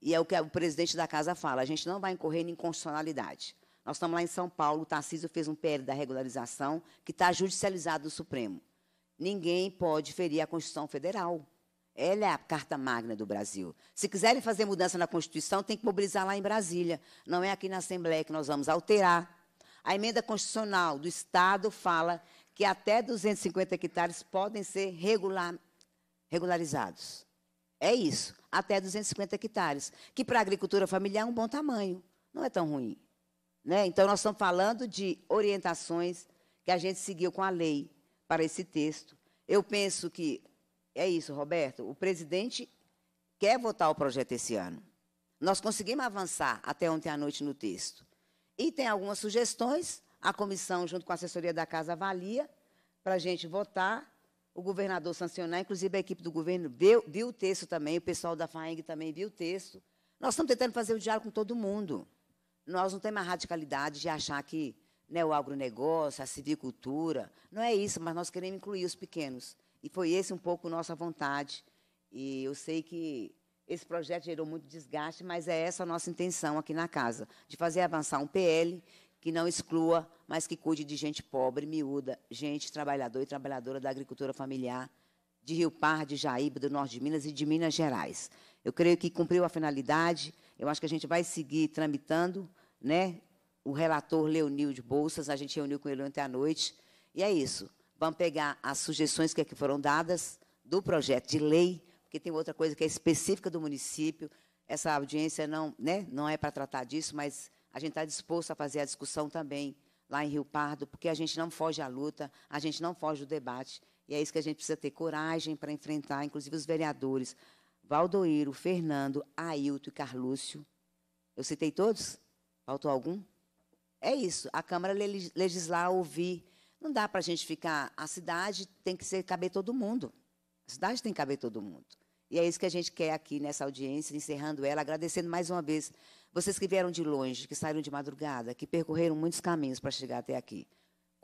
[SPEAKER 3] e é o que o presidente da casa fala, a gente não vai incorrer em inconstitucionalidade. Nós estamos lá em São Paulo, o Tarcísio fez um PL da regularização que está judicializado no Supremo. Ninguém pode ferir a Constituição Federal. Ela é a carta magna do Brasil. Se quiserem fazer mudança na Constituição, tem que mobilizar lá em Brasília. Não é aqui na Assembleia que nós vamos alterar. A emenda constitucional do Estado fala que até 250 hectares podem ser regular, regularizados. É isso, até 250 hectares, que para a agricultura familiar é um bom tamanho, não é tão ruim. Né? Então, nós estamos falando de orientações que a gente seguiu com a lei para esse texto. Eu penso que é isso, Roberto. O presidente quer votar o projeto esse ano. Nós conseguimos avançar até ontem à noite no texto. E tem algumas sugestões. A comissão, junto com a assessoria da casa, avalia para a gente votar. O governador sancionar, inclusive a equipe do governo viu, viu o texto também, o pessoal da FAENG também viu o texto. Nós estamos tentando fazer o diálogo com todo mundo. Nós não temos a radicalidade de achar que né, o agronegócio, a civicultura, não é isso, mas nós queremos incluir os pequenos. E foi esse um pouco nossa vontade. E eu sei que esse projeto gerou muito desgaste, mas é essa a nossa intenção aqui na casa, de fazer avançar um PL que não exclua, mas que cuide de gente pobre, miúda, gente trabalhadora e trabalhadora da agricultura familiar de Rio Pardo, de Jaíba, do Norte de Minas e de Minas Gerais. Eu creio que cumpriu a finalidade, eu acho que a gente vai seguir tramitando, né? O relator Leonil de Bolsas, a gente reuniu com ele ontem à noite. E é isso. Vamos pegar as sugestões que aqui é foram dadas do projeto de lei, porque tem outra coisa que é específica do município. Essa audiência não, né, não é para tratar disso, mas a gente está disposto a fazer a discussão também lá em Rio Pardo, porque a gente não foge à luta, a gente não foge do debate. E é isso que a gente precisa ter coragem para enfrentar, inclusive os vereadores, Valdoiro, Fernando, Ailton e Carlúcio. Eu citei todos? Faltou algum? É isso. A Câmara legislar, ouvir. Não dá para a gente ficar. A cidade tem que ser, caber todo mundo. A cidade tem que caber todo mundo. E é isso que a gente quer aqui nessa audiência, encerrando ela, agradecendo mais uma vez vocês que vieram de longe, que saíram de madrugada, que percorreram muitos caminhos para chegar até aqui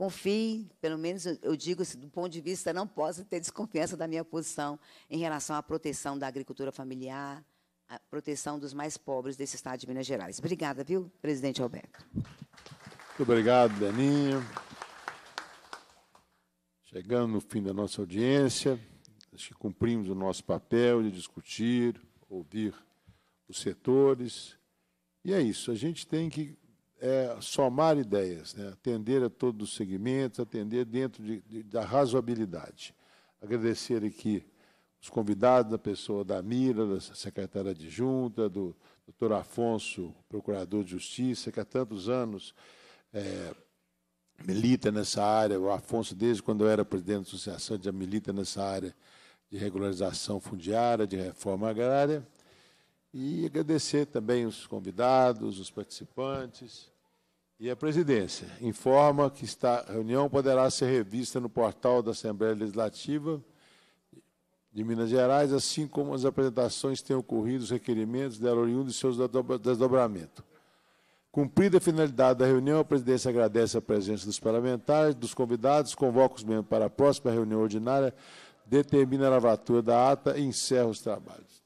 [SPEAKER 3] confie, pelo menos eu digo assim, do ponto de vista, não posso ter desconfiança da minha posição em relação à proteção da agricultura familiar, à proteção dos mais pobres desse estado de Minas Gerais. Obrigada, viu, presidente Alberto. Muito
[SPEAKER 1] obrigado, Beninho. Chegando no fim da nossa audiência, acho que cumprimos o nosso papel de discutir, ouvir os setores. E é isso, a gente tem que é somar ideias, né? atender a todos os segmentos, atender dentro de, de, da razoabilidade. Agradecer aqui os convidados, a pessoa da Mira, da secretária adjunta, do doutor Afonso, procurador de justiça, que há tantos anos é, milita nessa área, o Afonso, desde quando eu era presidente da associação, já milita nessa área de regularização fundiária, de reforma agrária. E agradecer também os convidados, os participantes, e a presidência informa que esta reunião poderá ser revista no portal da Assembleia Legislativa de Minas Gerais, assim como as apresentações tenham ocorrido, os requerimentos dela oriundos e seus desdobramento. Cumprida a finalidade da reunião, a presidência agradece a presença dos parlamentares, dos convidados, convoca os membros para a próxima reunião ordinária, determina a lavatura da ata e encerra os trabalhos.